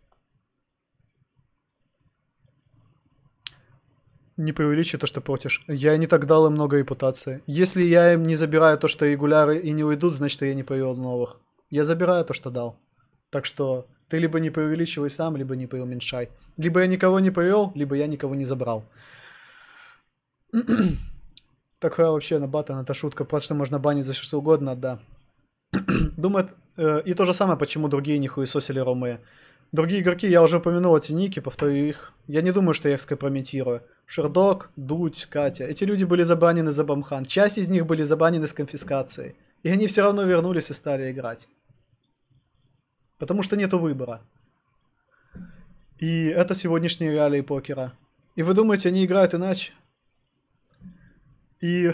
не преувеличивай то, что протишь. Я не так дал им много репутации. Если я им не забираю то, что регуляры и не уйдут, значит, я не привел новых. Я забираю то, что дал. Так что ты либо не преувеличивай сам, либо не преуменьшай. Либо я никого не привел, либо я никого не забрал. Такая вообще на бата, это шутка. Просто можно банить за что угодно, да. Думает, э, и то же самое, почему другие не хуесосили Ромея. Другие игроки, я уже упомянул эти ники, повторю их. Я не думаю, что я их скомпрометирую. Шердок, Дудь, Катя. Эти люди были забанены за Бамхан. Часть из них были забанены с конфискацией. И они все равно вернулись и стали играть. Потому что нету выбора. И это сегодняшние реалии покера. И вы думаете, они играют иначе? И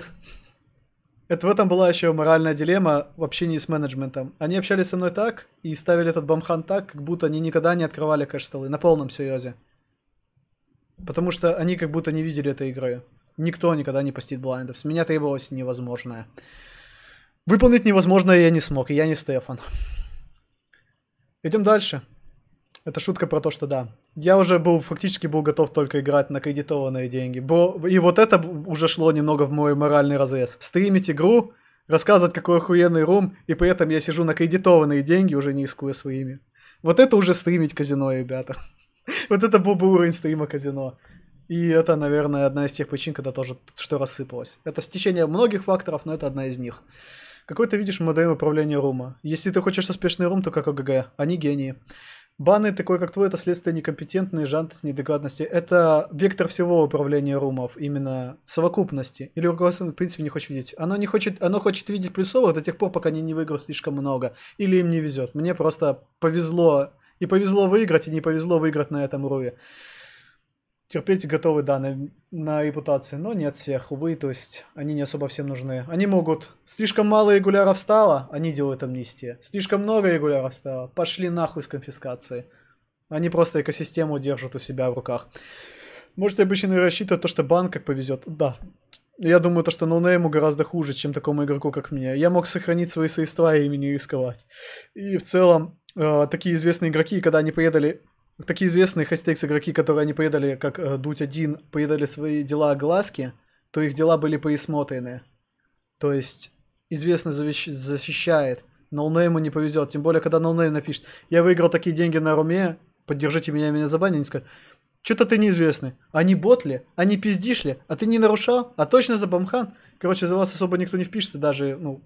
это в этом была еще моральная дилемма в общении с менеджментом. Они общались со мной так и ставили этот бомхан так, как будто они никогда не открывали кэш-столы на полном серьезе. Потому что они как будто не видели этой игры. Никто никогда не постит блайндов. С меня требовалось невозможное. Выполнить невозможное я не смог, и я не Стефан. Идем дальше. Это шутка про то, что да. Я уже был фактически был готов только играть на кредитованные деньги. Бо... И вот это уже шло немного в мой моральный разрез. Стримить игру, рассказывать, какой охуенный рум, и при этом я сижу на кредитованные деньги, уже не искуя своими. Вот это уже стримить казино, ребята. вот это был бы уровень стрима казино. И это, наверное, одна из тех причин, когда тоже что рассыпалось. Это стечение многих факторов, но это одна из них. Какой ты видишь модель управления рума? Если ты хочешь успешный рум, то как ОГГ. Они гении. Баны, такой как твой, это следствие некомпетентной жадности, недогадности. Это вектор всего управления румов, именно совокупности. Или руководство, в принципе, не хочет видеть. Оно, не хочет, оно хочет видеть плюсовых до тех пор, пока они не выиграют слишком много. Или им не везет. Мне просто повезло. И повезло выиграть, и не повезло выиграть на этом руе терпеть готовы, да, на, на репутации, но нет всех, увы, то есть они не особо всем нужны. Они могут, слишком мало регуляров стало, они делают амнистии, слишком много регуляров стало, пошли нахуй с конфискацией. Они просто экосистему держат у себя в руках. Можете обычно рассчитывать то, что банк как повезет. Да. Я думаю, то, что ноунейму гораздо хуже, чем такому игроку, как мне. Я мог сохранить свои средства и ими не рисковать. И в целом, э, такие известные игроки, когда они приедали такие известные хастекс игроки, которые они предали, как э, Дуть один предали свои дела глазки, то их дела были пересмотрены. То есть известно завещ- защищает. Ноунейму не повезет. Тем более, когда ноунейм напишет, я выиграл такие деньги на руме, поддержите меня, меня забанят. Они скажут, что-то ты неизвестный. Они ботли? Они пиздишь ли? А ты не нарушал? А точно за бомхан? Короче, за вас особо никто не впишется, даже, ну,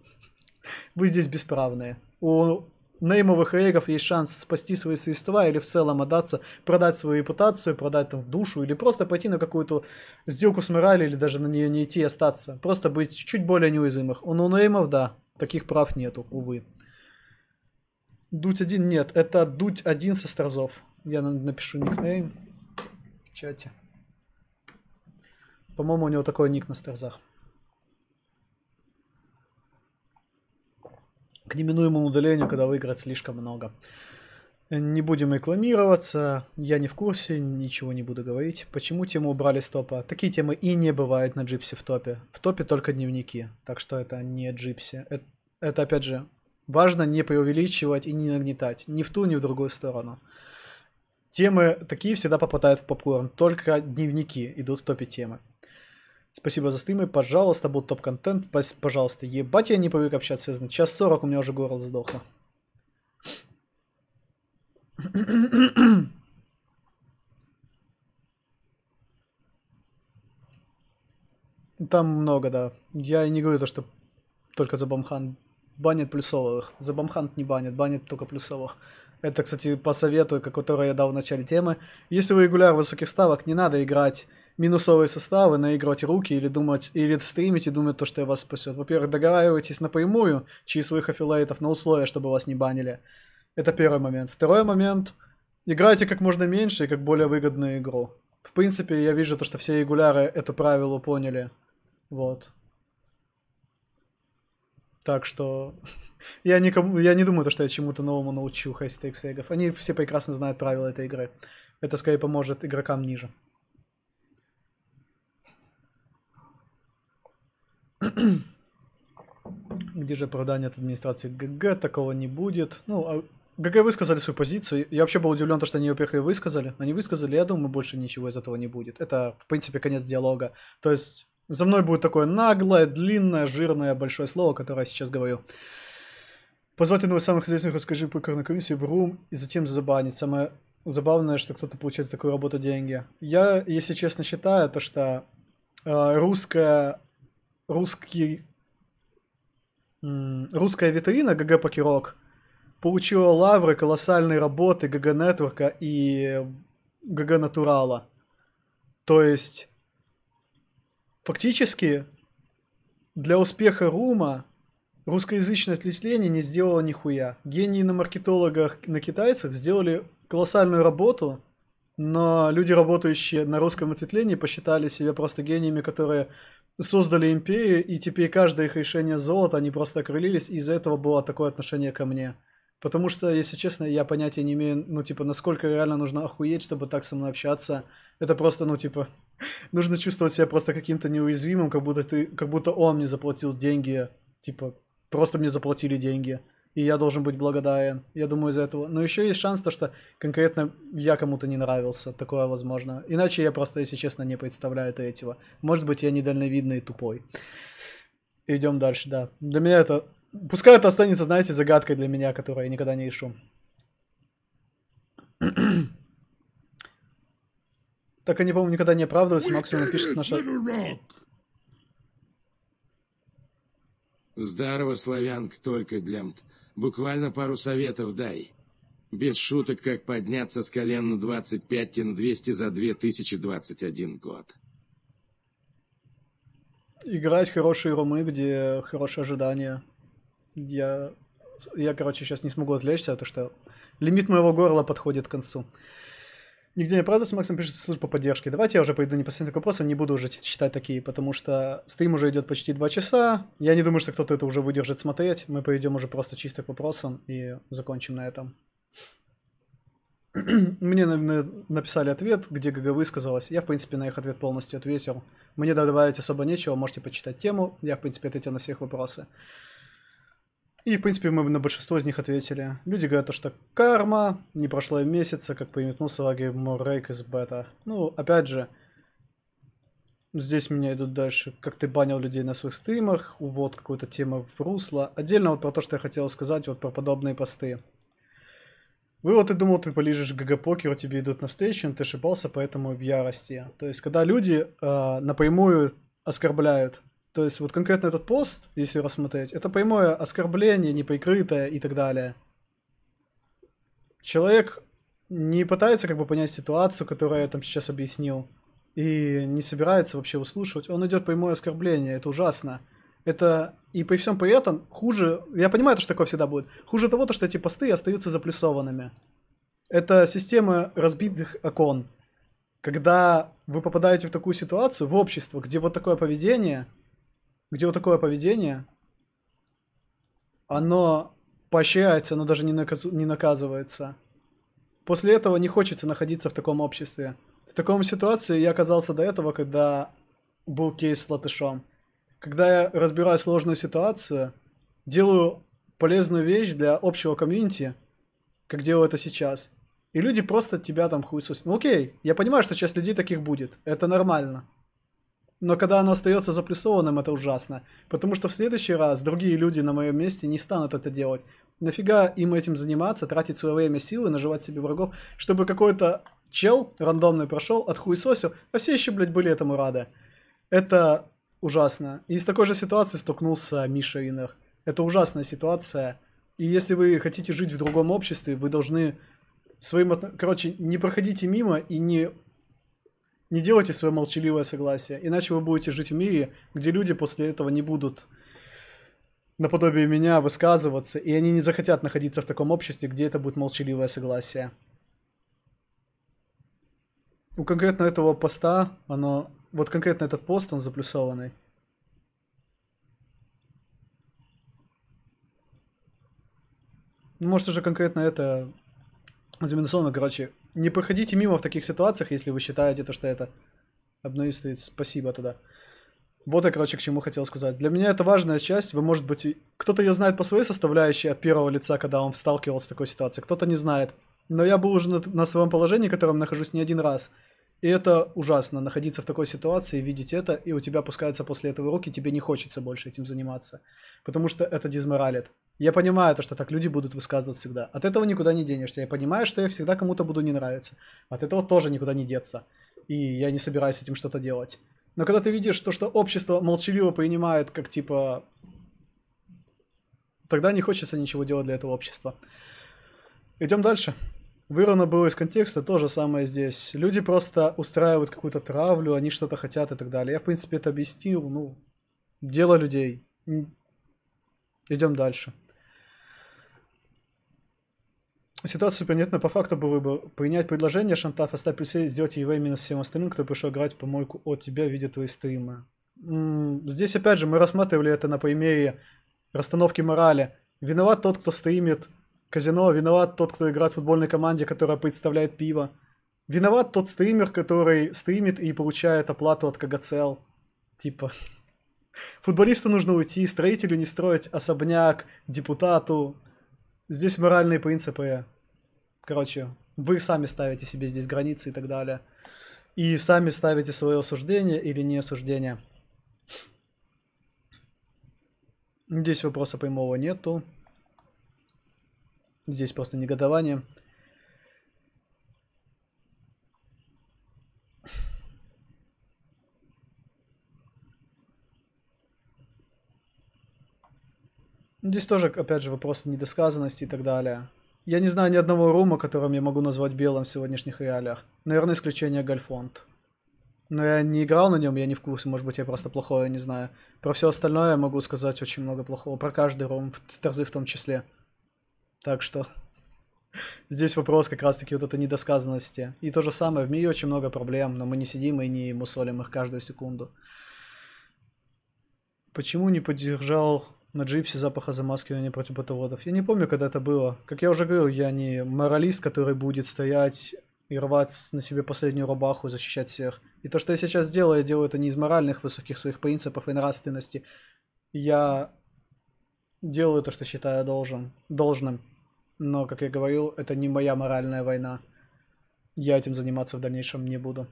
вы здесь бесправные. У неймовых регов есть шанс спасти свои средства или в целом отдаться, продать свою репутацию, продать там душу или просто пойти на какую-то сделку с моралью или даже на нее не идти и остаться. Просто быть чуть более неуязвимых. У нонеймов, да, таких прав нету, увы. Дуть один нет, это Дуть один со Старзов. Я напишу никнейм в чате. По-моему, у него такой ник на Старзах. к неминуемому удалению, когда выиграть слишком много. Не будем рекламироваться, я не в курсе, ничего не буду говорить. Почему тему убрали с топа? Такие темы и не бывает на джипсе в топе. В топе только дневники, так что это не джипси. Это, это опять же, важно не преувеличивать и не нагнетать ни в ту, ни в другую сторону. Темы такие всегда попадают в попкорн, только дневники идут в топе темы. Спасибо за стримы, пожалуйста, был топ-контент, пожалуйста. Ебать, я не привык общаться, я знаю. Час сорок у меня уже горло сдохло. Там много, да. Я не говорю то, что только за бомхан банят плюсовых. За бомхан не банят, банят только плюсовых. Это, кстати, по совету, который я дал в начале темы. Если вы регуляр высоких ставок, не надо играть минусовые составы, наигрывать руки или думать, или стримить и думать то, что я вас спасет. Во-первых, договаривайтесь напрямую через своих аффилейтов на условия, чтобы вас не банили. Это первый момент. Второй момент. Играйте как можно меньше и как более выгодную игру. В принципе, я вижу то, что все регуляры это правило поняли. Вот. Так что я, никому, я не думаю, что я чему-то новому научу хай-стейкс Они все прекрасно знают правила этой игры. Это скорее поможет игрокам ниже. Где же оправдание от администрации ГГ? Такого не будет. Ну, а ГГ высказали свою позицию. Я вообще был удивлен, то, что они ее первые высказали. Они высказали, я думаю, больше ничего из этого не будет. Это, в принципе, конец диалога. То есть, за мной будет такое наглое, длинное, жирное, большое слово, которое я сейчас говорю. Позвать одного из самых известных, расскажи на коронавирусе в рум и затем забанить. Самое забавное, что кто-то получает за такую работу деньги. Я, если честно, считаю, то что э, русская русский, русская витрина ГГ Покерок получила лавры колоссальной работы ГГ Нетворка и ГГ Натурала. То есть, фактически, для успеха Рума русскоязычное ответвление не сделало нихуя. Гении на маркетологах, на китайцах сделали колоссальную работу, но люди, работающие на русском ответвлении, посчитали себя просто гениями, которые создали империю, и теперь каждое их решение золото, они просто окрылились, и из-за этого было такое отношение ко мне. Потому что, если честно, я понятия не имею, ну, типа, насколько реально нужно охуеть, чтобы так со мной общаться. Это просто, ну, типа, нужно чувствовать себя просто каким-то неуязвимым, как будто ты, как будто он мне заплатил деньги, типа, просто мне заплатили деньги и я должен быть благодарен. Я думаю, из-за этого. Но еще есть шанс, то, что конкретно я кому-то не нравился. Такое возможно. Иначе я просто, если честно, не представляю этого. Может быть, я недальновидный и тупой. Идем дальше, да. Для меня это... Пускай это останется, знаете, загадкой для меня, которую я никогда не ищу. так они, по-моему, никогда не оправдываются. Максимум пишет наша... Здорово, славянк, только для мт. Буквально пару советов дай. Без шуток, как подняться с колен на 25 и на 200 за 2021 год. Играть хорошие румы, где хорошие ожидания. Я, я короче, сейчас не смогу отвлечься, потому что лимит моего горла подходит к концу. Нигде не правда с Максом пишет службу поддержки. Давайте я уже пойду непосредственно к вопросам, не буду уже читать такие, потому что стрим уже идет почти два часа. Я не думаю, что кто-то это уже выдержит смотреть. Мы пойдем уже просто чисто к вопросам и закончим на этом. Мне написали ответ, где ГГ высказалась. Я, в принципе, на их ответ полностью ответил. Мне добавить особо нечего, можете почитать тему. Я, в принципе, ответил на всех вопросы. И, в принципе, мы на большинство из них ответили. Люди говорят, что карма, не прошло и месяца, как пометнулся лагерь Моррейк из бета. Ну, опять же, здесь меня идут дальше, как ты банил людей на своих стримах, вот какую то тему в русло. Отдельно вот про то, что я хотел сказать, вот про подобные посты. Вы вот и думал, ты полежишь ГГ-покер, тебе идут на встречу, но ты ошибался, поэтому в ярости. То есть, когда люди э, напрямую оскорбляют то есть вот конкретно этот пост, если рассмотреть, это прямое оскорбление, неприкрытое и так далее. Человек не пытается как бы понять ситуацию, которую я там сейчас объяснил, и не собирается вообще услышать. Он идет прямое оскорбление, это ужасно. Это и при всем при этом хуже, я понимаю, что такое всегда будет, хуже того, что эти посты остаются заплюсованными. Это система разбитых окон. Когда вы попадаете в такую ситуацию в общество, где вот такое поведение – где вот такое поведение, оно поощряется, оно даже не, наказу, не наказывается. После этого не хочется находиться в таком обществе. В таком ситуации я оказался до этого, когда был кейс с латышом. Когда я разбираю сложную ситуацию, делаю полезную вещь для общего комьюнити, как делаю это сейчас. И люди просто тебя там хуй хуесосят. Ну окей, я понимаю, что часть людей таких будет. Это нормально но когда оно остается заплюсованным, это ужасно. Потому что в следующий раз другие люди на моем месте не станут это делать. Нафига им этим заниматься, тратить свое время, силы, наживать себе врагов, чтобы какой-то чел рандомный прошел, отхуесосил, а все еще, блядь, были этому рады. Это ужасно. И с такой же ситуацией столкнулся Миша Инер. Это ужасная ситуация. И если вы хотите жить в другом обществе, вы должны своим... Короче, не проходите мимо и не не делайте свое молчаливое согласие, иначе вы будете жить в мире, где люди после этого не будут наподобие меня высказываться, и они не захотят находиться в таком обществе, где это будет молчаливое согласие. У ну, конкретно этого поста, оно... Вот конкретно этот пост, он заплюсованный. Ну, может, уже конкретно это заминусовано, короче, не проходите мимо в таких ситуациях, если вы считаете то, что это одно из Спасибо тогда. Вот я, короче, к чему хотел сказать. Для меня это важная часть. Вы, может быть, кто-то ее знает по своей составляющей от первого лица, когда он сталкивался с такой ситуацией, кто-то не знает. Но я был уже на, на своем положении, в котором нахожусь не один раз. И это ужасно, находиться в такой ситуации, видеть это, и у тебя опускаются после этого руки, тебе не хочется больше этим заниматься, потому что это дизморалит. Я понимаю то, что так люди будут высказывать всегда. От этого никуда не денешься. Я понимаю, что я всегда кому-то буду не нравиться. От этого тоже никуда не деться. И я не собираюсь с этим что-то делать. Но когда ты видишь то, что общество молчаливо принимает как типа... Тогда не хочется ничего делать для этого общества. Идем дальше. Вырвано было из контекста, то же самое здесь. Люди просто устраивают какую-то травлю, они что-то хотят и так далее. Я, в принципе, это объяснил, ну, дело людей. Идем дальше. Ситуацию понятно, по факту был выбор. Принять предложение шантаф, оставь плюсы, сделать EV минус всем остальным, кто пришел играть помойку от тебя, видя твои стримы. Здесь, опять же, мы рассматривали это на примере расстановки морали. Виноват тот, кто стримит Казино виноват тот, кто играет в футбольной команде, которая представляет пиво. Виноват тот стример, который стримит и получает оплату от КГЦЛ. Типа. Футболисту нужно уйти, строителю не строить особняк, депутату. Здесь моральные принципы. Короче, вы сами ставите себе здесь границы и так далее. И сами ставите свое осуждение или не осуждение. Здесь вопроса прямого нету. Здесь просто негодование. Здесь тоже, опять же, вопрос недосказанности и так далее. Я не знаю ни одного рума, которым я могу назвать белым в сегодняшних реалиях. Наверное, исключение Гальфонд. Но я не играл на нем, я не в курсе, может быть, я просто плохое не знаю. Про все остальное я могу сказать очень много плохого, про каждый ром, стерзы в том числе. Так что здесь вопрос как раз-таки вот этой недосказанности. И то же самое, в мире очень много проблем, но мы не сидим и не мусолим их каждую секунду. Почему не поддержал на джипсе запаха замаскивания противопотоводов? Я не помню, когда это было. Как я уже говорил, я не моралист, который будет стоять и рвать на себе последнюю рубаху, защищать всех. И то, что я сейчас делаю, я делаю это не из моральных высоких своих принципов и нравственности. Я делаю то, что считаю должен, должным. Но, как я говорил, это не моя моральная война. Я этим заниматься в дальнейшем не буду.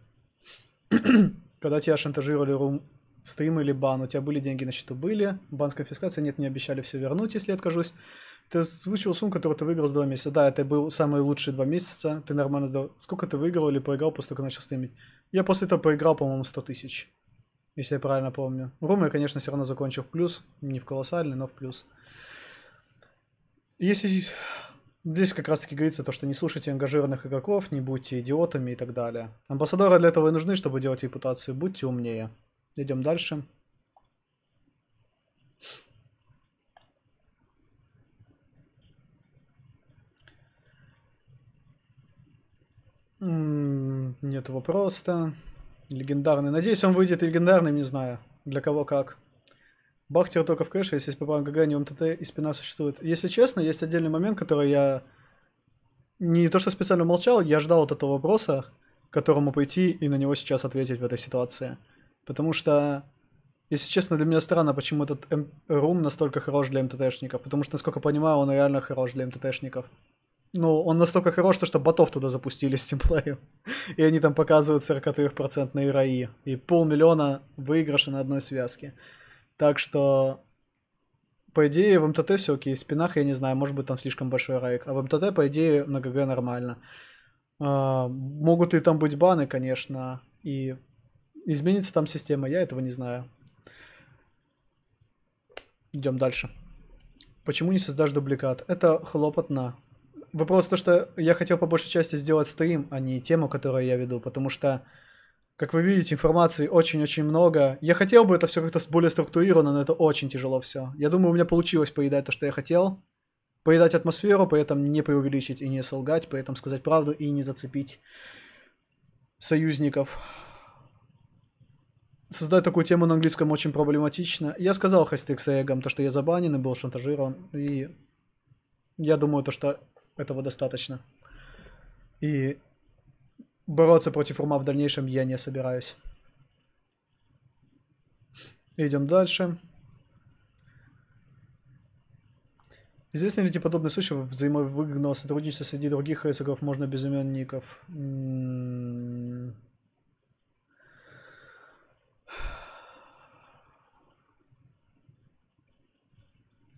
Когда тебя шантажировали рум стрим или бан, у тебя были деньги на счету? Были. Бан с конфискацией? Нет, мне обещали все вернуть, если откажусь. Ты озвучил сумму, которую ты выиграл за два месяца. Да, это был самые лучшие два месяца. Ты нормально сдал. Сколько ты выиграл или проиграл после того, как начал стримить? Я после этого проиграл, по-моему, 100 тысяч. Если я правильно помню. Рум я, конечно, все равно закончил в плюс. Не в колоссальный, но в плюс. Если Здесь как раз таки говорится то, что не слушайте ангажированных игроков, не будьте идиотами и так далее. Амбассадоры для этого и нужны, чтобы делать репутацию. Будьте умнее. Идем дальше. М-м, Нет его просто. Легендарный. Надеюсь, он выйдет легендарным, не знаю. Для кого как. Бахтер только в кэше, если есть ППА ГГ, не МТТ и спина существует. Если честно, есть отдельный момент, который я не то что специально молчал, я ждал вот этого вопроса, к которому пойти и на него сейчас ответить в этой ситуации. Потому что, если честно, для меня странно, почему этот М эм, рум настолько хорош для МТТшников. Эм Потому что, насколько понимаю, он реально хорош для МТТшников. Эм ну, он настолько хорош, что, что ботов туда запустили с тимплеем. и они там показывают 43% на ИРАИ. И полмиллиона выигрыша на одной связке. Так что, по идее, в МТТ все окей. В спинах, я не знаю, может быть, там слишком большой райк. А в МТТ, по идее, на ГГ нормально. А, могут и там быть баны, конечно. И изменится там система, я этого не знаю. Идем дальше. Почему не создашь дубликат? Это хлопотно. Вопрос то, что я хотел по большей части сделать стрим, а не тему, которую я веду, потому что как вы видите, информации очень-очень много. Я хотел бы это все как-то более структурировано, но это очень тяжело все. Я думаю, у меня получилось поедать то, что я хотел. Поедать атмосферу, поэтому не преувеличить и не солгать, поэтому сказать правду и не зацепить союзников. Создать такую тему на английском очень проблематично. Я сказал хэштег с эгом, то, что я забанен и был шантажирован. И я думаю, то, что этого достаточно. И бороться против ума в дальнейшем я не собираюсь. Идем дальше. Известны ли эти подобные случаи взаимовыгодного сотрудничества среди других рейсеров можно без именников?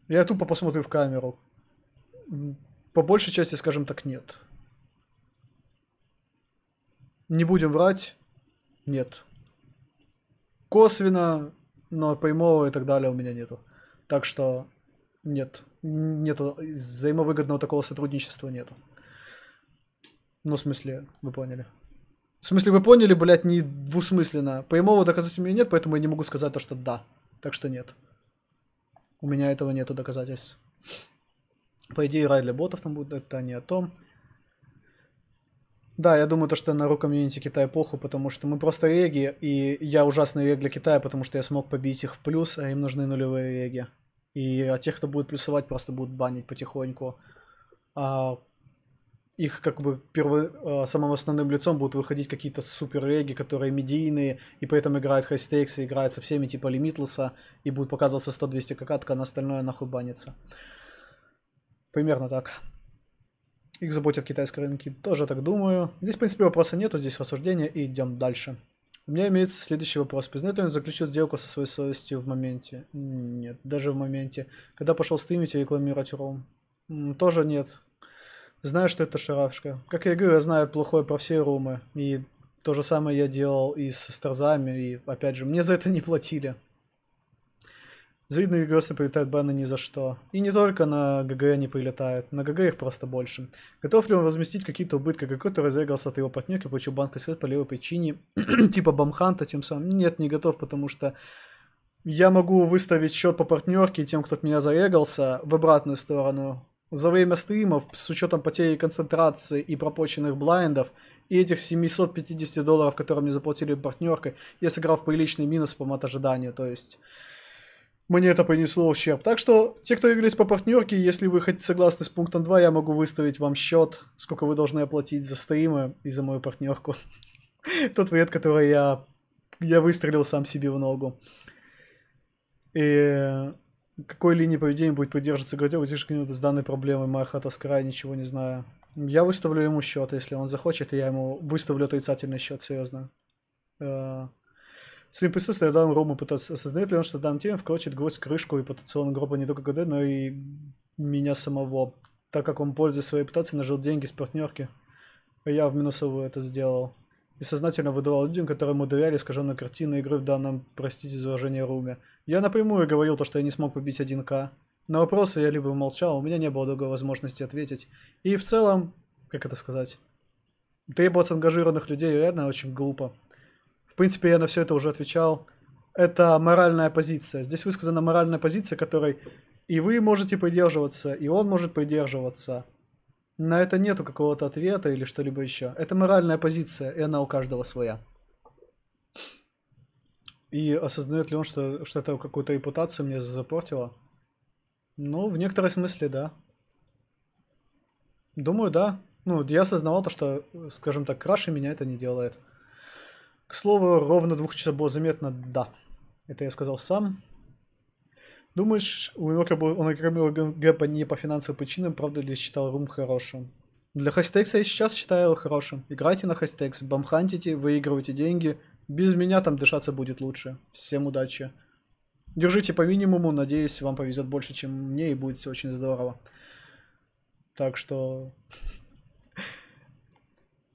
Я тупо посмотрю в камеру. По большей части, скажем так, нет не будем врать, нет. Косвенно, но прямого и так далее у меня нету. Так что нет, нету взаимовыгодного такого сотрудничества нету. Ну, в смысле, вы поняли. В смысле, вы поняли, блядь, не двусмысленно. Прямого доказательства у меня нет, поэтому я не могу сказать то, что да. Так что нет. У меня этого нету доказательств. По идее, рай для ботов там будет, это не о том. Да, я думаю, то, что на комьюнити Китая поху, потому что мы просто реги, и я ужасный рег для Китая, потому что я смог побить их в плюс, а им нужны нулевые реги. И а тех, кто будет плюсовать, просто будут банить потихоньку. А их как бы перво... А, самым основным лицом будут выходить какие-то супер реги, которые медийные, и при этом играют хайстейксы, играют со всеми типа лимитлоса, и будет показываться 100-200 какатка, а на остальное нахуй банится. Примерно так. Их заботят китайские рынки, тоже так думаю. Здесь, в принципе, вопроса нету, здесь рассуждение, и идем дальше. У меня имеется следующий вопрос. Признает ли он заключил сделку со своей совестью в моменте? Нет, даже в моменте. Когда пошел стримить и рекламировать Ром? Тоже нет. Знаю, что это шарашка. Как я говорю, я знаю плохое про все румы. И то же самое я делал и с Старзами. И опять же, мне за это не платили. Завидно Югосы прилетают баны ни за что. И не только на ГГ не прилетают, на ГГ их просто больше. Готов ли он возместить какие-то убытки, какой-то разыгрался от его партнерки, получил банк СС по левой причине, типа Бомханта, тем самым? Нет, не готов, потому что я могу выставить счет по партнерке тем, кто от меня зарегался, в обратную сторону. За время стримов, с учетом потери концентрации и пропоченных блайндов, и этих 750 долларов, которые мне заплатили партнеркой, я сыграл в приличный минус по мат-ожиданию, то есть... Мне это понесло в щеп. Так что, те, кто игрались по партнерке, если вы хоть согласны с пунктом 2, я могу выставить вам счет, сколько вы должны оплатить за стримы и за мою партнерку. Тот вред, который я, я выстрелил сам себе в ногу. И какой линии поведения будет поддерживаться игрок, утешкнет с данной проблемой Маха Тоскра, ничего не знаю. Я выставлю ему счет, если он захочет, и я ему выставлю отрицательный счет, серьезно. Э, своим присутствием я дам Рому пытаться. Осознает ли он, что данный тем вкрочит гвоздь крышку и репутационного гроба не только ГД, но и меня самого. Так как он, пользуясь своей репутацией, нажил деньги с партнерки. Я в минусовую это сделал. И сознательно выдавал людям, которым мы доверяли искаженную картину игры в данном, простите за выражение, руме. Я напрямую говорил то, что я не смог побить 1К. На вопросы я либо молчал, у меня не было другой возможности ответить. И в целом, как это сказать, требовать ангажированных людей реально очень глупо. В принципе, я на все это уже отвечал. Это моральная позиция. Здесь высказана моральная позиция, которой и вы можете придерживаться, и он может придерживаться. На это нету какого-то ответа или что-либо еще. Это моральная позиция, и она у каждого своя. И осознает ли он, что, что это какую-то репутацию мне запортило? Ну, в некотором смысле, да. Думаю, да. Ну, я осознавал то, что, скажем так, краше меня это не делает. К слову, ровно двух часов было заметно, да. Это я сказал сам. Думаешь, у Ирока был, он огромил гэпа не по финансовым причинам, правда ли считал Рум хорошим? Для Хастекса я сейчас считаю его хорошим. Играйте на Хастекс, бамхантите, выигрывайте деньги. Без меня там дышаться будет лучше. Всем удачи. Держите по минимуму, надеюсь, вам повезет больше, чем мне, и будет все очень здорово. Так что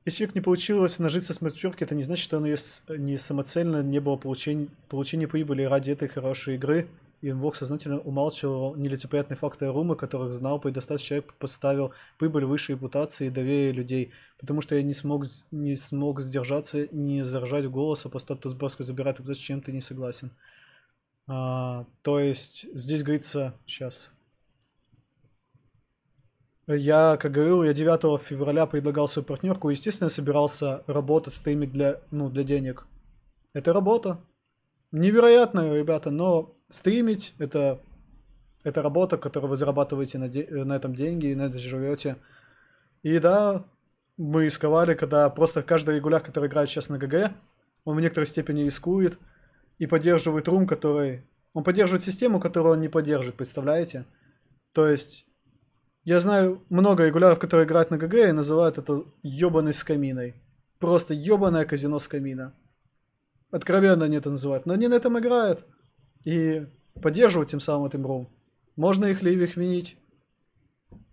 если человек не получилось нажиться с матюрки, это не значит, что оно не самоцельно не было получения, получения прибыли ради этой хорошей игры. Инвок сознательно умалчивал нелицеприятные факты Румы, которых знал, и достаточно человек поставил прибыль выше репутации и доверия людей, потому что я не смог, не смог сдержаться и не заржать голоса по статус сброску забирать, а с чем ты не согласен. А, то есть здесь говорится сейчас я, как говорил, я 9 февраля предлагал свою партнерку, естественно, я собирался работать, стримить для, ну, для денег. Это работа. Невероятная, ребята, но стримить это, это работа, которую вы зарабатываете на, де- на этом деньги и на это живете. И да, мы рисковали, когда просто каждый регуляр, который играет сейчас на ГГ, он в некоторой степени рискует и поддерживает рум, который... Он поддерживает систему, которую он не поддержит, представляете? То есть я знаю много регуляров, которые играют на ГГ и называют это ебаной скаминой. Просто ебаное казино скамина. Откровенно они это называют. Но они на этом играют. И поддерживают тем самым этим ром. Можно их ли их винить?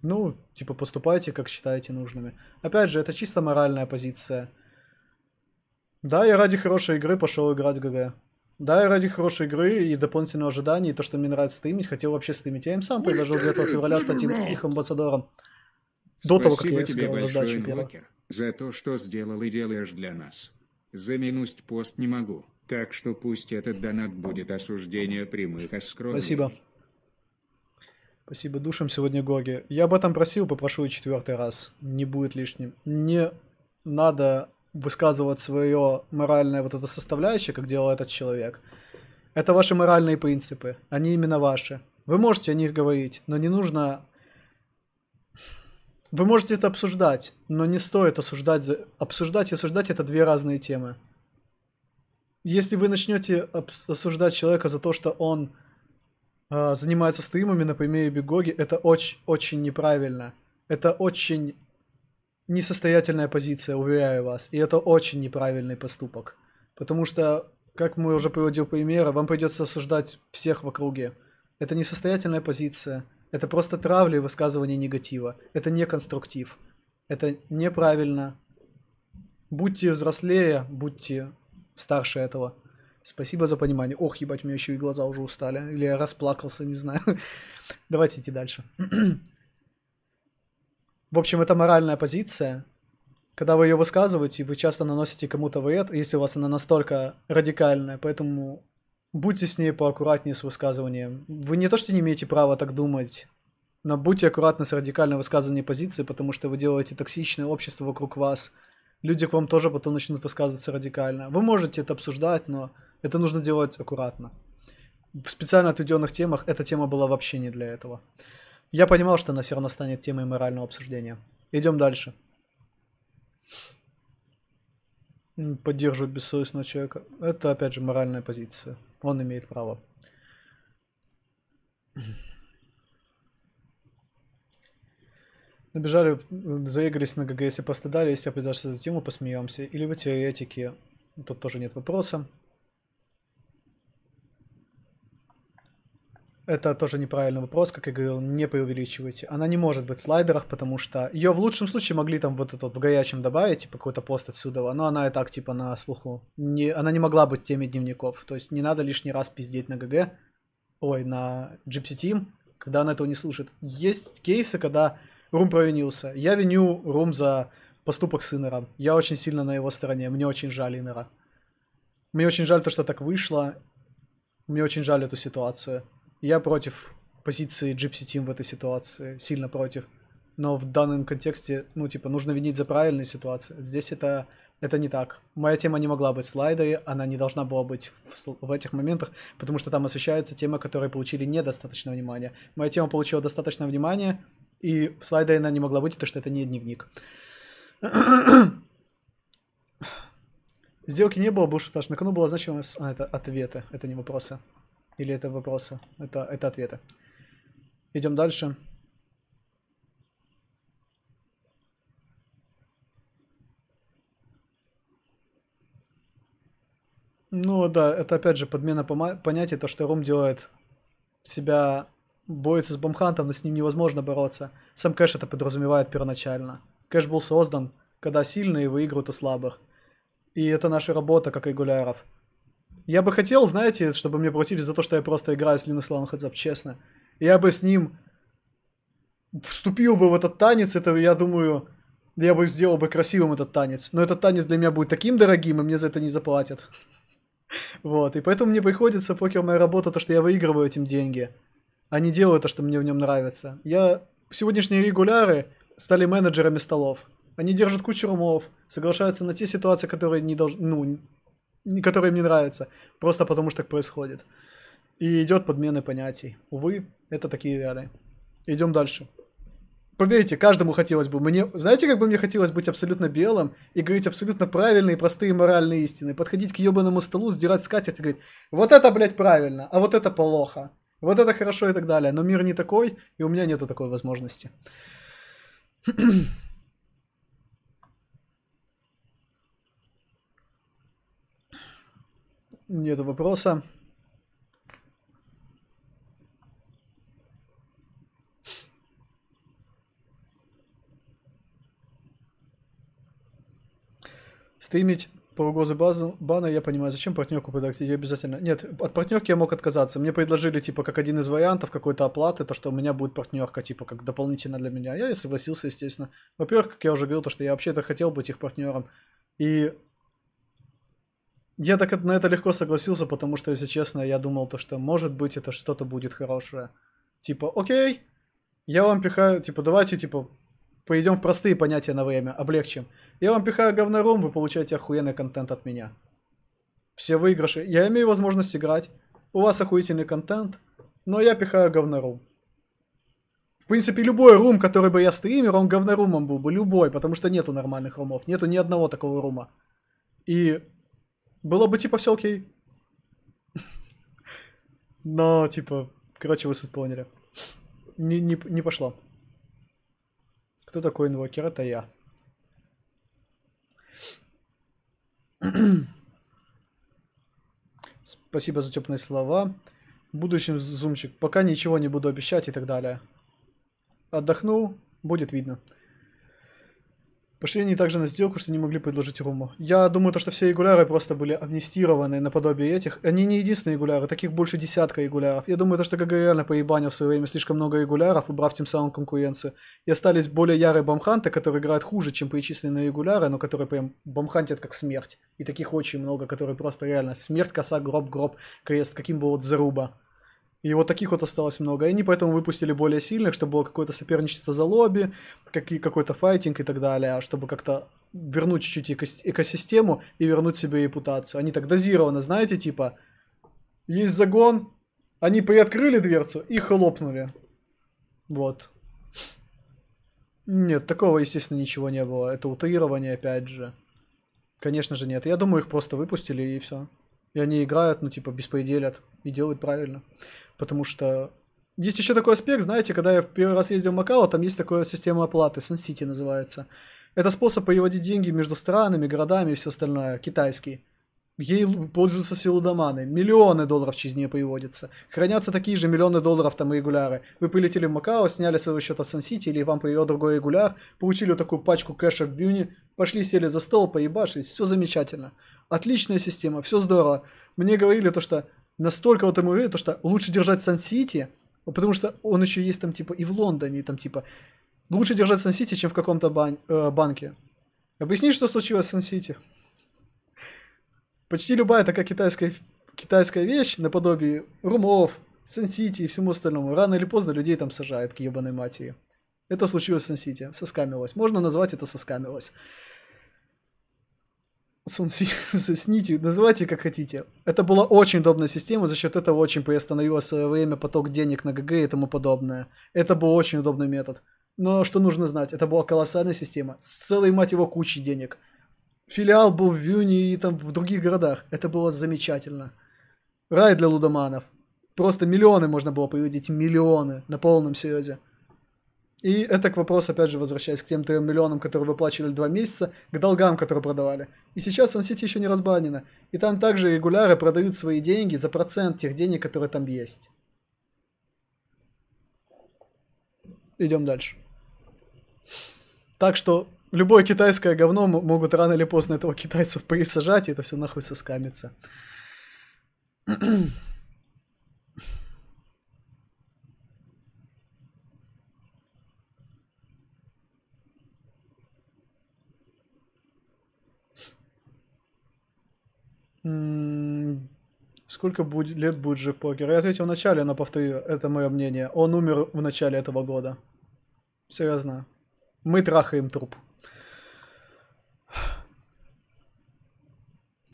Ну, типа, поступайте, как считаете нужными. Опять же, это чисто моральная позиция. Да, я ради хорошей игры пошел играть в ГГ. Да, и ради хорошей игры и дополнительного ожидания, и то, что мне нравится стримить, хотел вообще стримить. Я им сам предложил 9 февраля стать их амбассадором. До Спасибо того, как я тебе большое, Инвокер, за то, что сделал и делаешь для нас. Заминусть пост не могу, так что пусть этот донат будет осуждение прямых оскорблений. Спасибо. Спасибо душам сегодня Гоги. Я об этом просил, попрошу и четвертый раз. Не будет лишним. Не надо высказывать свое моральное вот это составляющее, как делал этот человек. Это ваши моральные принципы, они именно ваши. Вы можете о них говорить, но не нужно... Вы можете это обсуждать, но не стоит осуждать... Обсуждать и осуждать это две разные темы. Если вы начнете осуждать человека за то, что он э, занимается стримами, например, Бигоги, это очень-очень неправильно. Это очень несостоятельная позиция, уверяю вас. И это очень неправильный поступок. Потому что, как мы уже приводил примеры, вам придется осуждать всех в округе. Это несостоятельная позиция. Это просто травли, и высказывание негатива. Это не конструктив. Это неправильно. Будьте взрослее, будьте старше этого. Спасибо за понимание. Ох, ебать, у меня еще и глаза уже устали. Или я расплакался, не знаю. Давайте идти дальше. В общем, это моральная позиция. Когда вы ее высказываете, вы часто наносите кому-то вред, если у вас она настолько радикальная. Поэтому будьте с ней поаккуратнее с высказыванием. Вы не то, что не имеете права так думать, но будьте аккуратны с радикально высказыванием позиции, потому что вы делаете токсичное общество вокруг вас. Люди к вам тоже потом начнут высказываться радикально. Вы можете это обсуждать, но это нужно делать аккуратно. В специально отведенных темах эта тема была вообще не для этого. Я понимал, что она все равно станет темой морального обсуждения. Идем дальше. Поддерживать бессовестного человека. Это, опять же, моральная позиция. Он имеет право. Набежали, э, заигрались на ГГС и пострадали, если я придашься за тему, посмеемся. Или вы теоретики, тут тоже нет вопроса. это тоже неправильный вопрос, как я говорил, не преувеличивайте. Она не может быть в слайдерах, потому что ее в лучшем случае могли там вот этот вот в горячем добавить, типа какой-то пост отсюда, но она и так типа на слуху. Не, она не могла быть теми дневников, то есть не надо лишний раз пиздеть на ГГ, ой, на Gypsy Team, когда она этого не слушает. Есть кейсы, когда Рум провинился. Я виню Рум за поступок с Иннером. Я очень сильно на его стороне, мне очень жаль Иннера. Мне очень жаль то, что так вышло. Мне очень жаль эту ситуацию. Я против позиции Gypsy Team в этой ситуации, сильно против. Но в данном контексте, ну, типа, нужно винить за правильные ситуации. Здесь это, это не так. Моя тема не могла быть слайдой, она не должна была быть в, в этих моментах, потому что там освещаются темы, которые получили недостаточно внимания. Моя тема получила достаточно внимания, и слайдой она не могла быть, потому что это не дневник. Сделки не было, был шантаж. На кону было значимо... А, это ответы, это не вопросы. Или это вопросы? Это, это ответы. Идем дальше. Ну да, это опять же подмена понятия, то, что Рум делает себя, борется с Бомхантом, но с ним невозможно бороться. Сам Кэш это подразумевает первоначально. Кэш был создан, когда сильные выигрывают у слабых. И это наша работа, как регуляров. Я бы хотел, знаете, чтобы мне платили за то, что я просто играю с Линус Ланхедзап, честно. Я бы с ним вступил бы в этот танец, это, я думаю, я бы сделал бы красивым этот танец. Но этот танец для меня будет таким дорогим, и мне за это не заплатят. Вот, и поэтому мне приходится, покер моя работа, то, что я выигрываю этим деньги, а не делаю то, что мне в нем нравится. Я... Сегодняшние регуляры стали менеджерами столов. Они держат кучу румов, соглашаются на те ситуации, которые не должны, ну, которые мне нравятся, просто потому что так происходит. И идет подмены понятий. Увы, это такие реалии. Идем дальше. Поверьте, каждому хотелось бы. Мне, знаете, как бы мне хотелось быть абсолютно белым и говорить абсолютно правильные, простые моральные истины. Подходить к ебаному столу, сдирать скатерть и говорить, вот это, блядь, правильно, а вот это плохо. Вот это хорошо и так далее. Но мир не такой, и у меня нету такой возможности. Нет вопроса. Стримить по угрозе бана, я понимаю, зачем партнерку подарить, я обязательно... Нет, от партнерки я мог отказаться. Мне предложили, типа, как один из вариантов какой-то оплаты, то, что у меня будет партнерка, типа, как дополнительно для меня. Я и согласился, естественно. Во-первых, как я уже говорил, то, что я вообще-то хотел быть их партнером. И я так на это легко согласился, потому что, если честно, я думал то, что может быть это что-то будет хорошее. Типа, окей, я вам пихаю, типа, давайте, типа, пойдем в простые понятия на время, облегчим. Я вам пихаю говнором, вы получаете охуенный контент от меня. Все выигрыши. Я имею возможность играть. У вас охуительный контент, но я пихаю говнорум. В принципе, любой рум, который бы я стример, он говнорумом был бы, любой, потому что нету нормальных румов, нету ни одного такого рума. И было бы, типа, все окей. Но, типа, короче, вы суть поняли. Не, не, не пошло. Кто такой инвокер? Это я. Спасибо за теплые слова. В будущем, зумчик, пока ничего не буду обещать и так далее. Отдохнул, будет видно. Пошли они также на сделку, что не могли предложить Руму. Я думаю, то, что все регуляры просто были амнистированы наподобие этих. Они не единственные регуляры, таких больше десятка регуляров. Я думаю, то, что ГГ реально поебанил в свое время слишком много регуляров, убрав тем самым конкуренцию. И остались более ярые бомханты, которые играют хуже, чем перечисленные регуляры, но которые прям бомхантят как смерть. И таких очень много, которые просто реально смерть, коса, гроб, гроб, крест, каким бы вот заруба. И вот таких вот осталось много. И они поэтому выпустили более сильных, чтобы было какое-то соперничество за лобби, какой-то файтинг и так далее, чтобы как-то вернуть чуть-чуть экосистему и вернуть себе репутацию. Они так дозированно, знаете, типа, есть загон, они приоткрыли дверцу и хлопнули. Вот. Нет, такого, естественно, ничего не было. Это утаирование, опять же. Конечно же, нет. Я думаю, их просто выпустили и все. И они играют, ну, типа, беспределят и делают правильно. Потому что есть еще такой аспект, знаете, когда я в первый раз ездил в Макао, там есть такая система оплаты, Сан-Сити называется. Это способ переводить деньги между странами, городами и все остальное, китайский. Ей пользуются силудоманы. Миллионы долларов через нее приводятся. Хранятся такие же миллионы долларов там регуляры. Вы полетели в Макао, сняли своего счета в Сан-Сити, или вам привел другой регуляр, получили вот такую пачку кэша в Бюне, Пошли, сели за стол, поебашились, все замечательно. Отличная система, все здорово. Мне говорили то, что настолько вот ему уверен, то, что лучше держать Сан-Сити, потому что он еще есть там типа и в Лондоне, и там типа лучше держать Сан-Сити, чем в каком-то бан- э, банке. Объясни, что случилось с Сан-Сити. Почти любая такая китайская, китайская вещь, наподобие румов, Сан-Сити и всему остальному, рано или поздно людей там сажают к ебаной матери. Это случилось с Сан-Сити. Соскамилось. Можно назвать это соскамилось. Сосните, называйте как хотите. Это была очень удобная система, за счет этого очень приостановила свое время поток денег на ГГ и тому подобное. Это был очень удобный метод. Но что нужно знать, это была колоссальная система с целой, мать его, кучей денег. Филиал был в Вюне и там в других городах. Это было замечательно. Рай для лудоманов. Просто миллионы можно было приводить, миллионы, на полном серьезе. И это к вопросу, опять же, возвращаясь к тем 3 миллионам, которые выплачивали 2 месяца, к долгам, которые продавали. И сейчас Сан-Сити еще не разбанена. И там также регуляры продают свои деньги за процент тех денег, которые там есть. Идем дальше. Так что любое китайское говно могут рано или поздно этого китайцев пересажать, и это все нахуй соскамится. Сколько будет, лет будет Джек Покер? Я ответил в начале, но повторю, это мое мнение. Он умер в начале этого года. Серьезно. Мы трахаем труп.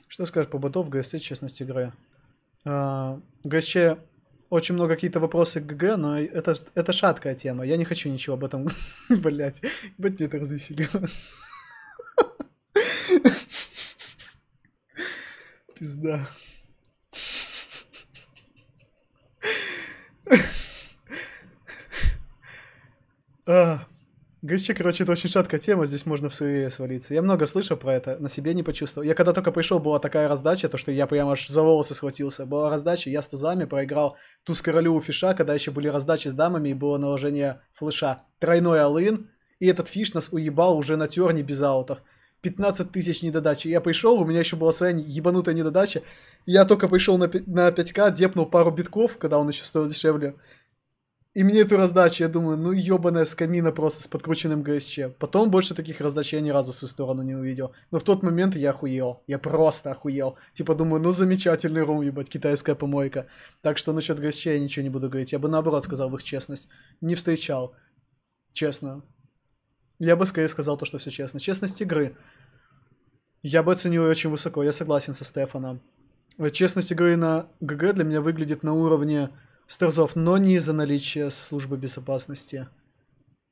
Что скажешь по ботов в ГСТ, честность игры? А, ГСЧ очень много какие-то вопросы к ГГ, но это, это шаткая тема. Я не хочу ничего об этом, блять. Блять, мне это развеселило. Пизда. А, Гречка, короче, это очень шаткая тема, здесь можно в суе свалиться. Я много слышал про это, на себе не почувствовал. Я когда только пришел, была такая раздача, то, что я прям аж за волосы схватился. Была раздача, я с тузами проиграл туз королю у фиша, когда еще были раздачи с дамами и было наложение флеша. Тройной алын, и этот фиш нас уебал уже на терне без аутов. 15 тысяч недодачи. Я пришел, у меня еще была своя ебанутая недодача. Я только пришел на, на 5к, депнул пару битков, когда он еще стоил дешевле. И мне эту раздачу, я думаю, ну ебаная скамина просто с подкрученным ГСЧ. Потом больше таких раздач я ни разу в свою сторону не увидел. Но в тот момент я охуел. Я просто охуел. Типа думаю, ну замечательный рум, ебать, китайская помойка. Так что насчет ГСЧ я ничего не буду говорить. Я бы наоборот сказал в их честность. Не встречал. Честно. Я бы скорее сказал то, что все честно. Честность игры. Я бы оценил ее очень высоко, я согласен со Стефаном. Честность игры на ГГ для меня выглядит на уровне стерзов, но не из-за наличия службы безопасности.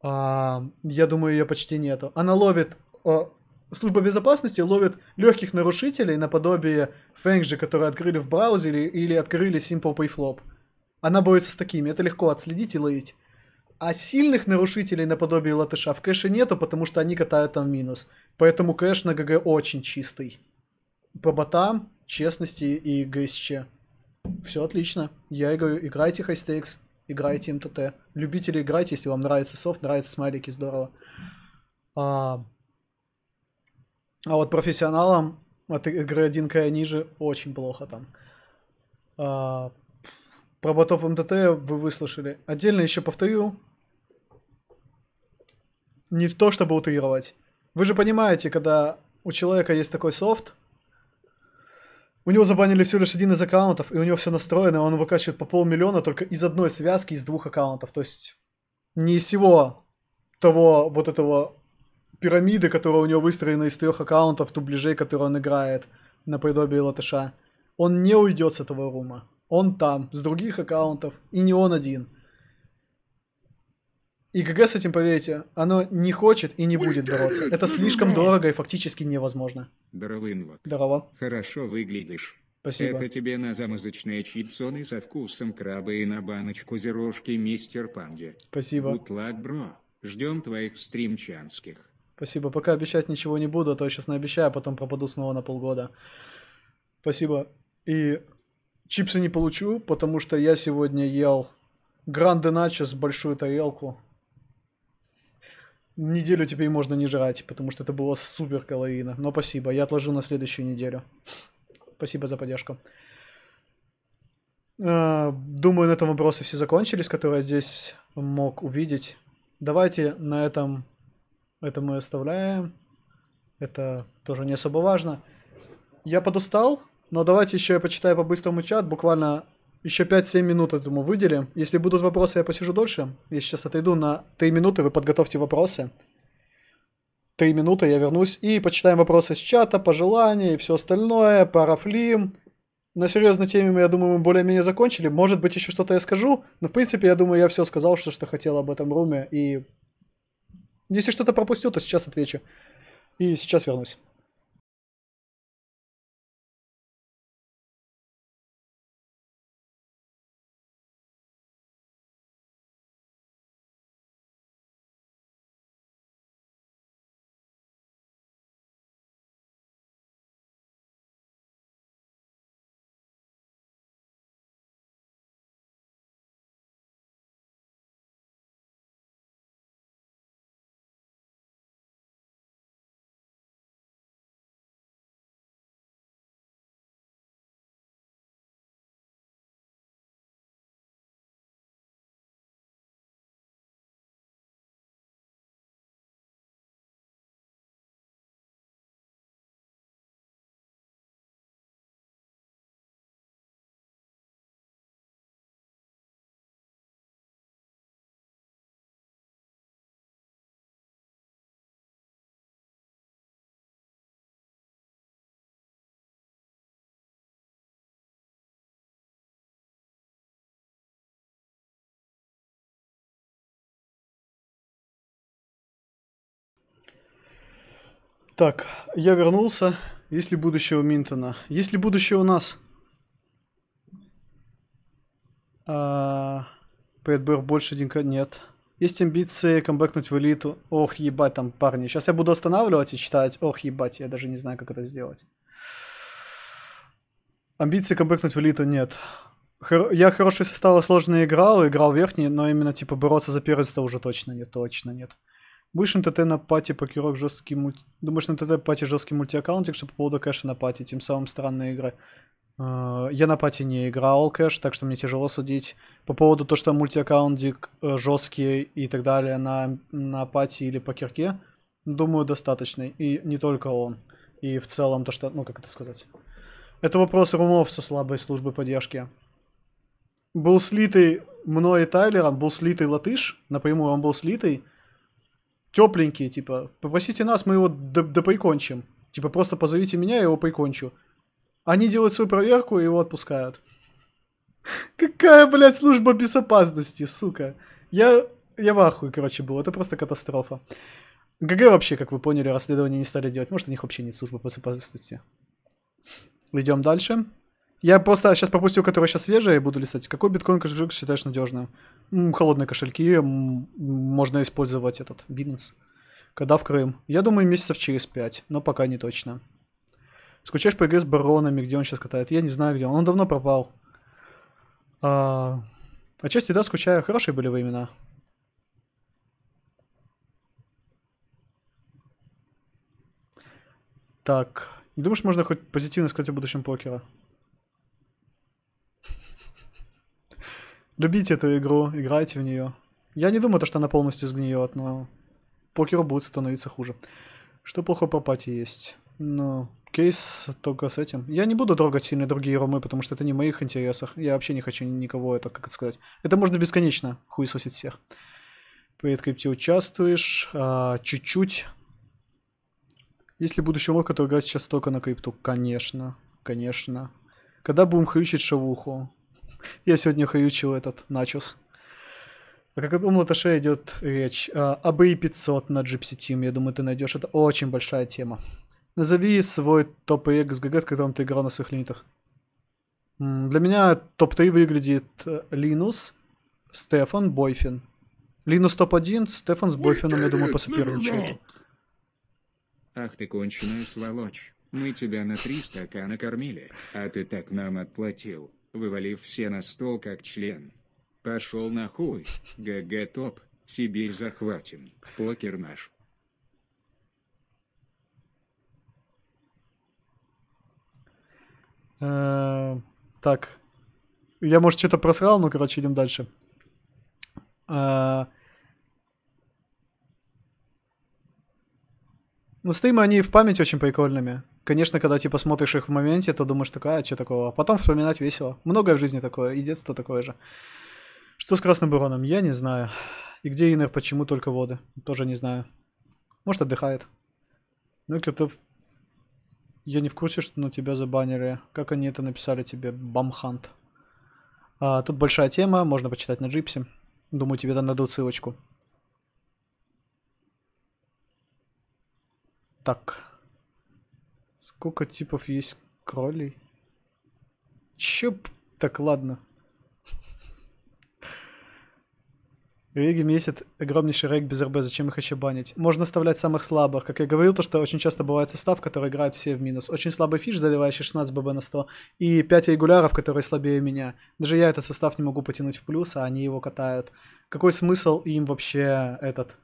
А, я думаю, ее почти нету. Она ловит... А, служба безопасности ловит легких нарушителей наподобие Фэнкджи, которые открыли в браузере или открыли Simple Payflop. Она борется с такими, это легко отследить и ловить. А сильных нарушителей наподобие латыша в кэше нету, потому что они катают там минус. Поэтому кэш на ГГ очень чистый. По ботам, честности и ГСЧ. Все отлично. Я и говорю, играйте High Stakes, играйте МТТ. Любители играйте, если вам нравится софт, нравятся смайлики, здорово. А, а вот профессионалам от игры 1К ниже очень плохо там. А, про ботов МТТ вы выслушали. Отдельно еще повторю, не то, чтобы утыгрывать. Вы же понимаете, когда у человека есть такой софт, у него забанили всего лишь один из аккаунтов, и у него все настроено, он выкачивает по полмиллиона только из одной связки, из двух аккаунтов. То есть не из всего того вот этого пирамиды, которая у него выстроена из трех аккаунтов, дубляжей, которые он играет на наподобие латыша. Он не уйдет с этого рума. Он там, с других аккаунтов, и не он один. ИГГ с этим, поверьте, оно не хочет и не будет бороться. Это слишком дорого и фактически невозможно. Здорово, инвок. Здорово. Хорошо выглядишь. Спасибо. Это тебе на замазочные чипсоны со вкусом краба и на баночку зерошки мистер Панди. Спасибо. Good luck, бро. Ждем твоих стримчанских. Спасибо. Пока обещать ничего не буду, а то я сейчас наобещаю, а потом пропаду снова на полгода. Спасибо. И чипсы не получу, потому что я сегодня ел гранде с большую тарелку неделю теперь можно не жрать, потому что это было супер калорийно. Но спасибо, я отложу на следующую неделю. Спасибо за поддержку. Э, думаю, на этом вопросы все закончились, которые я здесь мог увидеть. Давайте на этом это мы оставляем. Это тоже не особо важно. Я подустал, но давайте еще я почитаю по-быстрому чат. Буквально еще 5-7 минут этому выдели. Если будут вопросы, я посижу дольше. Я сейчас отойду на 3 минуты, вы подготовьте вопросы. 3 минуты я вернусь и почитаем вопросы с чата, пожелания и все остальное, парафлим. На серьезной теме, я думаю, мы более-менее закончили. Может быть, еще что-то я скажу, но, в принципе, я думаю, я все сказал, что, что хотел об этом руме. И если что-то пропустил, то сейчас отвечу. И сейчас вернусь. Так, я вернулся. Есть ли будущее у Минтона? Есть ли будущее у нас? А, ПДБР больше денька нет. Есть амбиции камбэкнуть в элиту. Ох, ебать там, парни. Сейчас я буду останавливать и читать. Ох, ебать, я даже не знаю, как это сделать. Амбиции камбэкнуть в элиту нет. Хор... Я хороший состав, сложные играл, играл верхний, но именно типа бороться за первенство уже точно нет, точно нет. Будешь на ТТ на пати покерок жесткий мульти... Думаешь на ТТ пати жесткий мультиаккаунтик, что по поводу кэша на пати, тем самым странная игра. Я на пати не играл кэш, так что мне тяжело судить. По поводу то, что мультиаккаунтик э, жесткий и так далее на, на пати или покерке, думаю, достаточный И не только он. И в целом то, что... Ну, как это сказать? Это вопрос румов со слабой службой поддержки. Был слитый мной и Тайлером, был слитый латыш, напрямую он был слитый, тепленькие, типа, попросите нас, мы его да, да прикончим. Типа, просто позовите меня, я его прикончу. Они делают свою проверку и его отпускают. Какая, блядь, служба безопасности, сука. Я, я в ахуе, короче, был. Это просто катастрофа. ГГ вообще, как вы поняли, расследование не стали делать. Может, у них вообще нет службы безопасности. Идем дальше. Я просто сейчас пропустил, которые сейчас свежие, буду листать. Какой биткоин кошелек считаешь надежным? холодные кошельки, можно использовать этот бизнес. Когда в Крым? Я думаю, месяцев через пять, но пока не точно. Скучаешь по игре с баронами, где он сейчас катает? Я не знаю, где он. Он давно пропал. А... Отчасти, да, скучаю. Хорошие были вы имена. Так. Не думаешь, можно хоть позитивно сказать о будущем покера? Любите эту игру, играйте в нее. Я не думаю, то, что она полностью сгниет, но покер будет становиться хуже. Что плохо по пати есть? Ну, кейс только с этим. Я не буду трогать сильно другие ромы, потому что это не в моих интересах. Я вообще не хочу никого это, как это сказать. Это можно бесконечно хуесосить всех. При крипте участвуешь, а, чуть-чуть. Есть ли будущий урок, который играет сейчас только на крипту? Конечно, конечно. Когда будем хрючить шавуху? Я сегодня хаючил этот начос. А как о Млаташе идет речь? А, об A500 на Gypsy Team. Я думаю, ты найдешь. Это очень большая тема. Назови свой топ-игр XGG, в котором ты играл на своих лимитах. Для меня топ-3 выглядит э, Линус, Стефан, Бойфин. Линус топ-1, Стефан с Бойфином, я думаю, посоперничают. Ах ты конченая сволочь. Мы тебя на три стакана кормили, а ты так нам отплатил вывалив все на стол как член. Пошел нахуй, ГГ топ, Сибирь захватим, покер наш. Э, так. Я, может, что-то просрал, но, ну, короче, идем дальше. Э, ну, стримы, они в память очень прикольными конечно, когда типа смотришь их в моменте, то думаешь, такая, а что такого? А потом вспоминать весело. Многое в жизни такое, и детство такое же. Что с Красным Бароном, я не знаю. И где Инер, почему только воды? Тоже не знаю. Может, отдыхает. Ну, кто-то. я не в курсе, что на тебя забанили. Как они это написали тебе? Бамхант. А, тут большая тема, можно почитать на джипсе. Думаю, тебе там дадут ссылочку. Так. Сколько типов есть кролей? Чё? Так, ладно. Риги месяц огромнейший рейк без РБ, зачем их еще банить? Можно оставлять самых слабых. Как я говорил, то, что очень часто бывает состав, который играет все в минус. Очень слабый фиш, заливающий 16 ББ на 100, и 5 регуляров, которые слабее меня. Даже я этот состав не могу потянуть в плюс, а они его катают. Какой смысл им вообще этот?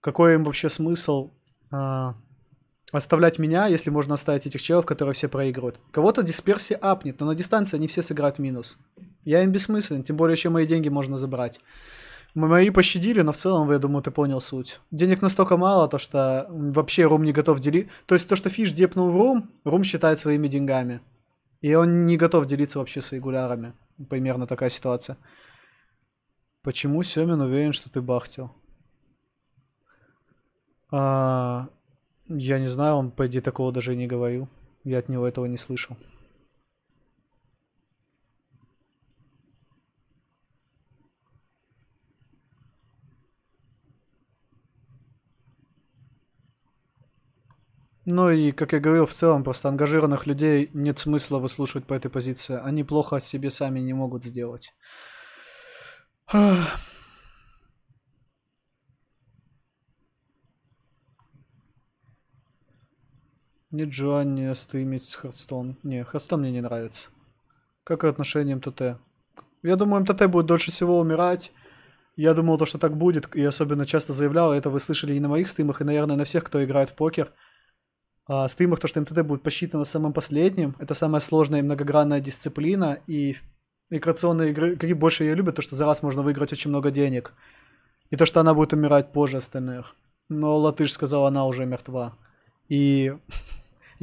Какой им вообще смысл а, оставлять меня, если можно оставить этих челов, которые все проигрывают. Кого-то дисперсия апнет, но на дистанции они все сыграют минус. Я им бессмыслен, тем более еще мои деньги можно забрать. Мы Мои пощадили, но в целом, я думаю, ты понял суть. Денег настолько мало, то что вообще Рум не готов делить. То есть то, что Фиш депнул в Рум, Рум считает своими деньгами. И он не готов делиться вообще с регулярами. Примерно такая ситуация. Почему Семин уверен, что ты бахтил? А, я не знаю, он, по идее, такого даже и не говорил. Я от него этого не слышал. Ну и, как я говорил, в целом просто ангажированных людей нет смысла выслушивать по этой позиции. Они плохо себе сами не могут сделать. Нет желания стримить с Хардстоун. Не, Хардстоун мне не нравится. Как отношение МТТ? Я думаю, МТТ будет дольше всего умирать. Я думал, то, что так будет, и особенно часто заявлял, это вы слышали и на моих стримах, и, наверное, на всех, кто играет в покер. А, стримах, то, что МТТ будет посчитано самым последним, это самая сложная и многогранная дисциплина, и играционные игры, игры больше ее любят, то, что за раз можно выиграть очень много денег. И то, что она будет умирать позже остальных. Но Латыш сказал, она уже мертва. И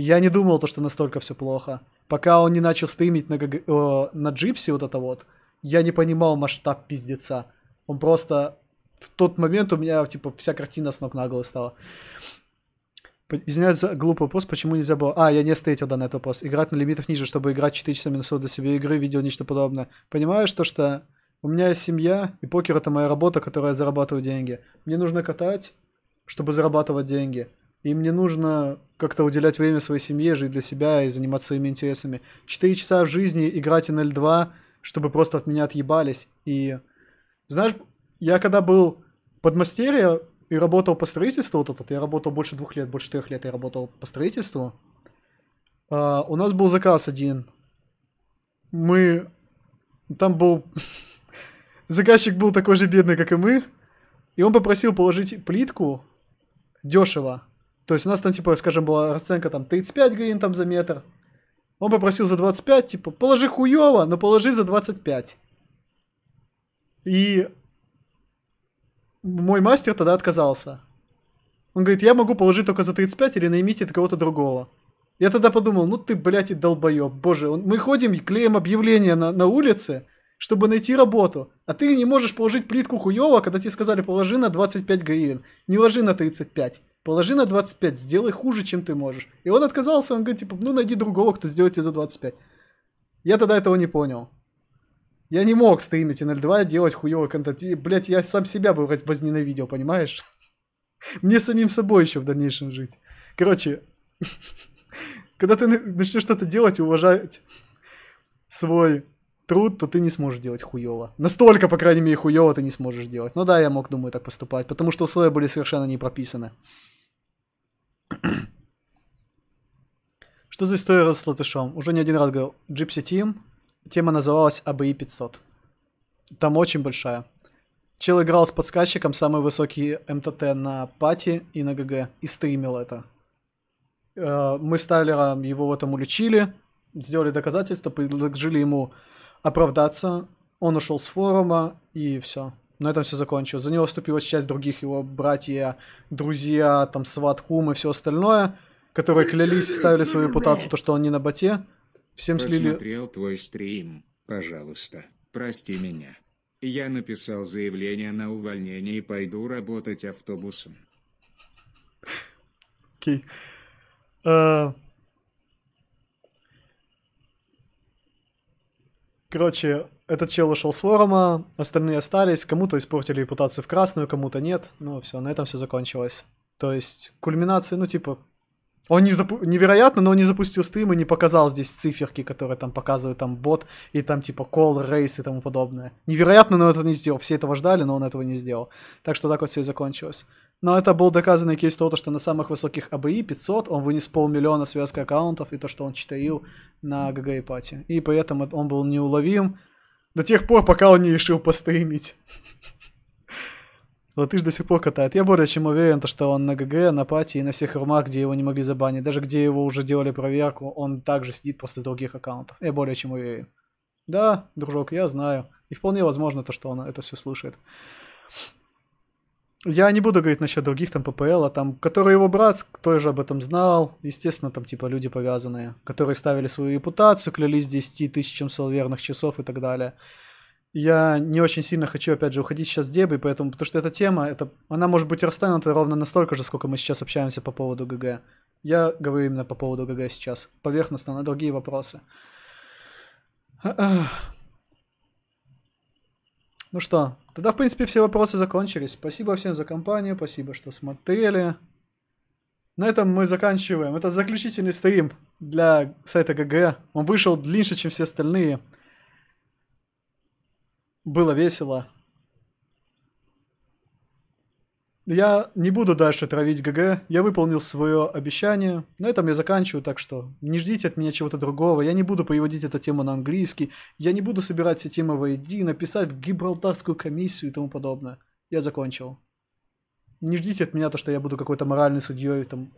Я не думал, то, что настолько все плохо. Пока он не начал стримить на, ГГ... э, на джипсе вот это вот, я не понимал масштаб пиздеца. Он просто... В тот момент у меня, типа, вся картина с ног на голову стала. Извиняюсь за глупый вопрос, почему нельзя было... А, я не встретил данный этот вопрос. Играть на лимитах ниже, чтобы играть 4 часа минус до себе игры, видео, нечто подобное. Понимаешь то, что у меня есть семья, и покер это моя работа, которая зарабатывает деньги. Мне нужно катать, чтобы зарабатывать деньги и мне нужно как-то уделять время своей семье, жить для себя и заниматься своими интересами. Четыре часа в жизни играть НЛ-2, чтобы просто от меня отъебались. И знаешь, я когда был под мастерия и работал по строительству, вот этот, я работал больше двух лет, больше трех лет я работал по строительству, а, у нас был заказ один. Мы... Там был... Заказчик был такой же бедный, как и мы. И он попросил положить плитку дешево то есть у нас там, типа, скажем, была расценка там 35 гривен там за метр. Он попросил за 25, типа, положи хуево, но положи за 25. И мой мастер тогда отказался. Он говорит, я могу положить только за 35 или наймите от кого-то другого. Я тогда подумал, ну ты, блядь, и долбоёб. Боже, он, мы ходим и клеим объявления на, на улице, чтобы найти работу. А ты не можешь положить плитку хуево, когда тебе сказали, положи на 25 гривен. Не ложи на 35. Положи на 25, сделай хуже, чем ты можешь. И он отказался, он говорит, типа, ну найди другого, кто сделает тебе за 25. Я тогда этого не понял. Я не мог стримить NL2, делать хуёвый контент. И, блядь, я сам себя бы возненавидел, понимаешь? Мне самим собой еще в дальнейшем жить. Короче, когда ты начнешь что-то делать уважать свой труд, то ты не сможешь делать хуево. Настолько, по крайней мере, хуево ты не сможешь делать. Ну да, я мог, думаю, так поступать, потому что условия были совершенно не прописаны. Что за история с латышом? Уже не один раз говорил. Gypsy Team. Тема называлась ABI 500. Там очень большая. Чел играл с подсказчиком самый высокий МТТ на пати и на ГГ. И стримил это. Э, мы с Тайлером его в этом уличили, сделали доказательства, предложили ему оправдаться. Он ушел с форума, и все. На этом все закончилось. За него вступилась часть других его братья, друзья, там, сват, кум и все остальное, которые клялись и ставили свою репутацию, то, что он не на боте. Всем Посмотрел слили... Посмотрел твой стрим, пожалуйста, прости меня. Я написал заявление на увольнение и пойду работать автобусом. Окей. Okay. Э, uh... Короче, этот чел ушел с форума, остальные остались, кому-то испортили репутацию в красную, кому-то нет. Ну, все, на этом все закончилось. То есть, кульминация, ну, типа, он не запу... невероятно, но он не запустил стрим и не показал здесь циферки, которые там показывает там бот, и там типа call, рейс и тому подобное. Невероятно, но он это не сделал. Все этого ждали, но он этого не сделал. Так что так вот все и закончилось. Но это был доказанный кейс того, что на самых высоких АБИ 500 он вынес полмиллиона связка аккаунтов и то, что он читаил на ГГ пати И поэтому он был неуловим до тех пор, пока он не решил постримить. Латыш до сих пор катает. Я более чем уверен, что он на ГГ, на пати и на всех румах, где его не могли забанить. Даже где его уже делали проверку, он также сидит просто с других аккаунтов. Я более чем уверен. Да, дружок, я знаю. И вполне возможно то, что он это все слушает. Я не буду говорить насчет других там ППЛ, а там, который его брат, тоже об этом знал. Естественно, там типа люди повязанные, которые ставили свою репутацию, клялись 10 тысячам солверных часов и так далее. Я не очень сильно хочу, опять же, уходить сейчас с дебри, поэтому, потому что эта тема, это, она может быть расстанута ровно настолько же, сколько мы сейчас общаемся по поводу ГГ. Я говорю именно по поводу ГГ сейчас, поверхностно, на другие вопросы. Ну что, Тогда, в принципе, все вопросы закончились. Спасибо всем за компанию, спасибо, что смотрели. На этом мы заканчиваем. Это заключительный стрим для сайта ГГ. Он вышел длиннее, чем все остальные. Было весело. я не буду дальше травить ГГ. Я выполнил свое обещание. На этом я заканчиваю, так что не ждите от меня чего-то другого. Я не буду переводить эту тему на английский. Я не буду собирать все темы в воедино, написать в Гибралтарскую комиссию и тому подобное. Я закончил. Не ждите от меня то, что я буду какой-то моральный судьей там,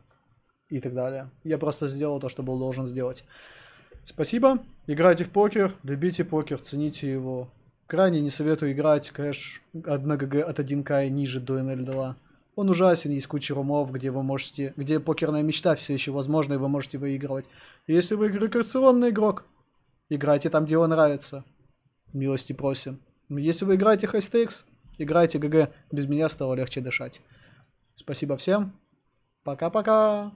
и так далее. Я просто сделал то, что был должен сделать. Спасибо. Играйте в покер, любите покер, цените его. Крайне не советую играть кэш 1 ГГ от 1К ниже до NL2. Он ужасен, есть куча румов, где вы можете, где покерная мечта все еще возможна, и вы можете выигрывать. Если вы рекреационный игрок, играйте там, где вам нравится. Милости просим. Если вы играете high stakes, играйте ГГ. Без меня стало легче дышать. Спасибо всем. Пока-пока.